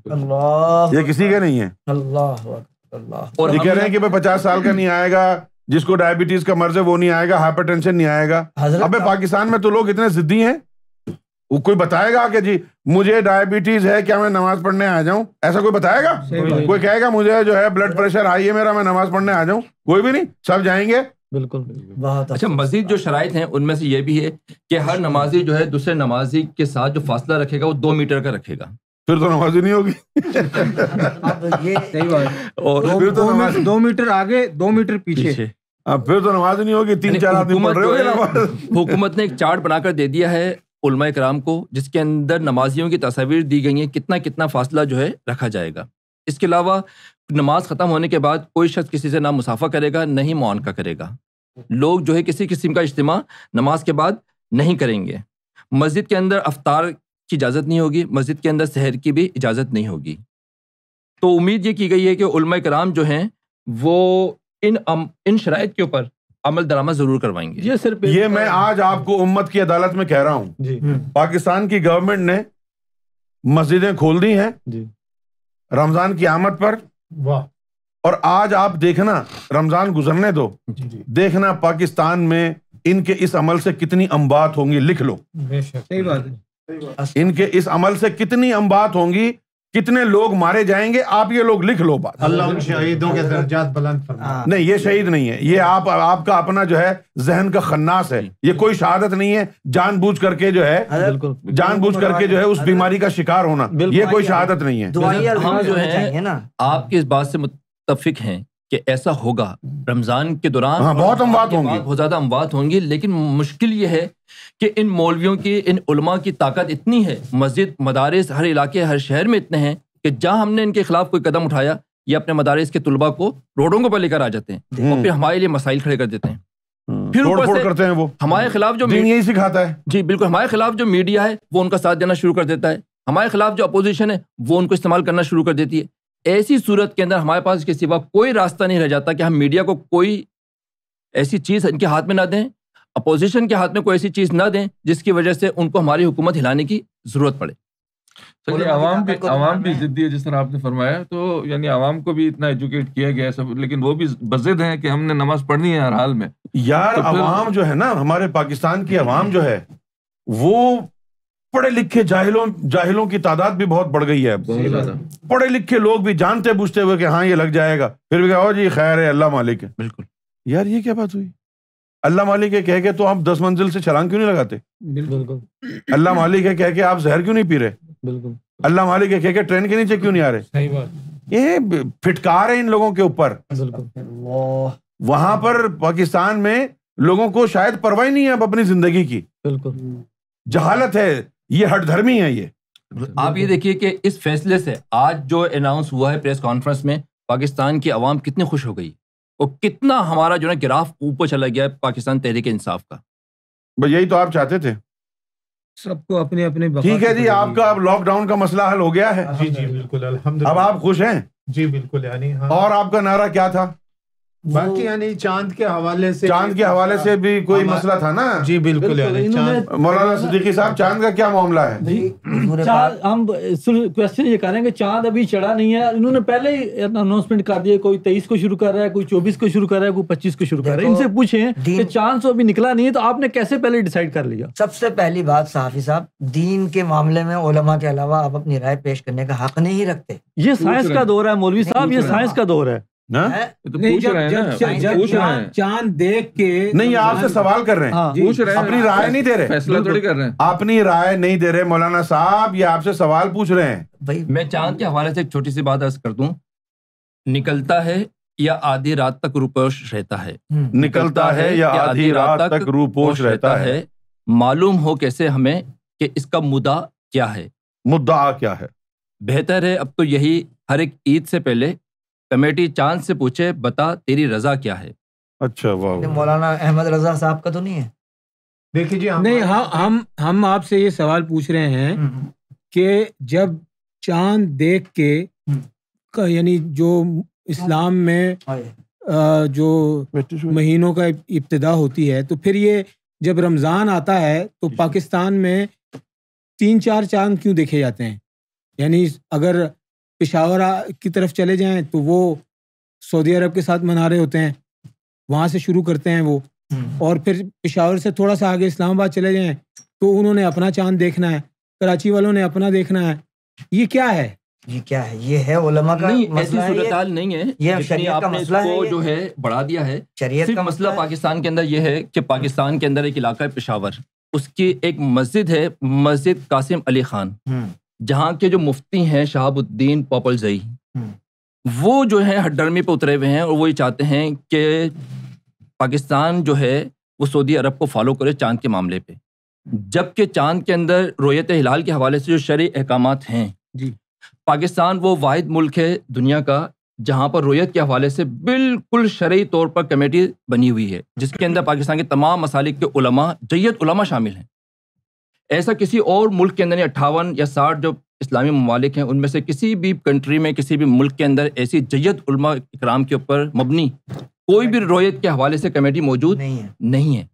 ये किसी के नहीं है अल्लाह अल्लाह और ये कह रहे हैं कि भाई पचास साल का नहीं आएगा जिसको डायबिटीज का मर्ज है वो नहीं आएगा हाइपर टेंशन नहीं आएगा अबे पाकिस्तान में तो लोग इतने जिद्दी हैं वो कोई बताएगा कि जी मुझे डायबिटीज है क्या मैं नमाज पढ़ने आ जाऊं ऐसा कोई बताएगा कोई कहेगा मुझे जो है ब्लड प्रेशर हाई है मेरा मैं नमाज पढ़ने आ जाऊं कोई भी नहीं सब जाएंगे बिल्कुल बहुत अच्छा, अच्छा। मजीद जो शराइ है उनमें से ये भी है कि हर अच्छा। नमाजी जो है दूसरे नमाजी के साथ जो फासला रखेगा वो दो मीटर का रखेगा फिर तो नमाजी नहीं होगी ये सही बात और फिर तो दो मीटर आगे दो मीटर पीछे अब फिर तो नमाज नहीं होगी तीन चार आदमी पढ़ रहे होंगे हुकूमत ने एक चार्ट बनाकर दे दिया है उलमा कराम को जिसके अंदर नमाजियों की तस्वीर दी गई हैं कितना कितना फासला जो है रखा जाएगा इसके अलावा नमाज ख़त्म होने के बाद कोई शख्स किसी से ना मुसाफा करेगा ना ही मुआनका करेगा लोग जो है किसी किस्म का इज्तम नमाज के बाद नहीं करेंगे मस्जिद के अंदर अफ्तार की इजाज़त नहीं होगी मस्जिद के अंदर शहर की भी इजाज़त नहीं होगी तो उम्मीद ये की गई है कि उलमा कराम जो हैं वो इन अम, इन शराय के ऊपर अमल दरामा जरूर करवाएंगे ये सिर्फ ये मैं आज आपको उम्मत की अदालत में कह रहा हूँ हम्म। पाकिस्तान की गवर्नमेंट ने मस्जिदें खोल दी हैं रमजान की आमद पर वाह और आज आप देखना रमजान गुजरने दो देखना पाकिस्तान में इनके इस अमल से कितनी अम्बात होंगी लिख लो सही बात है इनके इस अमल से कितनी अम्बात होंगी कितने लोग मारे जाएंगे आप ये लोग लिख लो बात शहीदों के दर्जात बुलंद फरमा हाँ। नहीं ये शहीद नहीं है ये आप आपका अपना जो है जहन का खन्नास है ये कोई शहादत नहीं है जानबूझ करके जो है जानबूझ करके जो है उस बीमारी का शिकार होना ये कोई शहादत नहीं है हम हाँ ना आपकी इस बात से मुतफिक है कि ऐसा होगा रमजान के दौरान हाँ, बहुत अमवात होंगे बहुत ज्यादा अमवात होंगी लेकिन मुश्किल ये है कि इन मौलवियों की इन उलमा की ताकत इतनी है मस्जिद मदारस हर इलाके हर शहर में इतने हैं कि जहाँ हमने इनके खिलाफ कोई कदम उठाया ये अपने मदारस के तलबा को रोडों के ऊपर लेकर आ जाते हैं हम्म। और फिर हमारे लिए मसाइल खड़े कर देते हैं हम्म। फिर फोड़ करते हैं वो हमारे हम्म। खिलाफ जो यही सिखाता है जी बिल्कुल हमारे खिलाफ जो मीडिया है वो उनका साथ देना शुरू कर देता है हमारे खिलाफ जो अपोजिशन है वो उनको इस्तेमाल करना शुरू कर देती है ऐसी सूरत के अंदर हमारे पास इसके सिवा कोई रास्ता नहीं रह जाता कि हम मीडिया को कोई ऐसी चीज़ इनके हाथ में ना दें अपोजिशन के हाथ में कोई ऐसी चीज़ ना दें जिसकी वजह से उनको हमारी हुकूमत हिलाने की ज़रूरत पड़े तो ये आवाम भी आवाम भी जिद्दी है जिस तरह आपने फरमाया तो यानी आवाम को भी इतना एजुकेट किया गया सब लेकिन वो भी बजिद हैं कि हमने नमाज पढ़नी है हर हाल में यार तो आवाम जो है ना हमारे पाकिस्तान की आवाम जो है वो पढ़े लिखे जाहिलों जाहिलों की तादाद भी बहुत बढ़ गई है पढ़े लिखे लोग भी जानते बुझते हुए कि हाँ ये लग जाएगा फिर भी कहा जी खैर है अल्लाह मालिक है बिल्कुल यार ये क्या बात हुई अल्लाह मालिक है कह के तो आप दस मंजिल से छलांग क्यों नहीं लगाते बिल्कुल अल्लाह मालिक है कह के आप जहर क्यों नहीं पी रहे बिल्कुल अल्लाह मालिक है कह के ट्रेन के नीचे क्यों नहीं आ रहे सही बात ये फिटकार है इन लोगों के ऊपर वहां पर पाकिस्तान में लोगों को शायद परवाही नहीं है अब अपनी जिंदगी की बिल्कुल जहालत है ये हट धर्मी है ये आप ये देखिए कि इस फैसले से आज जो अनाउंस हुआ है प्रेस कॉन्फ्रेंस में पाकिस्तान की आवाम कितनी खुश हो गई और कितना हमारा जो ना ग्राफ ऊपर चला गया है पाकिस्तान तहरीक इंसाफ का यही तो आप चाहते थे सबको अपने अपने ठीक है जी आपका अब लॉकडाउन का मसला हल हो गया है जी जी बिल्कुल अब आप खुश हैं जी बिल्कुल यानी हाँ। और आपका नारा क्या था बाकी यानी चांद के हवाले से चांद के हवाले से भी कोई मसला था ना जी बिल्कुल मौलाना सदीकी साहब चांद का क्या मामला है हम क्वेश्चन ये करेंगे चांद अभी चढ़ा नहीं है इन्होंने पहले ही अनाउंसमेंट कर दिया कोई तेईस को शुरू कर रहा है कोई चौबीस को शुरू कर रहा है कोई पच्चीस को शुरू कर रहा है इनसे पूछे चांद तो अभी निकला नहीं है तो आपने कैसे पहले डिसाइड कर लिया सबसे पहली बात साफी साहब दीन के मामले में ओलमा के अलावा आप अपनी राय पेश करने का हक नहीं रखते ये साइंस का दौर है मौलवी साहब ये साइंस का दौर है ना तो पूछ रहे हैं ना पूछ रहे हैं चांद देख के नहीं आपसे सवाल कर रहे हैं हाँ। पूछ रहे हैं अपनी राय नहीं दे रहे फैसला थोड़ी कर रहे हैं अपनी राय नहीं दे रहे मौलाना साहब ये आपसे सवाल पूछ रहे हैं भाई मैं चांद के हवाले से एक छोटी सी बात अर्ज कर दूं निकलता है या आधी रात तक रूपोश रहता है हम्म। निकलता है या आधी रात तक रूपोश रहता है मालूम हो कैसे हमें कि इसका मुद्दा क्या है मुद्दा क्या है बेहतर है अब तो यही हर एक ईद से पहले कमेटी चांद से पूछे बता तेरी रजा क्या है अच्छा वाह मौलाना अहमद रजा साहब का तो नहीं है देखिए जी हम नहीं हाँ हम हम आपसे ये सवाल पूछ रहे हैं हम्म, हम्म। कि जब चांद देख के हम्म। यानी जो इस्लाम में हाँ जो महीनों का इब्तदा होती है तो फिर ये जब रमज़ान आता है तो पाकिस्तान में तीन चार चांद क्यों देखे जाते हैं यानी अगर पिशावर की तरफ चले जाएं तो वो सऊदी अरब के साथ मना रहे होते हैं वहाँ से शुरू करते हैं वो हम्म। और फिर पिशावर से थोड़ा सा आगे इस्लामाबाद चले जाएं तो उन्होंने अपना चांद देखना है कराची वालों ने अपना देखना है ये क्या है ये क्या है ये है उलमा का नहीं ऐसी सूरत नहीं है ये शरीयत का मसला है जो है बढ़ा दिया है शरीयत का मसला पाकिस्तान के अंदर ये है कि पाकिस्तान के अंदर एक इलाका है पिशावर उसकी एक मस्जिद है मस्जिद कासिम अली खान हम्म। जहाँ के जो मुफ्ती हैं शहाबुद्दीन पोपलजई हम्म। वो जो है हड्डरमी पे उतरे हुए हैं और वो ये चाहते हैं कि पाकिस्तान जो है वो सऊदी अरब को फॉलो करे चांद के मामले पे जबकि चांद के अंदर रोयत हिलाल के हवाले से जो शर्य अहकाम हैं जी पाकिस्तान वो वाद मुल्क है दुनिया का जहाँ पर रोयत के हवाले से बिल्कुल शर्य तौर पर कमेटी बनी हुई है जिसके अंदर पाकिस्तान के तमाम मसालिक के उलमा जयत उलमा शामिल हैं ऐसा किसी और मुल्क के अंदर नहीं अट्ठावन या साठ जो इस्लामी ममालिक हैं उनमें से किसी भी कंट्री में किसी भी मुल्क के अंदर ऐसी जयत उलमा इक्राम के ऊपर मबनी कोई भी रोयत के हवाले से कमेटी मौजूद नहीं है, नहीं है।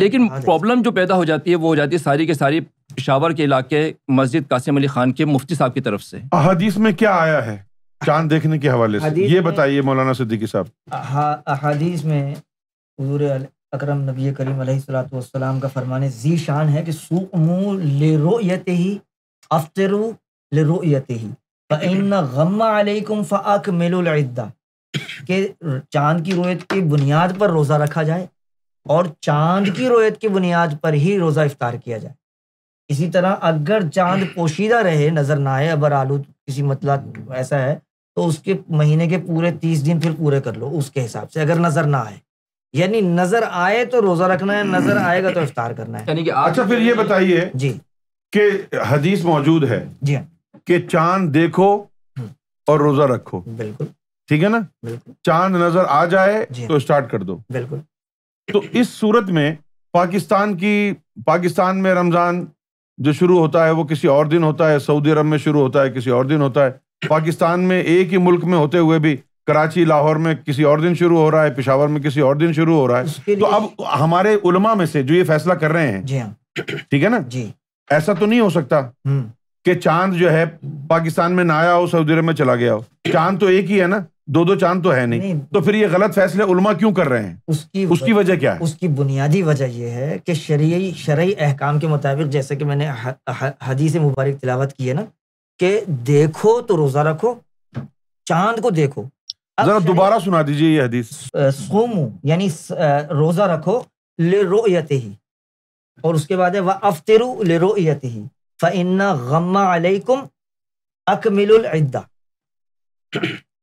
लेकिन प्रॉब्लम जो पैदा हो जाती है वो हो जाती है सारी के सारी पिशावर के इलाके मस्जिद कासिम अली खान के मुफ्ती साहब की तरफ से अहादीस में क्या आया है चांद देखने के हवाले से ये बताइए मौलाना सिद्दीकी साहब अहदीस में अकरम नबी करीम सलाम का फरमाने जी शान है कि के चांद की रोयत की बुनियाद पर रोज़ा रखा जाए और चांद की रोयत की बुनियाद पर ही रोज़ा इफ्तार किया जाए इसी तरह अगर चांद पोशीदा रहे नज़र ना आए अबर आलू किसी मतलब ऐसा है तो उसके महीने के पूरे तीस दिन फिर पूरे कर लो उसके हिसाब से अगर नज़र ना आए यानी नजर आए तो रोजा रखना है नजर आएगा तो इफ्तार करना है यानी कि अच्छा फिर ये बताइए जी कि हदीस मौजूद है जी हाँ। कि चांद देखो हम्म। और रोजा रखो बिल्कुल ठीक है ना बिल्कुल चांद नजर आ जाए हाँ। तो स्टार्ट कर दो बिल्कुल तो इस सूरत में पाकिस्तान की पाकिस्तान में रमजान जो शुरू होता है वो किसी और दिन होता है सऊदी अरब में शुरू होता है किसी और दिन होता है पाकिस्तान में एक ही मुल्क में होते हुए भी कराची लाहौर में किसी और दिन शुरू हो रहा है पिशावर में किसी और दिन शुरू हो रहा है तो अब हमारे उलमा में से जो ये फैसला कर रहे हैं हाँ। ठीक है ना जी ऐसा तो नहीं हो सकता हम्म। कि चांद जो है पाकिस्तान में ना आया हो सऊदी अरब में चला गया हो चांद तो एक ही है ना दो दो चांद तो है नहीं, नहीं। तो फिर ये गलत फैसले उलमा क्यों कर रहे हैं उसकी उसकी वजह क्या है उसकी बुनियादी वजह यह है कि शरीय शरय अहकाम के मुताबिक जैसे कि मैंने हदीस मुबारक तिलावत की है ना कि देखो तो रोज़ा रखो चांद को देखो जरा दोबारा सुना दीजिए ये हदीस सोमो यानी रोजा रखो ले रो ही और उसके बाद है वह अफतरु ले रो ही फ़न्ना गम्मा अलैकुम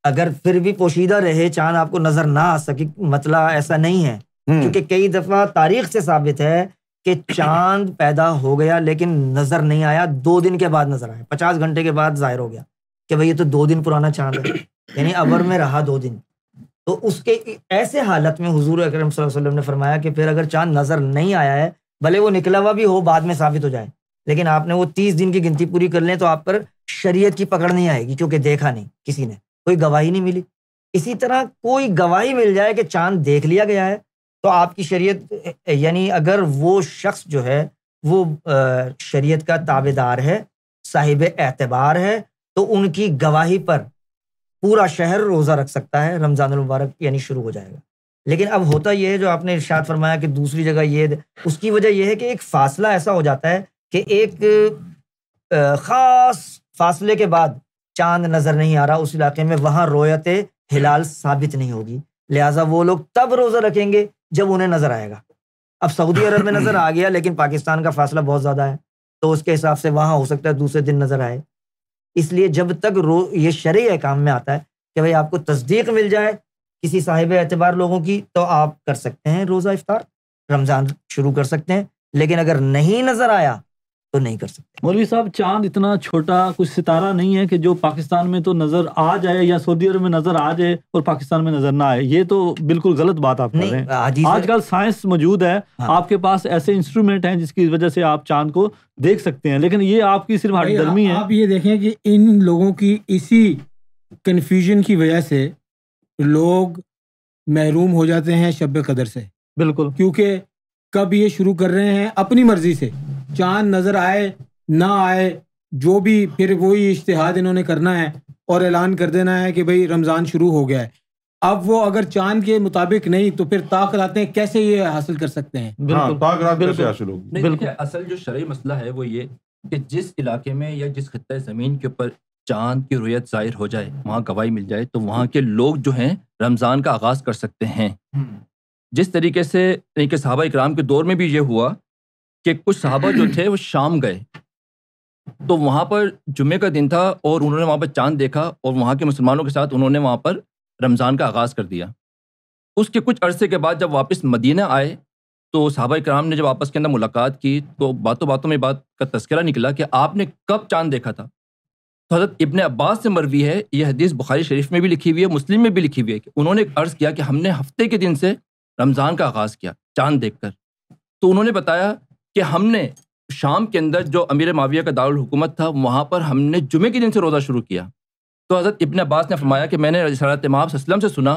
अगर फिर भी पोशीदा रहे चांद आपको नजर ना आ सके मतला ऐसा नहीं है हम्म। क्योंकि कई दफा तारीख से साबित है कि चांद पैदा हो गया लेकिन नजर नहीं आया दो दिन के बाद नजर आया पचास घंटे के बाद जाहिर हो गया कि भाई ये तो दो दिन पुराना चांद है यानी अबर में रहा दो दिन तो उसके ऐसे हालत में हजूर अलैहि वसल्लम ने फरमाया कि फिर अगर चांद नजर नहीं आया है भले वो निकला हुआ भी हो बाद में साबित हो जाए लेकिन आपने वो तीस दिन की गिनती पूरी कर लें तो आप पर शरीयत की पकड़ नहीं आएगी क्योंकि देखा नहीं किसी ने कोई गवाही नहीं मिली इसी तरह कोई गवाही मिल जाए कि चांद देख लिया गया है तो आपकी शरीयत यानी अगर वो शख्स जो है वो शरीयत का ताबेदार है साहिब एतबार है तो उनकी गवाही पर पूरा शहर रोज़ा रख सकता है रमज़ान मुबारक यानी शुरू हो जाएगा लेकिन अब होता यह है जो आपने इर्शाद फरमाया कि दूसरी जगह ये उसकी वजह यह है कि एक फासला ऐसा हो जाता है कि एक ख़ास फासले के बाद चांद नज़र नहीं आ रहा उस इलाके में वहाँ रोयत हिलाल साबित नहीं होगी लिहाजा वो लोग तब रोज़ा रखेंगे जब उन्हें नज़र आएगा अब सऊदी अरब में नज़र आ गया लेकिन पाकिस्तान का फासला बहुत ज़्यादा है तो उसके हिसाब से वहाँ हो सकता है दूसरे दिन नज़र आए इसलिए जब तक रो ये शरीय काम में आता है कि भाई आपको तस्दीक मिल जाए किसी साहिब एतबार लोगों की तो आप कर सकते हैं रोज़ा इफ्तार रमज़ान शुरू कर सकते हैं लेकिन अगर नहीं नज़र आया तो नहीं कर सकते मौलवी साहब चांद इतना छोटा कुछ सितारा नहीं है कि जो पाकिस्तान में तो नजर आ जाए या सऊदी अरब में नजर आ जाए और पाकिस्तान में नजर ना आए ये तो बिल्कुल गलत बात आप कर रहे हैं आजकल साइंस मौजूद है हाँ। आपके पास ऐसे इंस्ट्रूमेंट हैं जिसकी वजह से आप चांद को देख सकते हैं लेकिन ये आपकी सिर्फ गर्मी है आप ये देखें कि इन लोगों की इसी कन्फ्यूजन की वजह से लोग महरूम हो जाते हैं शब कदर से बिल्कुल क्योंकि कब ये शुरू कर रहे हैं अपनी मर्जी से चांद नज़र आए ना आए जो भी फिर वही इश्तहाद इन्होंने करना है और ऐलान कर देना है कि भाई रमज़ान शुरू हो गया है अब वो अगर चांद के मुताबिक नहीं तो फिर ताक रातें कैसे ये हासिल कर सकते हैं हाँ, असल जो शर्य मसला है वो ये कि जिस इलाके में या जिस खत्े ज़मीन के ऊपर चांद की रोयत जाहिर हो जाए वहाँ गवाही मिल जाए तो वहाँ के लोग जो हैं रमज़ान का आगाज़ कर सकते हैं हम्म। जिस तरीके से तरीके साहबा इक्राम के दौर में भी ये हुआ कि कुछ साहबा जो थे वो शाम गए तो वहाँ पर जुमे का दिन था और उन्होंने वहाँ पर चांद देखा और वहाँ के मुसलमानों के साथ उन्होंने वहाँ पर रमज़ान का आगाज़ कर दिया उसके कुछ अरसे के बाद जब वापस मदीना आए तो साहबा कराम ने जब आपस के अंदर मुलाकात की तो बातों बातों में बात का तस्करा निकला कि आपने कब चांद देखा था तो हजरत इबन अब्बास से मरवी है यह हदीस बुखारी शरीफ में भी लिखी हुई है मुस्लिम में भी लिखी हुई है कि उन्होंने अर्ज़ किया कि हमने हफ्ते के दिन से रमज़ान का आगाज़ किया चांद देखकर तो उन्होंने बताया कि हमने शाम के अंदर जो अमीर माविया का दारुल हुकूमत था वहाँ पर हमने जुमे के दिन से रोज़ा शुरू किया तो हज़रत इबन अब्बास ने फरमाया कि मैंने रजसरत इमाम वसलम से सुना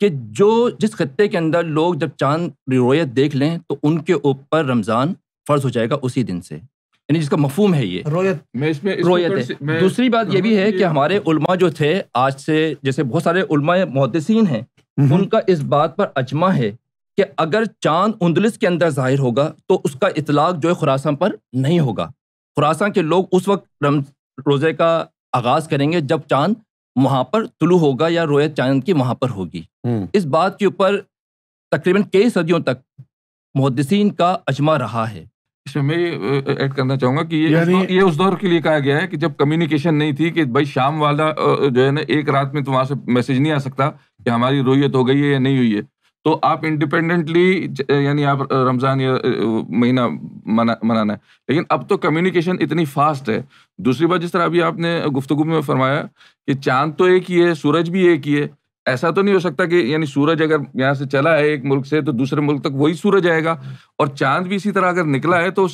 कि जो जिस खत्ते के अंदर लोग जब चांद रोयत देख लें तो उनके ऊपर रमज़ान फ़र्ज हो जाएगा उसी दिन से यानी जिसका मफहम है ये रोयत मैं इसमें इस रोयत है मैं... दूसरी बात ये भी है कि हमारे उलमा जो थे आज से जैसे बहुत सारे उलमा मुहदसिन हैं हम्म। उनका इस बात पर अजमा है कि अगर चांद उन्दलिस के अंदर जाहिर होगा तो उसका इतलाक जो है खुरासा पर नहीं होगा खुरासा के लोग उस वक्त रोज़े का आगाज़ करेंगे जब चांद वहां पर तुलू होगा या रोयत चांद की वहाँ पर होगी हम्म। इस बात के ऊपर तकरीबन कई सदियों तक मुहदसिन का अजमा रहा है इसमें मैं ऐड करना चाहूंगा कि ये ये उस दौर के लिए कहा गया है कि जब कम्युनिकेशन नहीं थी कि भाई शाम वाला जो है ना एक रात में तो वहां से मैसेज नहीं आ सकता कि हमारी रोयत हो गई है या नहीं हुई है तो आप इंडिपेंडेंटली यानी आप रमज़ान या महीना मना मनाना है लेकिन अब तो कम्युनिकेशन इतनी फास्ट है दूसरी बात जिस तरह अभी आपने गुफ्तु में फरमाया कि चांद तो एक ही है सूरज भी एक ही है ऐसा तो नहीं हो सकता कि यानी सूरज अगर यहाँ से चला है एक मुल्क से तो दूसरे मुल्क तक वही सूरज आएगा और चांद भी इसी तरह अगर निकला है तो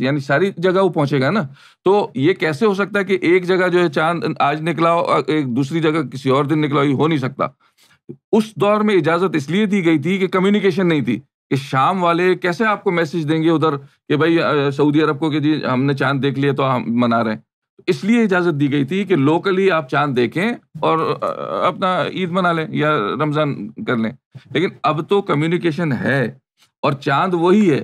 यानी सारी जगह वो पहुंचेगा ना तो ये कैसे हो सकता है कि एक जगह जो है चांद आज निकला हो एक दूसरी जगह किसी और दिन निकला हो ये हो नहीं सकता उस दौर में इजाजत इसलिए दी गई थी कि कम्युनिकेशन नहीं थी कि शाम वाले कैसे आपको मैसेज देंगे उधर कि भाई सऊदी अरब को कि जी हमने चांद देख लिया तो हम मना रहे हैं इसलिए इजाजत दी गई थी कि लोकली आप चांद देखें और अपना ईद मना लें या रमजान कर लें लेकिन अब तो कम्युनिकेशन है और चांद वही है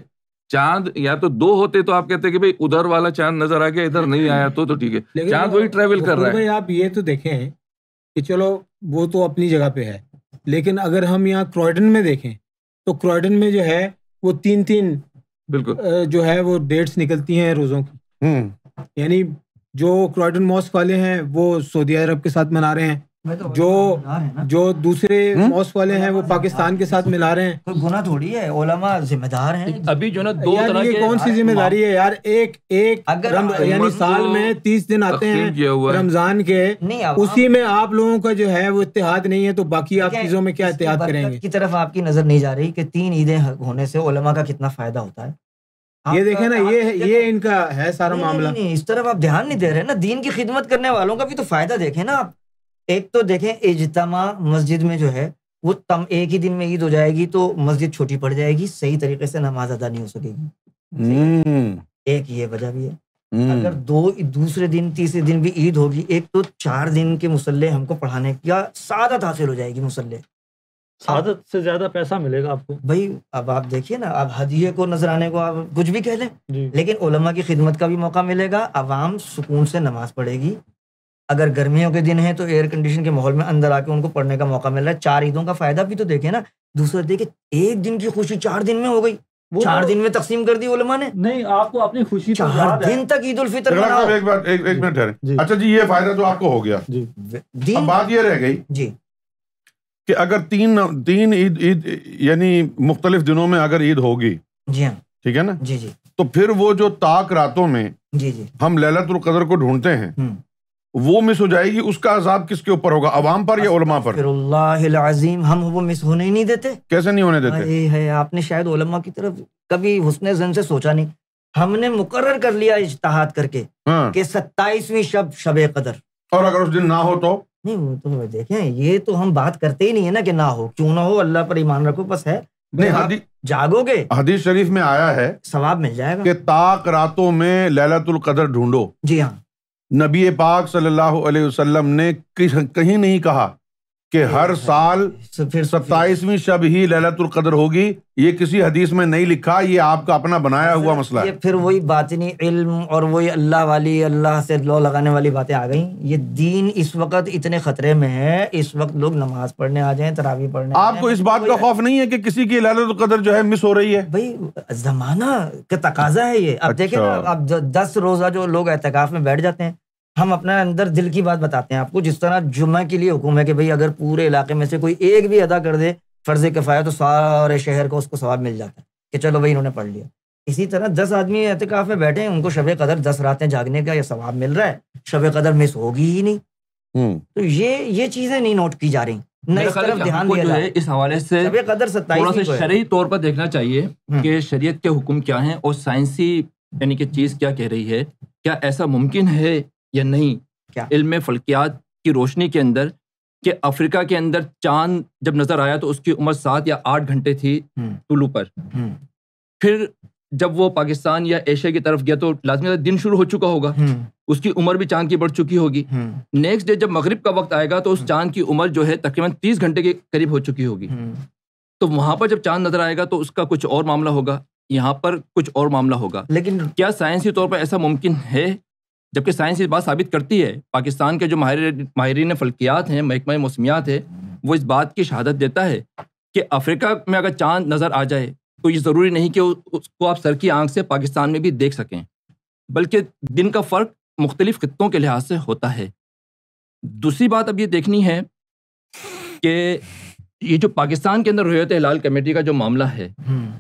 चांद या तो दो होते तो आप कहते कि भाई उधर वाला चांद नजर आ गया इधर नहीं आया तो तो ठीक है चांद वही ट्रेवल कर रहा है आप ये तो देखें कि चलो वो तो अपनी जगह पे है लेकिन अगर हम यहाँ क्रॉयडन में देखें तो क्रॉयडन में जो है वो तीन तीन बिल्कुल जो है वो डेट्स निकलती हैं रोज़ों की हम्म। यानी जो क्रॉयडन मॉस्क वाले हैं वो सऊदी अरब के साथ मना रहे हैं तो जो जो दूसरे मॉस हम्म? वाले हैं वो तो पाकिस्तान के साथ मिला रहे हैं तो गुना थोड़ी है ओलामा जिम्मेदार हैं अभी जो ना दो तरह की कौन सी हाँ। जिम्मेदारी है यार एक एक यानी साल में तीस दिन आते हैं रमजान के उसी में आप लोगों का जो है वो इतिहाद नहीं है तो बाकी आप चीजों में क्या एहतियात करेंगे की तरफ आपकी नजर नहीं जा रही की तीन ईदें होने से ओलमा का कितना फायदा होता है ये देखे ना ये ये इनका है सारा मामला इस तरफ आप ध्यान नहीं दे रहे ना दीन की खिदमत करने वालों का भी तो फायदा देखे ना आप एक तो देखें इजतमा मस्जिद में जो है वो तम एक ही दिन में ईद हो जाएगी तो मस्जिद छोटी पड़ जाएगी सही तरीके से नमाज अदा नहीं हो सकेगी हम्म। एक ये वजह भी है हम्म। अगर दो दूसरे दिन तीसरे दिन भी ईद होगी एक तो चार दिन के मुसल्ले हमको पढ़ाने का सादत हासिल हो जाएगी मुसल्ले सादत से ज्यादा पैसा मिलेगा आपको भाई अब आप देखिए ना आप हदीये को नजराने को आप कुछ भी कह लें लेकिन ओलमा की खिदमत का भी मौका मिलेगा आवाम सुकून से नमाज पढ़ेगी अगर गर्मियों के दिन है तो एयर कंडीशन के माहौल में अंदर आके उनको पढ़ने का मौका मिल रहा है चार ईदों का फायदा भी तो देखे ना दूसरा देखे एक दिन की खुशी चार दिन में हो गई वो चार तो- दिन में तकसीम कर दी ने नहीं आपको अपनी खुशी तो चार तो दिन तक ईद उल फितर एक बार एक, एक मिनट ठहरे अच्छा जी ये फायदा तो आपको हो गया जी अब बात ये रह गई जी कि अगर तीन तीन ईद ईद यानी मुख्तलिफ दिनों में अगर ईद होगी जी हाँ ठीक है ना जी जी तो फिर वो जो ताक रातों में जी जी हम ललतुल कदर को ढूंढते हैं हम्म। वो मिस हो जाएगी उसका अजाब किसके ऊपर होगा अवाम पर या उलमा पर अजीम हम वो मिस होने ही नहीं देते कैसे नहीं होने देते है आपने शायद उलमा की तरफ कभी हुसन जन से सोचा नहीं हमने मुकर कर लिया इजतहाद करके हाँ। कि सत्ताईसवीं शब शब कदर और अगर उस दिन ना हो तो नहीं तो देखें ये तो हम बात करते ही नहीं है ना कि ना हो क्यों ना हो अल्लाह पर ईमान रखो बस है नहीं हदी, जागोगे हदीस शरीफ में आया है सवाब मिल जाएगा कि ताक रातों में लैलातुल कदर ढूंढो जी हाँ नबी पाक सल्लल्लाहु अलैहि वसल्लम ने कहीं नहीं कहा कि हर साल फिर सत्ताईसवीं शब ही ललतुल कदर होगी ये किसी हदीस में नहीं लिखा ये आपका अपना बनाया हुआ मसला ये फिर वही बातनी इल्म और वही अल्लाह वाली अल्लाह से लो लगाने वाली बातें आ गई ये दीन इस वक्त इतने खतरे में है इस वक्त लोग नमाज पढ़ने आ जाए तरावी पढ़ने आपको इस तो बात का खौफ नहीं है कि किसी की ललतुल कदर जो है मिस हो रही है भाई जमाना का तकाजा है ये अब अच्छा। देखे ना अब दस रोजा जो लोग एहतिकाफ में बैठ जाते हैं हम अपना अंदर दिल की बात बताते हैं आपको जिस तरह जुम्मे के लिए हुक्म है कि भाई अगर पूरे इलाके में से कोई एक भी अदा कर दे फ़र्ज़ कफ़ाया तो सारे शहर को उसको स्वाब मिल जाता है कि चलो भाई इन्होंने पढ़ लिया इसी तरह दस आदमी एहतिकाफ में बैठे हैं उनको शब कदर दस रातें जागने का यह स्वाब मिल रहा है शब कदर मिस होगी ही नहीं हम्म। तो ये ये चीज़ें नहीं नोट की जा रही इस हवाले से थोड़ा सा तो शरी तौर पर देखना चाहिए हम्म। कि शरीयत के हुक्म क्या हैं और साइंसी यानी कि चीज़ क्या कह रही है क्या ऐसा मुमकिन है या नहीं क्या इल्म फलकियात की रोशनी के अंदर कि अफ्रीका के अंदर चांद जब नजर आया तो उसकी उम्र सात या आठ घंटे थी टुलू हम्म। पर हम्म। फिर जब वो पाकिस्तान या एशिया की तरफ गया तो लाजमी दिन शुरू हो चुका होगा हम्म। उसकी उम्र भी चांद की बढ़ चुकी होगी नेक्स्ट डे जब मगरिब का वक्त आएगा तो उस चांद की उम्र जो है तकरीबन तीस घंटे के करीब हो चुकी होगी तो वहां पर जब चांद नजर आएगा तो उसका कुछ और मामला होगा यहाँ पर कुछ और मामला होगा लेकिन क्या साइंसी तौर पर ऐसा मुमकिन है जबकि साइंस इस बात साबित करती है पाकिस्तान के जो माहिर माहरीन फल्कियात हैं महकमा मौसमियात है वो इस बात की शहादत देता है कि अफ्रीका में अगर चांद नज़र आ जाए तो ये ज़रूरी नहीं कि उसको आप सर की आंख से पाकिस्तान में भी देख सकें बल्कि दिन का फ़र्क मुख्तलिफ खत्ों के लिहाज से होता है दूसरी बात अब ये देखनी है कि ये जो पाकिस्तान के अंदर रोयत हिलाल कमेटी का जो मामला है हम्म।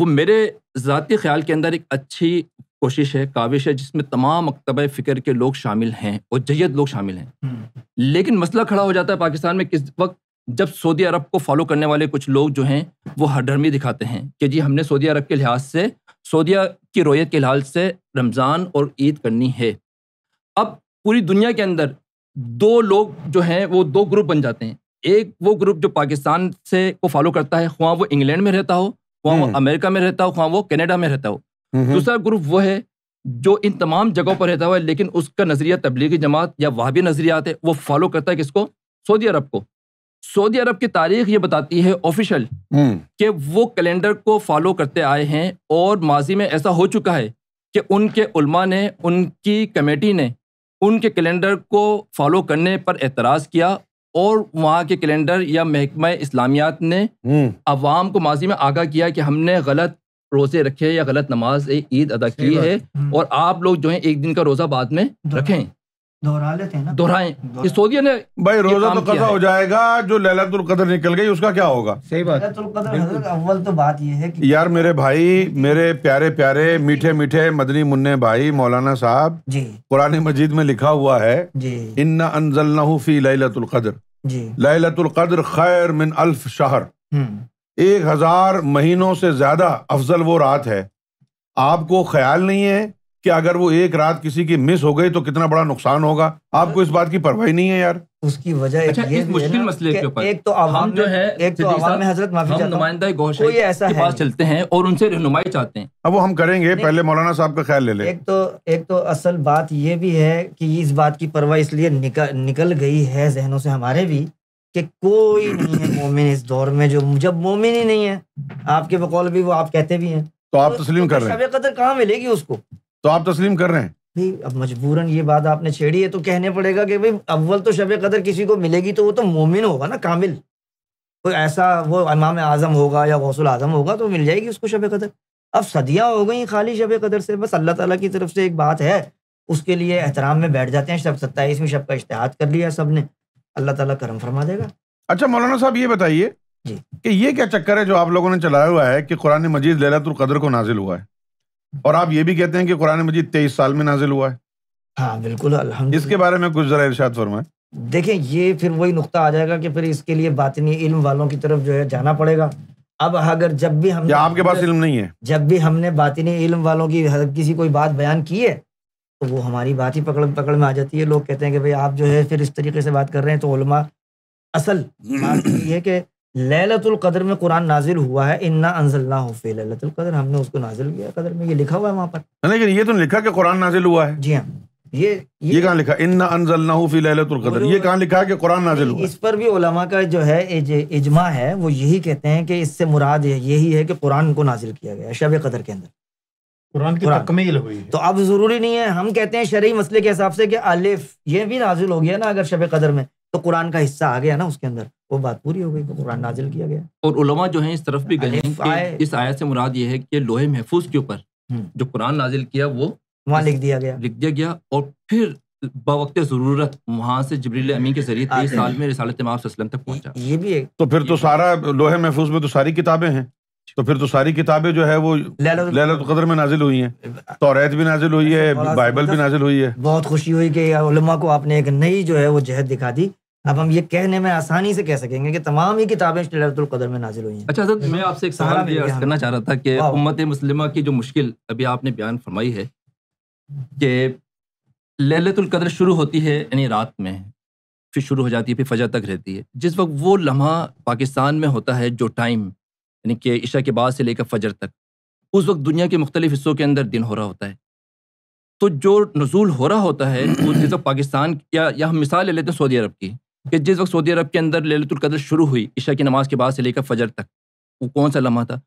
वो मेरे ज़ाती ख्याल के अंदर एक अच्छी कोशिश है काविश है जिसमें तमाम अकतब फ़िक्र के लोग शामिल हैं और जयत लोग शामिल हैं हम्म। लेकिन मसला खड़ा हो जाता है पाकिस्तान में किस वक्त जब सऊदी अरब को फॉलो करने वाले कुछ लोग जो हैं वो हरधर्मी दिखाते हैं कि जी हमने सऊदी अरब के लिहाज से सऊदी की रोयत के लिहाज से रमज़ान और ईद करनी है अब पूरी दुनिया के अंदर दो लोग जो हैं वो दो ग्रुप बन जाते हैं एक वो ग्रुप जो पाकिस्तान से को फॉलो करता है वहाँ वो इंग्लैंड में रहता हो वहाँ वो हम्म। अमेरिका में रहता हो वहाँ वो कनाडा में रहता हो दूसरा ग्रुप वो है जो इन तमाम जगहों पर रहता हुआ है लेकिन उसका नजरिया तबलीगी जमात या वहाबी नजरियात है वो फॉलो करता है किसको सऊदी अरब को सऊदी अरब की तारीख ये बताती है ऑफिशियल हम्म। कि वो कैलेंडर को फॉलो करते आए हैं और माजी में ऐसा हो चुका है कि उनके उल्मा ने उनकी कमेटी ने उनके कैलेंडर को फॉलो करने पर एतराज़ किया और वहाँ के कैलेंडर या महकमा इस्लामियात ने हम्म। अवाम को माजी में आगाह किया कि हमने गलत रोजे रखे या गलत नमाज ईद अदा की है हम्म। और आप लोग जो है एक दिन का रोजा बाद में रखें दोहरा लेते हैं ना दोहराएं ने भाई रोजा तो कदर हो जाएगा जो ललतुल कदर निकल गई उसका क्या होगा सही बात अव्वल तो बात ये है कि यार मेरे भाई मेरे प्यारे प्यारे मीठे मीठे मदनी मुन्ने भाई मौलाना साहब जी कुरान मजीद में लिखा हुआ है जी इन्ना अनजलना फी लैलतुल कदर जी लैलतुल कदर खैर मिन अल्फ शहर हम्म। एक हजार महीनों से ज्यादा अफजल वो रात है आपको ख्याल नहीं है कि अगर वो एक रात किसी की मिस हो गई तो कितना बड़ा नुकसान होगा आपको इस बात की परवाही नहीं है यार उसकी वजह अच्छा, इस मुश्किल मसले के ऊपर एक तो आवाम जो है एक तो में हजरत माफी हम नुमाइंदा गौश कोई ऐसा के पास चलते हैं और उनसे रहनुमाई चाहते हैं अब वो हम करेंगे पहले मौलाना साहब का ख्याल ले लें एक तो एक तो असल बात ये भी है कि इस बात की परवाह इसलिए निकल गई है जहनों से हमारे भी कि कोई नहीं है मोमिन इस दौर में जो जब मोमिन ही नहीं है आपके बकौल भी वो आप कहते भी हैं तो आप तो तस्लीम तो कर रहे हैं कदर कहाँ मिलेगी उसको तो आप तस्लीम कर रहे हैं भाई अब मजबूरन ये बात आपने छेड़ी है तो कहने पड़ेगा कि भाई अव्वल तो शब कदर किसी को मिलेगी तो वो तो मोमिन होगा ना कामिल कोई ऐसा वो इमाम आजम होगा या गौसल आजम होगा तो मिल जाएगी उसको शब कदर अब सदियाँ हो गई खाली शब कदर से बस अल्लाह ताला की तरफ से एक बात है उसके लिए एहतराम में बैठ जाते हैं शब सत्ताईसवीं शब का इश्तहाद कर लिया सब ने अल्लाह ताला करम फरमा देगा अच्छा मौलाना साहब ये बताइए कि ये क्या चक्कर है जो आप लोगों ने चलाया हुआ है कि कुरान मजीद लैलातुल कदर को नाजिल हुआ है और आप ये भी कहते हैं कि कुरान मजीद तेईस साल में नाजिल हुआ है हाँ बिल्कुल इसके बारे में कुछ जरा इर्शाद फरमाए देखें ये फिर वही नुकता आ जाएगा कि फिर इसके लिए बातनी इल्म वालों की तरफ जो है जाना पड़ेगा अब अगर जब भी हम आपके पास इल्म नहीं है जब भी हमने बातनी इल्म वालों की किसी कोई बात बयान की है तो वो हमारी बात ही पकड़ पकड़ में आ जाती है लोग कहते हैं कि भाई आप जो है फिर इस तरीके से बात कर रहे हैं तो उलमा असल बात तो ये कि लैलतुल कदर में कुरान नाजिल हुआ है इन्ना ना हो फिर लैलतुल कदर हमने उसको नाजिल किया कदर में ये लिखा हुआ है वहाँ पर लेकिन ये तो लिखा कि कुरान नाजिल हुआ है जी हाँ ये ये, ये कहाँ लिखा इन्ना अनजलना फी लैलतुल कदर ये कहाँ लिखा है कि कुरान नाजिल हुआ इस पर भी उलमा का जो है इजमा है वो यही कहते हैं कि इससे मुराद यही है कि कुरान को नाजिल किया गया शब कदर के अंदर कुरान की तकमील हुई तो अब जरूरी नहीं है हम कहते हैं शरई मसले के हिसाब से कि आलिफ ये भी नाजिल हो गया ना अगर शब कदर में तो कुरान का हिस्सा आ गया ना उसके अंदर वो बात पूरी हो गई तो कुरान नाजिल किया गया और उलमा जो है इस तरफ भी गए इस आयत से मुराद ये है कि लोहे महफूज के ऊपर हम्म। जो कुरान नाजिल किया वो वहाँ लिख दिया गया लिख दिया गया और फिर बवक्त ज़रूरत वहाँ से जबरील अमीन के जरिए तेईस साल में रिसालत तक पहुँचा ये भी है तो फिर तो सारा लोहे महफूज में तो सारी किताबें हैं तो फिर तो सारी किताबें जो है वो लैलत कदर में नाजिल हुई हैं तौरात भी नाजिल हुई है बाइबल भी नाजिल हुई है बहुत खुशी हुई कि उलमा को आपने एक नई जो है वो जहद दिखा दी अब हम ये कहने में आसानी से कह सकेंगे कि तमाम ही किताबें कदर में नाजिल हुई हैं अच्छा हजरत मैं आपसे एक सवाल करना चाह रहा था कि उम्मत मुस्लिमा की जो मुश्किल अभी आपने बयान फरमाई है कि ललतुल शुरू होती है यानी रात में फिर शुरू हो जाती है फिर फजा तक रहती है जिस वक्त वो लम्हा पाकिस्तान में होता है जो टाइम यानी कि ईशा के बाद से लेकर फजर तक उस वक्त दुनिया के मुख्तलिफ हिस्सों के अंदर दिन हो रहा होता है तो जो नजूल हो रहा होता है वो जिस वक्त पाकिस्तान या या हम मिसाल ले लेते हैं सऊदी अरब की कि जिस वक्त सऊदी अरब के अंदर ललतुल्कदर शुरू हुई ईशा की नमाज के बाद से लेकर फजर तक वो कौन सा लम्हा था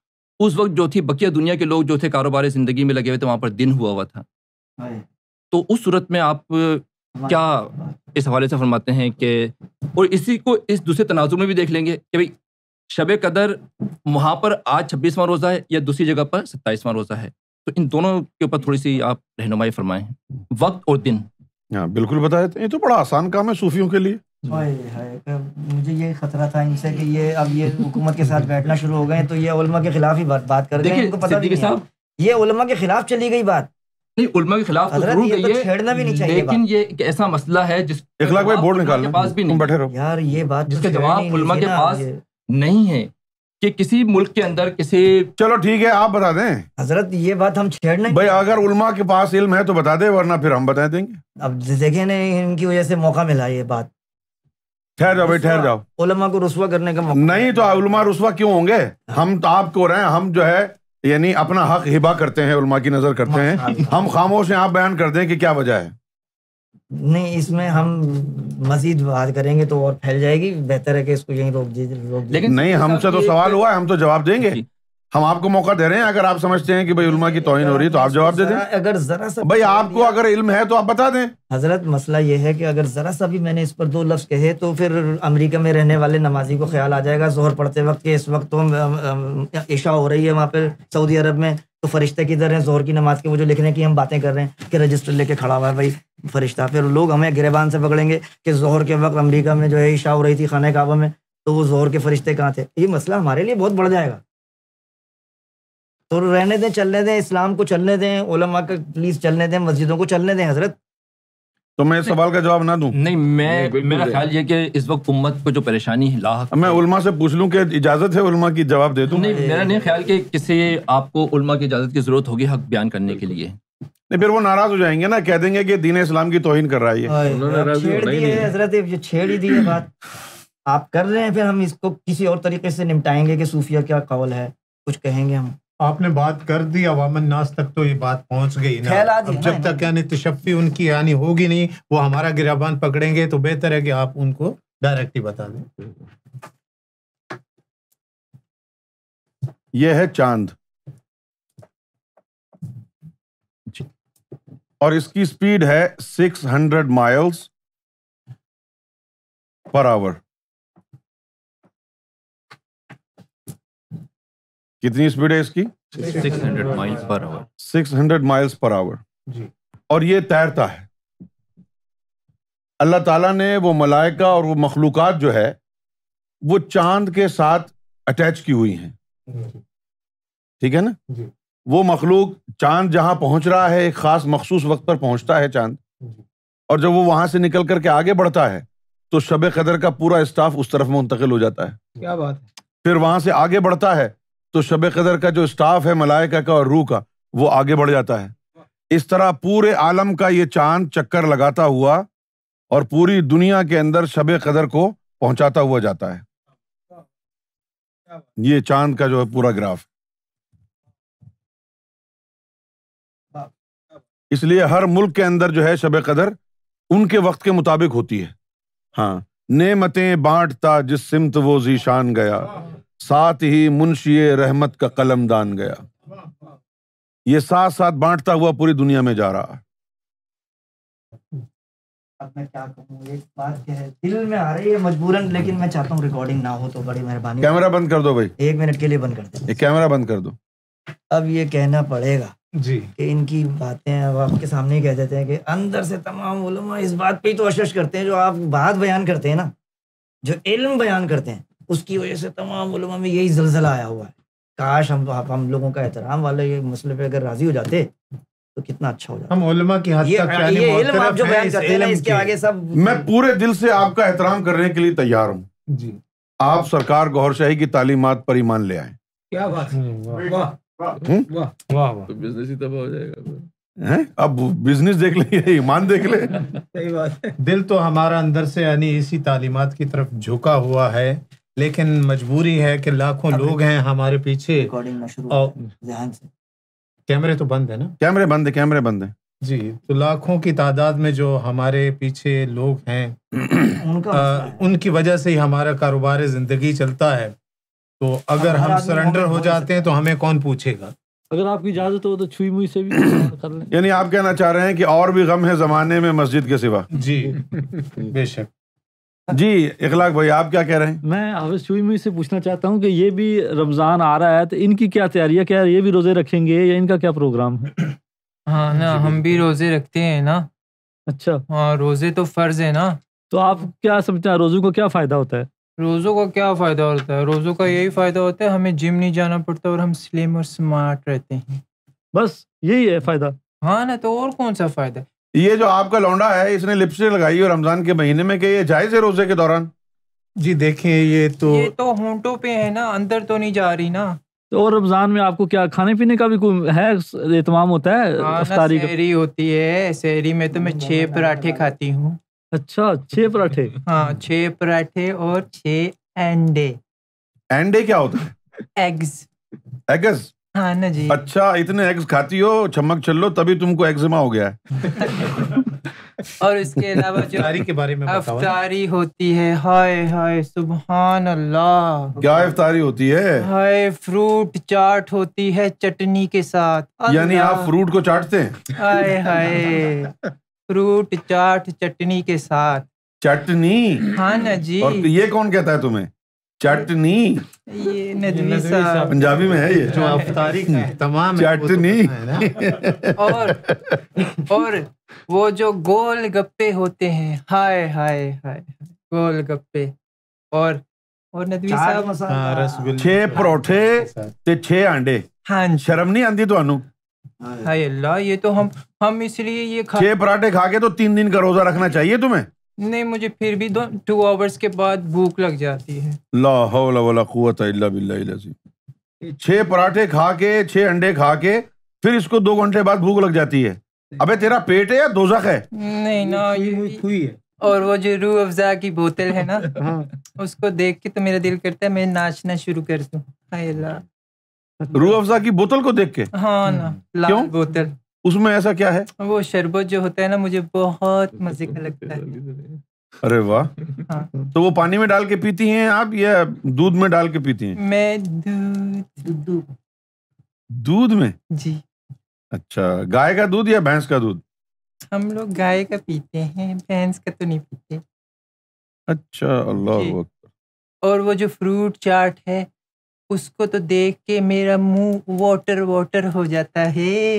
उस वक्त जो थी बकिया दुनिया के लोग जो थे कारोबारी ज़िंदगी में लगे हुए थे वहाँ पर दिन हुआ हुआ था तो उस सूरत में आप क्या इस हवाले से फरमाते हैं कि और इसी को इस दूसरे तनाजु में भी देख लेंगे कि भाई शब कदर वहाँ पर आज छब्बीसवां रोज़ा है या दूसरी जगह पर सत्ताईसवां रोज़ा है तो इन दोनों के ऊपर थोड़ी सी आप रहनुमाई फरमाएं वक्त और दिन हाँ बिल्कुल बताए ये तो बड़ा आसान काम है सूफियों के लिए मुझे ये खतरा था इनसे कि ये अब ये हुकूमत के साथ बैठना शुरू हो गए तो ये उलमा के खिलाफ ही बात बात कर गए इनको नहीं है कि किसी मुल्क के अंदर किसी चलो ठीक है आप बता दें हजरत ये बात हम छेड़ नहीं भाई अगर उलमा के पास इल्म है तो बता दे वरना फिर हम बता देंगे अब देखे ना इनकी वजह से मौका मिला ये बात ठहर जाओ भाई ठहर जाओ उलमा को रुसवा करने का मौका नहीं तो उलमा रुसवा क्यों होंगे हाँ। हम तो आप को रहे हैं हम जो है यानी अपना हक हिबा करते हैं उलमा की नजर करते हैं हम खामोश हैं आप बयान कर दें कि क्या वजह है नहीं इसमें हम मजीद बात करेंगे तो और फैल जाएगी बेहतर है कि इसको यहीं रोक दीजिए लेकिन नहीं हमसे तो सवाल हुआ है हम तो जवाब देंगे हम आपको मौका दे रहे हैं अगर आप समझते हैं कि भाई उलमा की तोहिन हो रही है तो आप जवाब दे दें अगर जरा सा भाई आपको अगर इल्म है तो आप बता दें हजरत मसला ये है कि अगर जरा सा भी मैंने इस पर दो लफ्ज़ कहे तो फिर अमेरिका में रहने वाले नमाजी को ख्याल आ जाएगा जोहर पढ़ते वक्त इस वक्त तो ईशा हो रही है वहाँ पर सऊदी अरब में तो फरिश्ते किधर हैं जोहर की नमाज के वो जो लिखने की हम बातें कर रहे हैं कि रजिस्टर लेके खड़ा हुआ है भाई फरिश्ता फिर लोग हमें गिरेबान से पकड़ेंगे कि जोहर के वक्त अमरीका में जो है ईशा हो रही थी खाना काबा में तो वो जोहर के फरिश्ते कहाँ थे ये मसला हमारे लिए बहुत बढ़ जाएगा तो रहने दें चलने दें इस्लाम को चलने दें ओलमा का प्लीज चलने दें मस्जिदों को चलने दें हजरत तो मैं इस सवाल का जवाब ना दूं नहीं मैं मेरा ख्याल ये कि इस वक्त उम्मत को जो परेशानी है लाक मैं उल्मा से पूछ लूं कि इजाजत है उल्मा की जवाब दे दूं नहीं मेरा नहीं ख्याल कि किसी आपको उल्मा की इजाजत की जरूरत होगी हक बयान करने के लिए नहीं फिर वो नाराज हो जाएंगे ना कह देंगे कि दीन इस्लाम की तोहिन कर रहा है छेड़ी छेड़ ही दी है बात आप कर रहे हैं फिर हम इसको किसी और तरीके से निपटाएंगे कि सूफिया क्या कौल है कुछ कहेंगे हम आपने बात कर दी अवामन नास तक तो ये बात पहुंच गई ना अब जब तक यानी तशफ़ी उनकी यानी होगी नहीं वो हमारा गिराबान पकड़ेंगे तो बेहतर है कि आप उनको डायरेक्ट ही बता दें यह है चांद और इसकी स्पीड है 600 माइल्स पर आवर कितनी स्पीड है इसकी six hundred miles per hour six hundred miles per hour और ये तैरता है अल्लाह ताला ने वो मलाइका और वो मखलूक जो है वो चांद के साथ अटैच की हुई हैं ठीक है ना वो मखलूक चांद जहां पहुंच रहा है एक खास मखसूस वक्त पर पहुंचता है चांद और जब वो वहां से निकल करके आगे बढ़ता है तो शब कदर का पूरा स्टाफ उस तरफ मुंतकिल हो जाता है क्या बात फिर वहां से आगे बढ़ता है तो शब कदर का जो स्टाफ है मलाइका का और रूह का वो आगे बढ़ जाता है इस तरह पूरे आलम का ये चांद चक्कर लगाता हुआ और पूरी दुनिया के अंदर शब कदर को पहुंचाता हुआ जाता है ये चांद का जो है पूरा ग्राफ इसलिए हर मुल्क के अंदर जो है शब कदर उनके वक्त के मुताबिक होती है हाँ नेमतें बांटता जिस सिमत वो जीशान गया साथ ही मुंशी रहमत का कलम दान गया ये साथ साथ बांटता हुआ पूरी दुनिया में जा रहा है मैं क्या कहूँ दिल में आ रही है लेकिन मैं चाहता हूँ रिकॉर्डिंग तो बंद कर दो भाई एक मिनट के लिए बंद कर दो कैमरा बंद कर दो अब ये कहना पड़ेगा जी इनकी बातें अब आपके सामने ही कह देते हैं अंदर से तमाम इस बात पर ही कोशिश तो करते हैं जो आप बात बयान करते हैं ना जो इलम बयान करते हैं उसकी वजह से तमाम उलमा में यही जलजला आया हुआ है काश हम हम लोगों का एहतराम वाले ये मसले पे अगर राजी हो जाते तो कितना अच्छा हो जाता हम उलमा की हद तक ये ये इल्म आप जो बयान करते हैं इसके आगे सब मैं पूरे दिल से आपका एहतराम करने के लिए तैयार हूँ जी आप सरकार गौरशाही की तालीमत पर ईमान ले आए क्या बात हम्म, हम्म? वाह वाह तो बिजनेस ही तबाह हो जाएगा है? अब बिजनेस देख ले ईमान देख ले सही बात है दिल तो हमारा अंदर से यानी इसी तालीमात की तरफ झुका हुआ है लेकिन मजबूरी है कि लाखों लोग हैं हमारे पीछे और कैमरे तो बंद है ना कैमरे बंद है कैमरे बंद है जी तो लाखों की तादाद में जो हमारे पीछे लोग हैं उनका आ, उनकी वजह से ही हमारा कारोबार जिंदगी चलता है तो अगर हम सरेंडर हो जाते हैं तो हमें कौन पूछेगा अगर आपकी इजाजत हो तो छुई मुई से भी कर लें यानी आप कहना चाह रहे हैं कि और भी गम है जमाने में मस्जिद के सिवा जी बेशक जी इखलाक भाई आप क्या कह रहे हैं मैं हाफिज चुई मुई से पूछना चाहता हूँ कि ये भी रमज़ान आ रहा है तो इनकी क्या तैयारी है क्या ये भी रोज़े रखेंगे या इनका क्या प्रोग्राम है हाँ ना हम भी रोज़े रखते हैं ना अच्छा हाँ रोज़े तो फ़र्ज है ना तो आप क्या समझते हैं रोज़ों को क्या फ़ायदा होता है रोज़ों का क्या फ़ायदा होता है रोज़ों का यही फ़ायदा होता है हमें जिम नहीं जाना पड़ता और हम स्लिम और स्मार्ट रहते हैं बस यही है फ़ायदा हाँ ना तो और कौन सा फ़ायदा ये जो आपका लौंडा है इसने लिपस्टिक लगाई है रमजान के महीने में ये जायज है रोजे के दौरान जी देखें ये तो ये तो होंठों पे है ना अंदर तो नहीं जा रही ना तो और रमजान में आपको क्या खाने पीने का भी कोई है एहतमाम होता है अफ्तारी हाँ, सहरी होती है सहरी में तो मैं छह पराठे खाती हूँ अच्छा छह पराठे हाँ छह पराठे और छह अंडे अंडे क्या होता है एग्स एग्स हाँ ना जी अच्छा इतने एग्स खाती हो चमक चल लो तभी तुमको एग्जिमा हो गया है और इसके अलावा जो अफ्तारी के बारे में अफ्तारी होती है हाय हाय सुबहान अल्लाह क्या अफतारी होती है हाय फ्रूट चाट होती है चटनी के साथ यानी आप फ्रूट को चाटते हैं हाय हाय फ्रूट चाट चटनी के साथ चटनी हाँ ना जी और ये कौन कहता है तुम्हें चटनी ये नजमी साहब पंजाबी में है ये जो अफतारी तमाम तो चटनी और और वो जो गोल गप्पे होते हैं हाय हाय हाय गोल गप्पे और और नदवी साहब हाँ, परोठे ते छे आंडे हाँ शर्म नहीं आंदी ਤੁਹਾਨੂੰ हाय अल्लाह ये तो हम हम इसलिए ये खा छह पराठे खा के तो तीन दिन का रोजा रखना चाहिए तुम्हें नहीं मुझे फिर भी दो टू आवर्स के बाद भूख लग जाती है छह पराठे खा के छह अंडे खा के फिर इसको दो घंटे बाद भूख लग जाती है अबे तेरा पेट है या दोजख है नहीं ना हुई है और वो जो रू अफजा की बोतल है ना हाँ। उसको देख के तो मेरा दिल करता है मैं नाचना शुरू कर दूं रू अफजा की बोतल को देख के हाँ ना लाल बोतल उसमें ऐसा क्या है वो शरबत जो होता है ना मुझे बहुत मजे का लगता है अरे वाह हाँ। तो वो पानी में डाल के पीती हैं आप या दूध में डाल के पीती हैं मैं दूध दूध में जी अच्छा गाय का दूध या भैंस का दूध हम लोग गाय का पीते हैं भैंस का तो नहीं पीते अच्छा अल्लाह और वो जो फ्रूट चाट है उसको तो देख के मेरा मुंह वाटर वाटर हो जाता है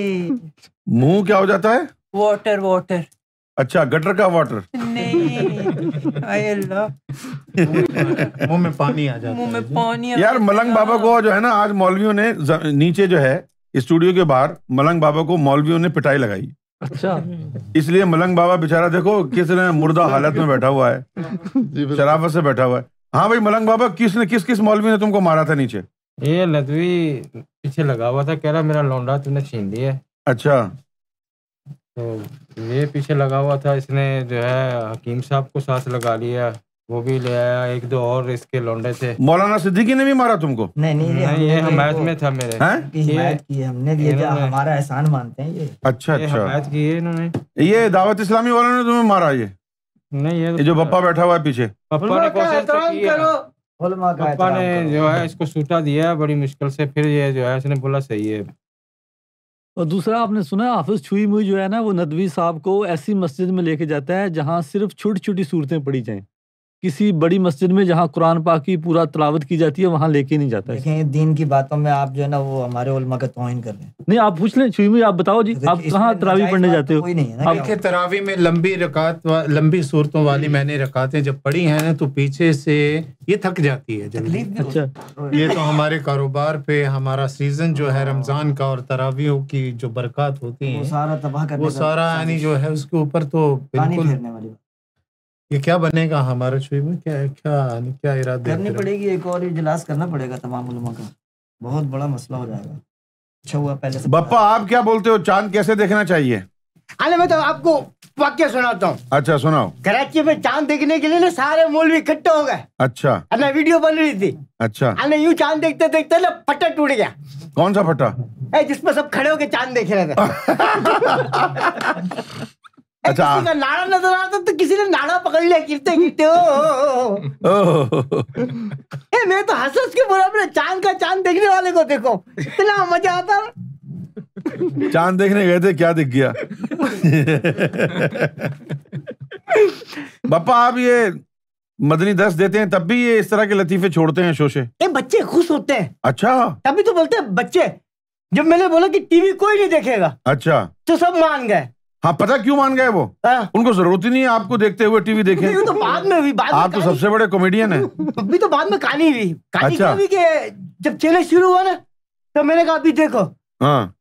मुंह क्या हो जाता है वाटर वाटर अच्छा गटर का वाटर नहीं मुंह में पानी आ जाता मुंह में पानी आ यार मलंग बाबा को जो है ना आज मौलवियों ने नीचे जो है स्टूडियो के बाहर मलंग बाबा को मौलवियों ने पिटाई लगाई अच्छा इसलिए मलंग बाबा बेचारा देखो किस मुर्दा हालत में बैठा हुआ है शराफत से बैठा हुआ है हाँ भाई मलंग बाबा किसने किस किस मौलवी ने तुमको मारा था नीचे ये लदवी पीछे लगा हुआ था कह रहा मेरा लौंडा तुमने छीन लिया अच्छा तो ये पीछे लगा हुआ था इसने जो है हकीम साहब को साथ लगा लिया वो भी ले आया एक दो और इसके लौंडे थे मौलाना सिद्दीकी ने भी मारा तुमको नहीं नहीं, ये हमायत में था मेरे हिमायत हमने दिए हमारा एहसान मानते हैं ये अच्छा अच्छा हिमायत की है इन्होंने ये दावत इस्लामी वालों ने तुम्हें मारा ये नहीं ये जो पप्पा बैठा हुआ है पीछे पप्पा ने कोशिश पप्पा तो ने जो है इसको सूटा दिया बड़ी मुश्किल से फिर ये जो है इसने बोला सही है और दूसरा आपने सुना हाफिज छुई मुई जो है ना वो नदवी साहब को ऐसी मस्जिद में लेके जाता है जहाँ सिर्फ छोटी छोटी सूरतें पड़ी जाएं किसी बड़ी मस्जिद में जहाँ कुरान पाक की पूरा तलावत की जाती है वहाँ लेके नहीं जाता है दीन की बातों में आप जो है ना वो हमारे का तोहन कर रहे हैं नहीं आप पूछ लें छुई में आप बताओ जी तो आप कहाँ तरावी पढ़ने जाते तो हो आपके तरावी में लंबी रकात लंबी सूरतों वाली हम्म। मैंने रकातें जब पढ़ी हैं ना तो पीछे से ये थक जाती है जल्दी अच्छा ये तो हमारे कारोबार पे हमारा सीजन जो है रमजान का और तरावियों की जो बरकत होती है वो सारा तबाह वो सारा यानी जो है उसके ऊपर तो बिल्कुल ये क्या बनेगा हमारे शुरू में क्या क्या क्या इरादे करनी पड़ेगी एक और इजलास करना पड़ेगा तमाम उलमा का बहुत बड़ा मसला हो जाएगा अच्छा हुआ पहले से बप्पा आप क्या बोलते हो चांद कैसे देखना चाहिए अरे मैं तो आपको वाक्य सुनाता हूँ अच्छा सुनाओ कराची में चांद देखने के लिए ना सारे मोल भी इकट्ठे हो गए अच्छा अरे वीडियो बन रही थी अच्छा अरे यूँ चांद देखते देखते ना फटा टूट गया कौन सा फटा जिसमें सब खड़े होके चांद देख रहे थे अच्छा किसी का नाड़ा नजर आता तो किसी ने नाड़ा पकड़ लिया गिरते गिरते ओ मैं तो हंस हंस के बोला अपने चांद का चांद देखने वाले को देखो इतना मजा आता चांद देखने गए थे क्या दिख गया पापा आप ये मदनी दस देते हैं तब भी ये इस तरह के लतीफे छोड़ते हैं शोशे ए, बच्चे खुश होते हैं अच्छा तभी तो बोलते हैं बच्चे जब मैंने बोला कि टीवी कोई नहीं देखेगा अच्छा तो सब मान गए हाँ पता क्यों मान गए वो आ? उनको जरूरत ही नहीं है आपको देखते हुए टीवी देखे तो बाद में भी बाद आप तो सबसे बड़े कॉमेडियन है अभी तो बाद में कहानी हुई अच्छा? हुई कि जब चैनल शुरू हुआ ना तो मैंने कहा अभी देखो हाँ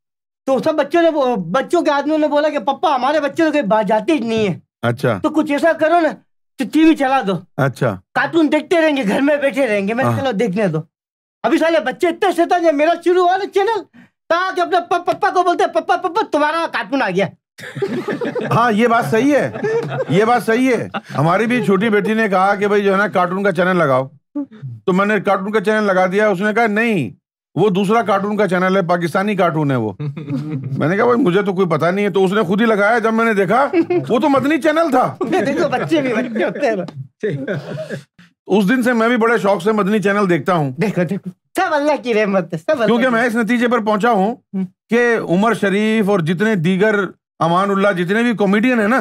तो सब बच्चों ने बच्चों के आदमियों ने बोला कि पापा हमारे बच्चे तो कहीं बाहर जाते ही नहीं है अच्छा तो कुछ ऐसा करो ना तो टीवी चला दो अच्छा कार्टून देखते रहेंगे घर में बैठे रहेंगे मैं हाँ। चलो देखने दो अभी सारे बच्चे इतने शैतान मेरा शुरू हुआ ना चैनल ताकि अपने पप्पा को बोलते पप्पा पप्पा तुम्हारा कार्टून आ गया हाँ ये बात सही है ये बात सही है हमारी भी छोटी बेटी ने कहा कि भाई जो है ना कार्टून का चैनल लगाओ तो मैंने कार्टून का चैनल लगा दिया उसने कहा नहीं वो दूसरा कार्टून का चैनल है पाकिस्तानी कार्टून है वो मैंने कहा भाई मुझे तो कोई पता नहीं है तो उसने खुद ही लगाया जब मैंने देखा वो तो मदनी चैनल था देखो बच्चे भी बच्चे होते हैं तो उस दिन से मैं भी बड़े शौक से मदनी चैनल देखता हूँ देखो देखो सब अल्लाह की रहमत है सब क्योंकि मैं इस नतीजे पर पहुंचा हूँ हम्म। कि उमर शरीफ और जितने दीगर अमानुल्ला जितने भी कॉमेडियन है ना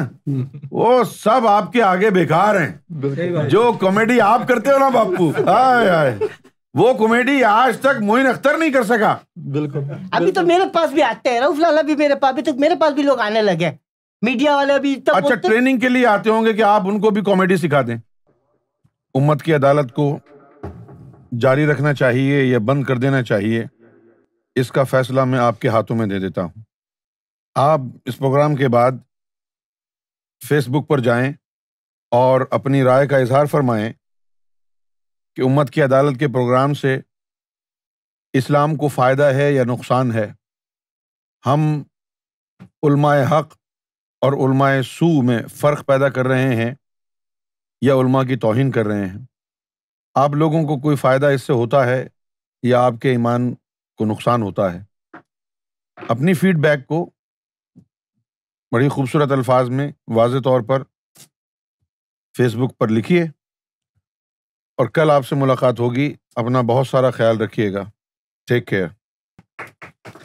वो सब आपके आगे बेकार हैं जो कॉमेडी आप करते हो ना बापू आय आय वो कॉमेडी आज तक मोइन अख्तर नहीं कर सका बिल्कुल अभी तो मेरे पास भी आते हैं रऊफ लाला भी मेरे पास अभी तक तो मेरे पास भी लोग आने लगे मीडिया वाले भी तब अच्छा ट्रेनिंग के लिए आते होंगे कि आप उनको भी कॉमेडी सिखा दें उम्मत की अदालत को जारी रखना चाहिए या बंद कर देना चाहिए इसका फैसला मैं आपके हाथों में दे देता हूँ आप इस प्रोग्राम के बाद फेसबुक पर जाएं और अपनी राय का इजहार फरमाएं कि उम्मत की अदालत के प्रोग्राम से इस्लाम को फ़ायदा है या नुकसान है हम उल्माए हक़ और उल्माए सू में फ़र्क पैदा कर रहे हैं या उल्मा की तोहन कर रहे हैं आप लोगों को कोई फ़ायदा इससे होता है या आपके ईमान को नुकसान होता है अपनी फीडबैक को बड़ी खूबसूरत अल्फाज में वाज तौर पर फेसबुक पर लिखिए और कल आपसे मुलाकात होगी अपना बहुत सारा ख्याल रखिएगा टेक केयर